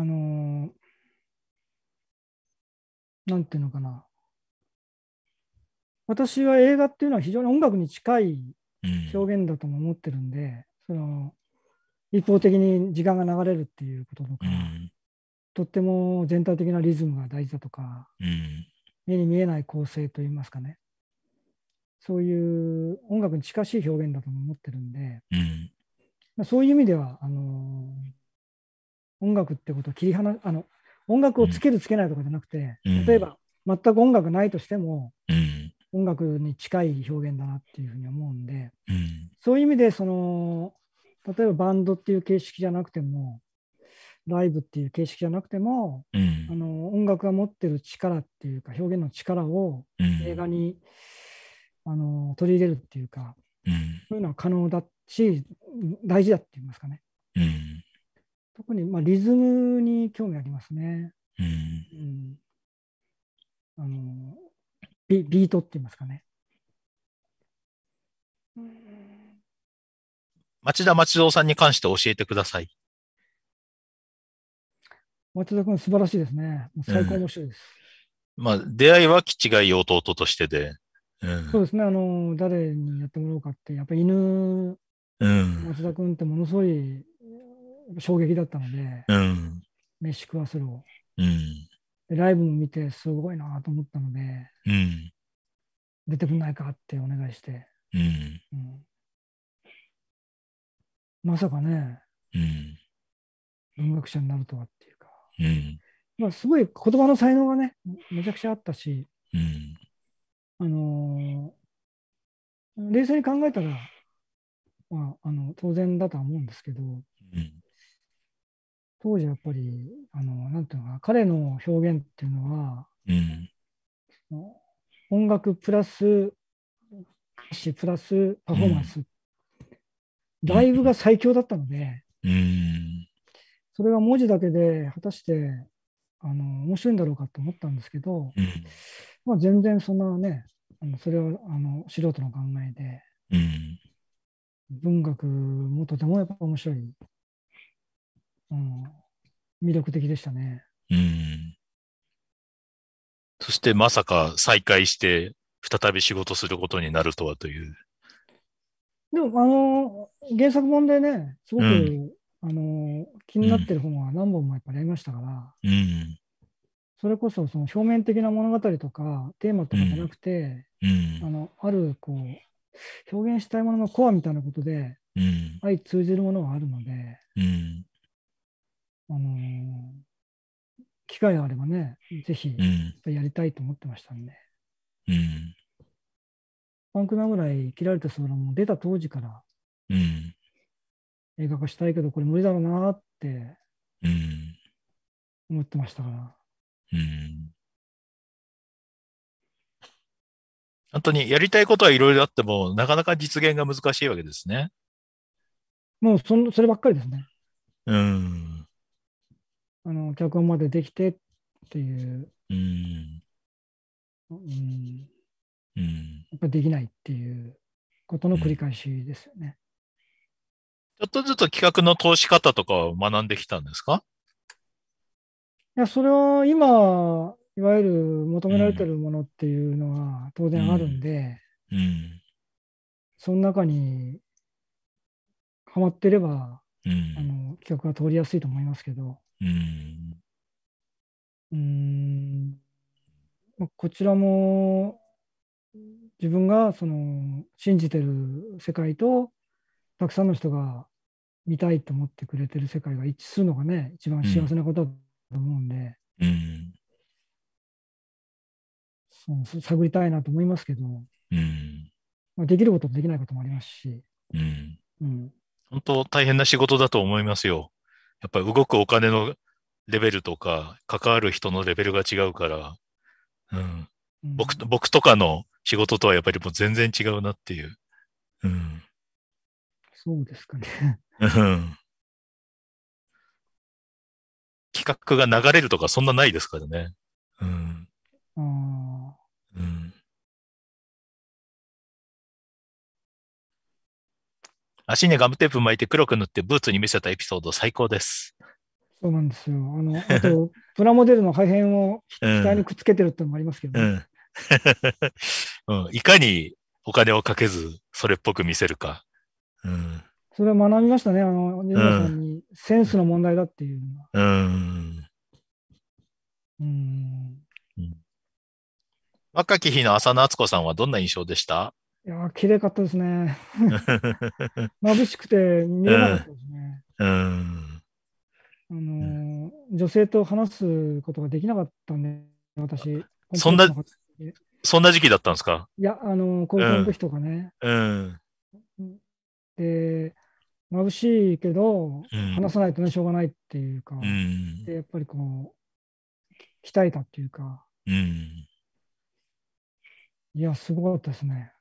あのー、なんていうのかな、私は映画っていうのは非常に音楽に近い表現だとも思ってるんで、うん、その一方的に時間が流れるっていうこととか、うん、とっても全体的なリズムが大事だとか、うん、目に見えない構成といいますかね、そういう音楽に近しい表現だとも思ってるんで、まそういう意味では、あのー音楽ってことを切り離あの音楽をつけるつけないとかじゃなくて、うん、例えば全く音楽ないとしても、うん、音楽に近い表現だなっていうふうに思うんで、うん、そういう意味でその例えばバンドっていう形式じゃなくてもライブっていう形式じゃなくても、あの音楽が持ってる力っていうか表現の力を映画に、あの取り入れるっていうか、そういうのは可能だし大事だって言いますかね。特にまあリズムに興味ありますね。うん、うん、あのビビートって言いますかね。町田町蔵さんに関して教えてください。町田君、素晴らしいですね。最高面白いです。うん、まあ、出会いは気違い弟としてで。うん、そうですねあの、誰にやってもらおうかって、やっぱり犬、うん、町田君ってものすごい衝撃だったので、うん、飯食わせろ、うん、ライブも見てすごいなと思ったので、うん、出てくんないかってお願いして、うんうん、まさかね、うん、文学者になるとはっていうか、まあ、すごい言葉の才能がねめちゃくちゃあったし、あのー、冷静に考えたら、まあ、あの当然だとは思うんですけど、当時やっぱり、あの、なんていうのか、彼の表現っていうのは、うん、音楽プラス、歌詞プラスパフォーマンス、うん、ライブが最強だったので、うん、それが文字だけで果たしてあの面白いんだろうかと思ったんですけど、うん、まあ、全然そんなねあのそれはあの素人の考えで、うん、文学もとてもやっぱ面白いうん、魅力的でしたね。うん。そしてまさか再開して、再び仕事することになるとはという。でも、あの、原作本でね、すごく、うん、あの、気になってる本は何本もやっぱりありましたから、うん、それこそその表面的な物語とか、テーマとかじゃなくて、うん、あの、ある、こう、表現したいもののコアみたいなことで、相通じるものはあるので、うんあのー、機会があればね、ぜひやりたいと思ってましたんで。うん。パンクなぐらい切られた空も出た当時から、うん、映画化したいけど、これ無理だろうなって、思ってましたから。うん。本当にやりたいことはいろいろあっても、なかなか実現が難しいわけですね。もうそそればっかりですね。うん。あの脚本までできてっていう、うん、うん、うん、やっぱできないっていうことの繰り返しですよね。ちょっとずつ企画の通し方とかを学んできたんですかいや、それは今、いわゆる求められてるものっていうのは当然あるんで、うん、うん、その中にはまってれば、うん、あの企画が通りやすいと思いますけど。うん。うんこちらも自分がその信じてる世界とたくさんの人が見たいと思ってくれてる世界が一致するのがね一番幸せなことだと思うんで、うん、そ探りたいなと思いますけど、うんまあ、できることもできないこともありますし、うんうん、本当大変な仕事だと思いますよ。やっぱり動くお金のレベルとか、関わる人のレベルが違うから、うん。うん、僕僕とかの仕事とはやっぱりもう全然違うなっていう。うん。そうですかね。うん。企画が流れるとかそんなないですからね。うん。うん。足にガムテープ巻いて黒く塗ってブーツに見せたエピソード最高です。そうなんですよ。あの、あと、プラモデルの破片を額にくっつけてるってのもありますけど、ねうん うん、いかにお金をかけず、それっぽく見せるか。うん、それは学びましたね。あの、ジさんに、センスの問題だっていうのは。うん。うん。若き日の浅野敦子さんはどんな印象でしたいや綺麗かったですね。眩しくて見えなかったですね。うん、あの、女性と話すことができなかったんで、私。そんな、そんな時期だったんですかいや、あの、高校の時とかね。うん。で、眩しいけど、話さないとね、しょうがないっていうか、うん、でやっぱりこう、鍛えたっていうか、うん、いや、すごかったですね。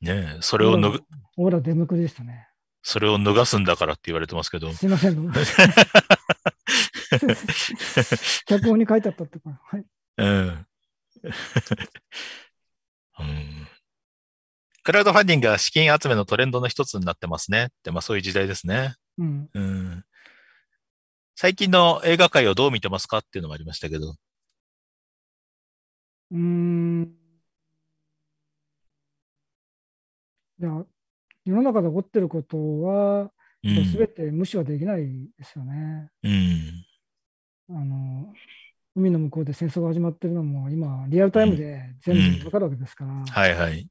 ねそれを脱ぐ。オーラ出向くでしたね。それを脱がすんだからって言われてますけど。すいません。脚本に書いてあったってか。はい。うん。うんクラウドファンディングが資金集めのトレンドの一つになってますねって、まあそういう時代ですね。うん、うん。最近の映画界をどう見てますかっていうのもありましたけど。うん。じゃ世の中で起こってることは、すべ全て無視はできないですよね。うん、あの海の向こうで戦争が始まってるのも今リアルタイムで全部分かるわけですから、うんうん、はいはい、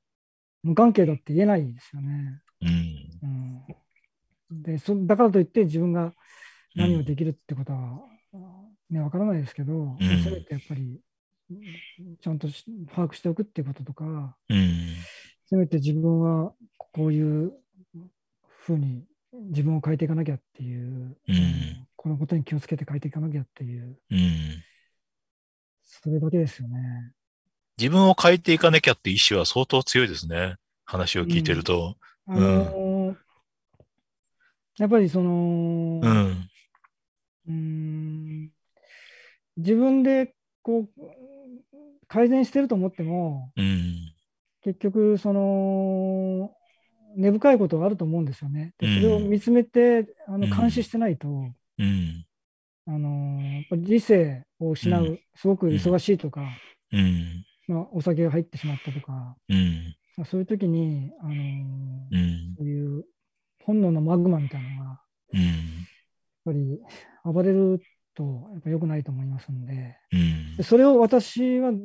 無関係だって言えないですよね。うんでそだからといって自分が何をできるってことは、ね、分からないですけど、すべてやっぱりちゃんと把握しておくっていうこととか、うん、せめて自分はこういうふうに自分を変えていかなきゃっていう、うん、このことに気をつけて変えていかなきゃっていう、うん、それだけですよね。自分を変えていかなきゃって意志は相当強いですね、話を聞いてると。うん、やっぱりその、うん自分でこう改善してると思っても、うん、結局その根深いことがあると思うんですよね。でそれを見つめて、うん、あの監視してないと、うん、あのやっぱり理性を失う、うん、すごく忙しいとか、まあ、お酒が入ってしまったとか、まあ、そういう時に、あのそういう本能のマグマみたいなのが、やっぱり暴れるとやっぱ良くないと思いますんでで、それを私はど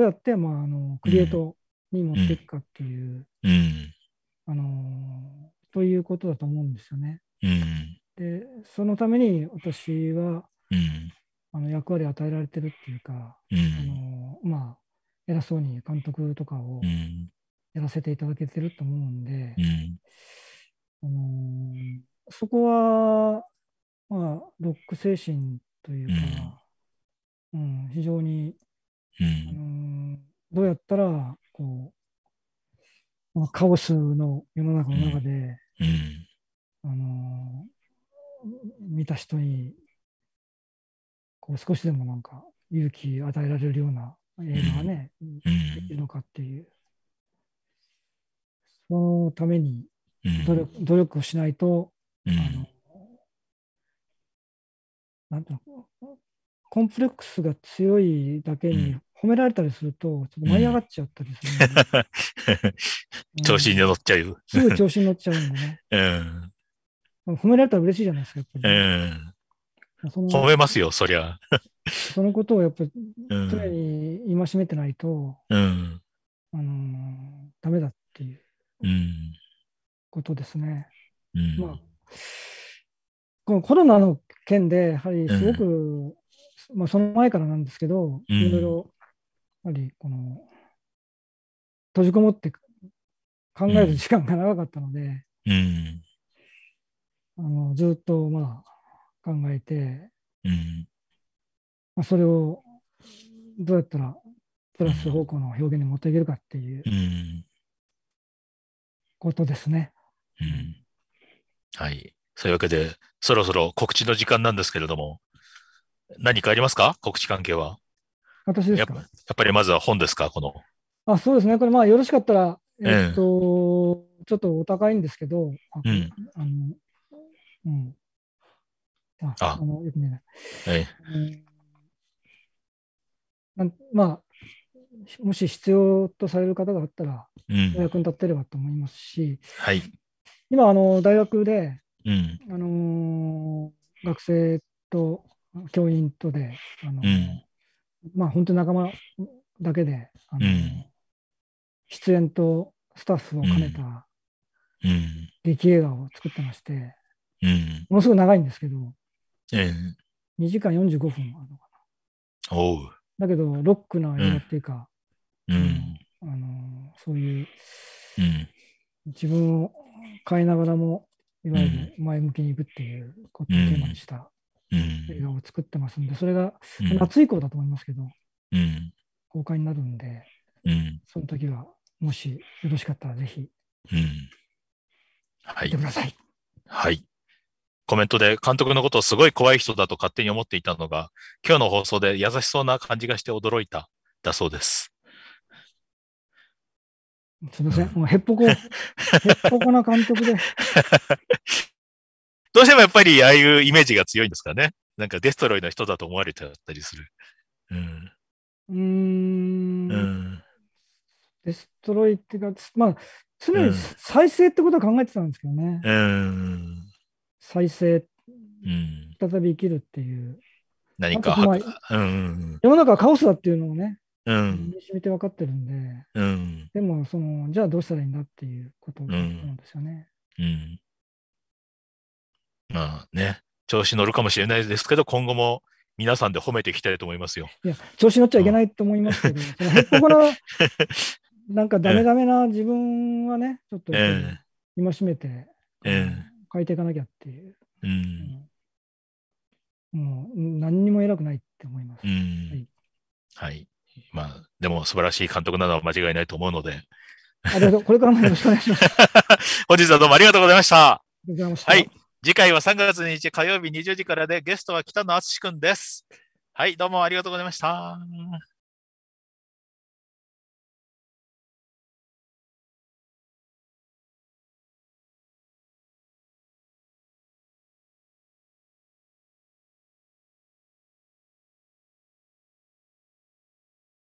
うやって、まあ、あのクリエイトに持っていくかっていう、うん、あのということだと思うんですよね。うん、でそのために私は、うん、あの役割を与えられてるっていうか、あのまあ偉そうに監督とかをやらせていただけてると思うんで、あのそこは、まあ、ロック精神というか、うん非常に、あのどうやったらこう、カオスの世の中の中で、うん、あの見た人にこう少しでもなんか勇気与えられるような映画がね、いるのかっていう。そのために努力,、努力をしないと、あのなんていうのコンプレックスが強いだけに褒められたりすると、ちょっと舞い上がっちゃったりする、ね、うん、調子に乗っちゃう。すぐ調子に乗っちゃうんだね。うん、褒められたら嬉しいじゃないですか、やっぱり。うん、その褒めますよ、そりゃ。そのことをやっぱり常に戒めてないと、うん、あのダメだっていうことですね。まあこのコロナの件で、やはりすごく、うん、まあ、その前からなんですけど、いろいろぱりこの閉じこもって考える時間が長かったので、うん、あのずっとまあ考えて、うん、まあ、それをどうやったらプラス方向の表現に持っていけるかっていうことですね。うん、はい。そういうわけで、そろそろ告知の時間なんですけれども、何かありますか告知関係は。私ですかやっぱりまずは本ですか、この。あそうですね、これ、まあ、よろしかったら、えっと、ちょっとお高いんですけど、うん。あの、うん。あ、ああのよく見えない。えうん、まあ、もし必要とされる方があったら、お役に立ってればと思いますし、はい。今、あの、大学で、うん、あの学生と教員とで、あのうんまあ本当に仲間だけで、あの、うん、出演とスタッフを兼ねた劇映画を作ってまして、うん、ものすごく長いんですけど、ええ、2時間45分あるのかな。おだけど、ロックな映画っていうか、うん、あのそういう、うん、自分を変えながらも、いわゆる前向きにいくっていうことをテーマにした映画を作ってますんで、それが夏以降だと思いますけど、うん、公開になるんで、うん、その時はもしよろしかったらぜひ、うん、はい。てください。はい。コメントで監督のことをすごい怖い人だと勝手に思っていたのが、今日の放送で優しそうな感じがして驚いた、だそうです。すみません、もうへっぽこ、へっぽこな監督で。どうしてもやっぱりああいうイメージが強いんですかね。なんかデストロイの人だと思われちゃったりする。うん。うんうん。デストロイっていうか、まあ、常に再生ってことは考えてたんですけどね。うん。再生、うん、再び生きるっていう。何か、うん、世の中はカオスだっていうのをね、うん、身にて分かってるんで、うん、でもその、じゃあどうしたらいいんだっていうことなんですよね。うん、うん、まあね、調子乗るかもしれないですけど、今後も皆さんで褒めていきたいと思いますよ。いや、調子乗っちゃいけないと思いますけど、ね、うん、へ なんかダメダメな自分はね、ちょっと戒めて、えー、変えていかなきゃっていう。うん、ん、もう何にも偉くないって思います。はいはい。まあ、でも素晴らしい監督なのは間違いないと思うので。ありがとう。これからもよろしくお願いします。本日はどうもありがとうございました。ありがとうございました。はい。次回は3月2日火曜日20時からでゲストは北野敦君です。はい、どうもありがとうございました。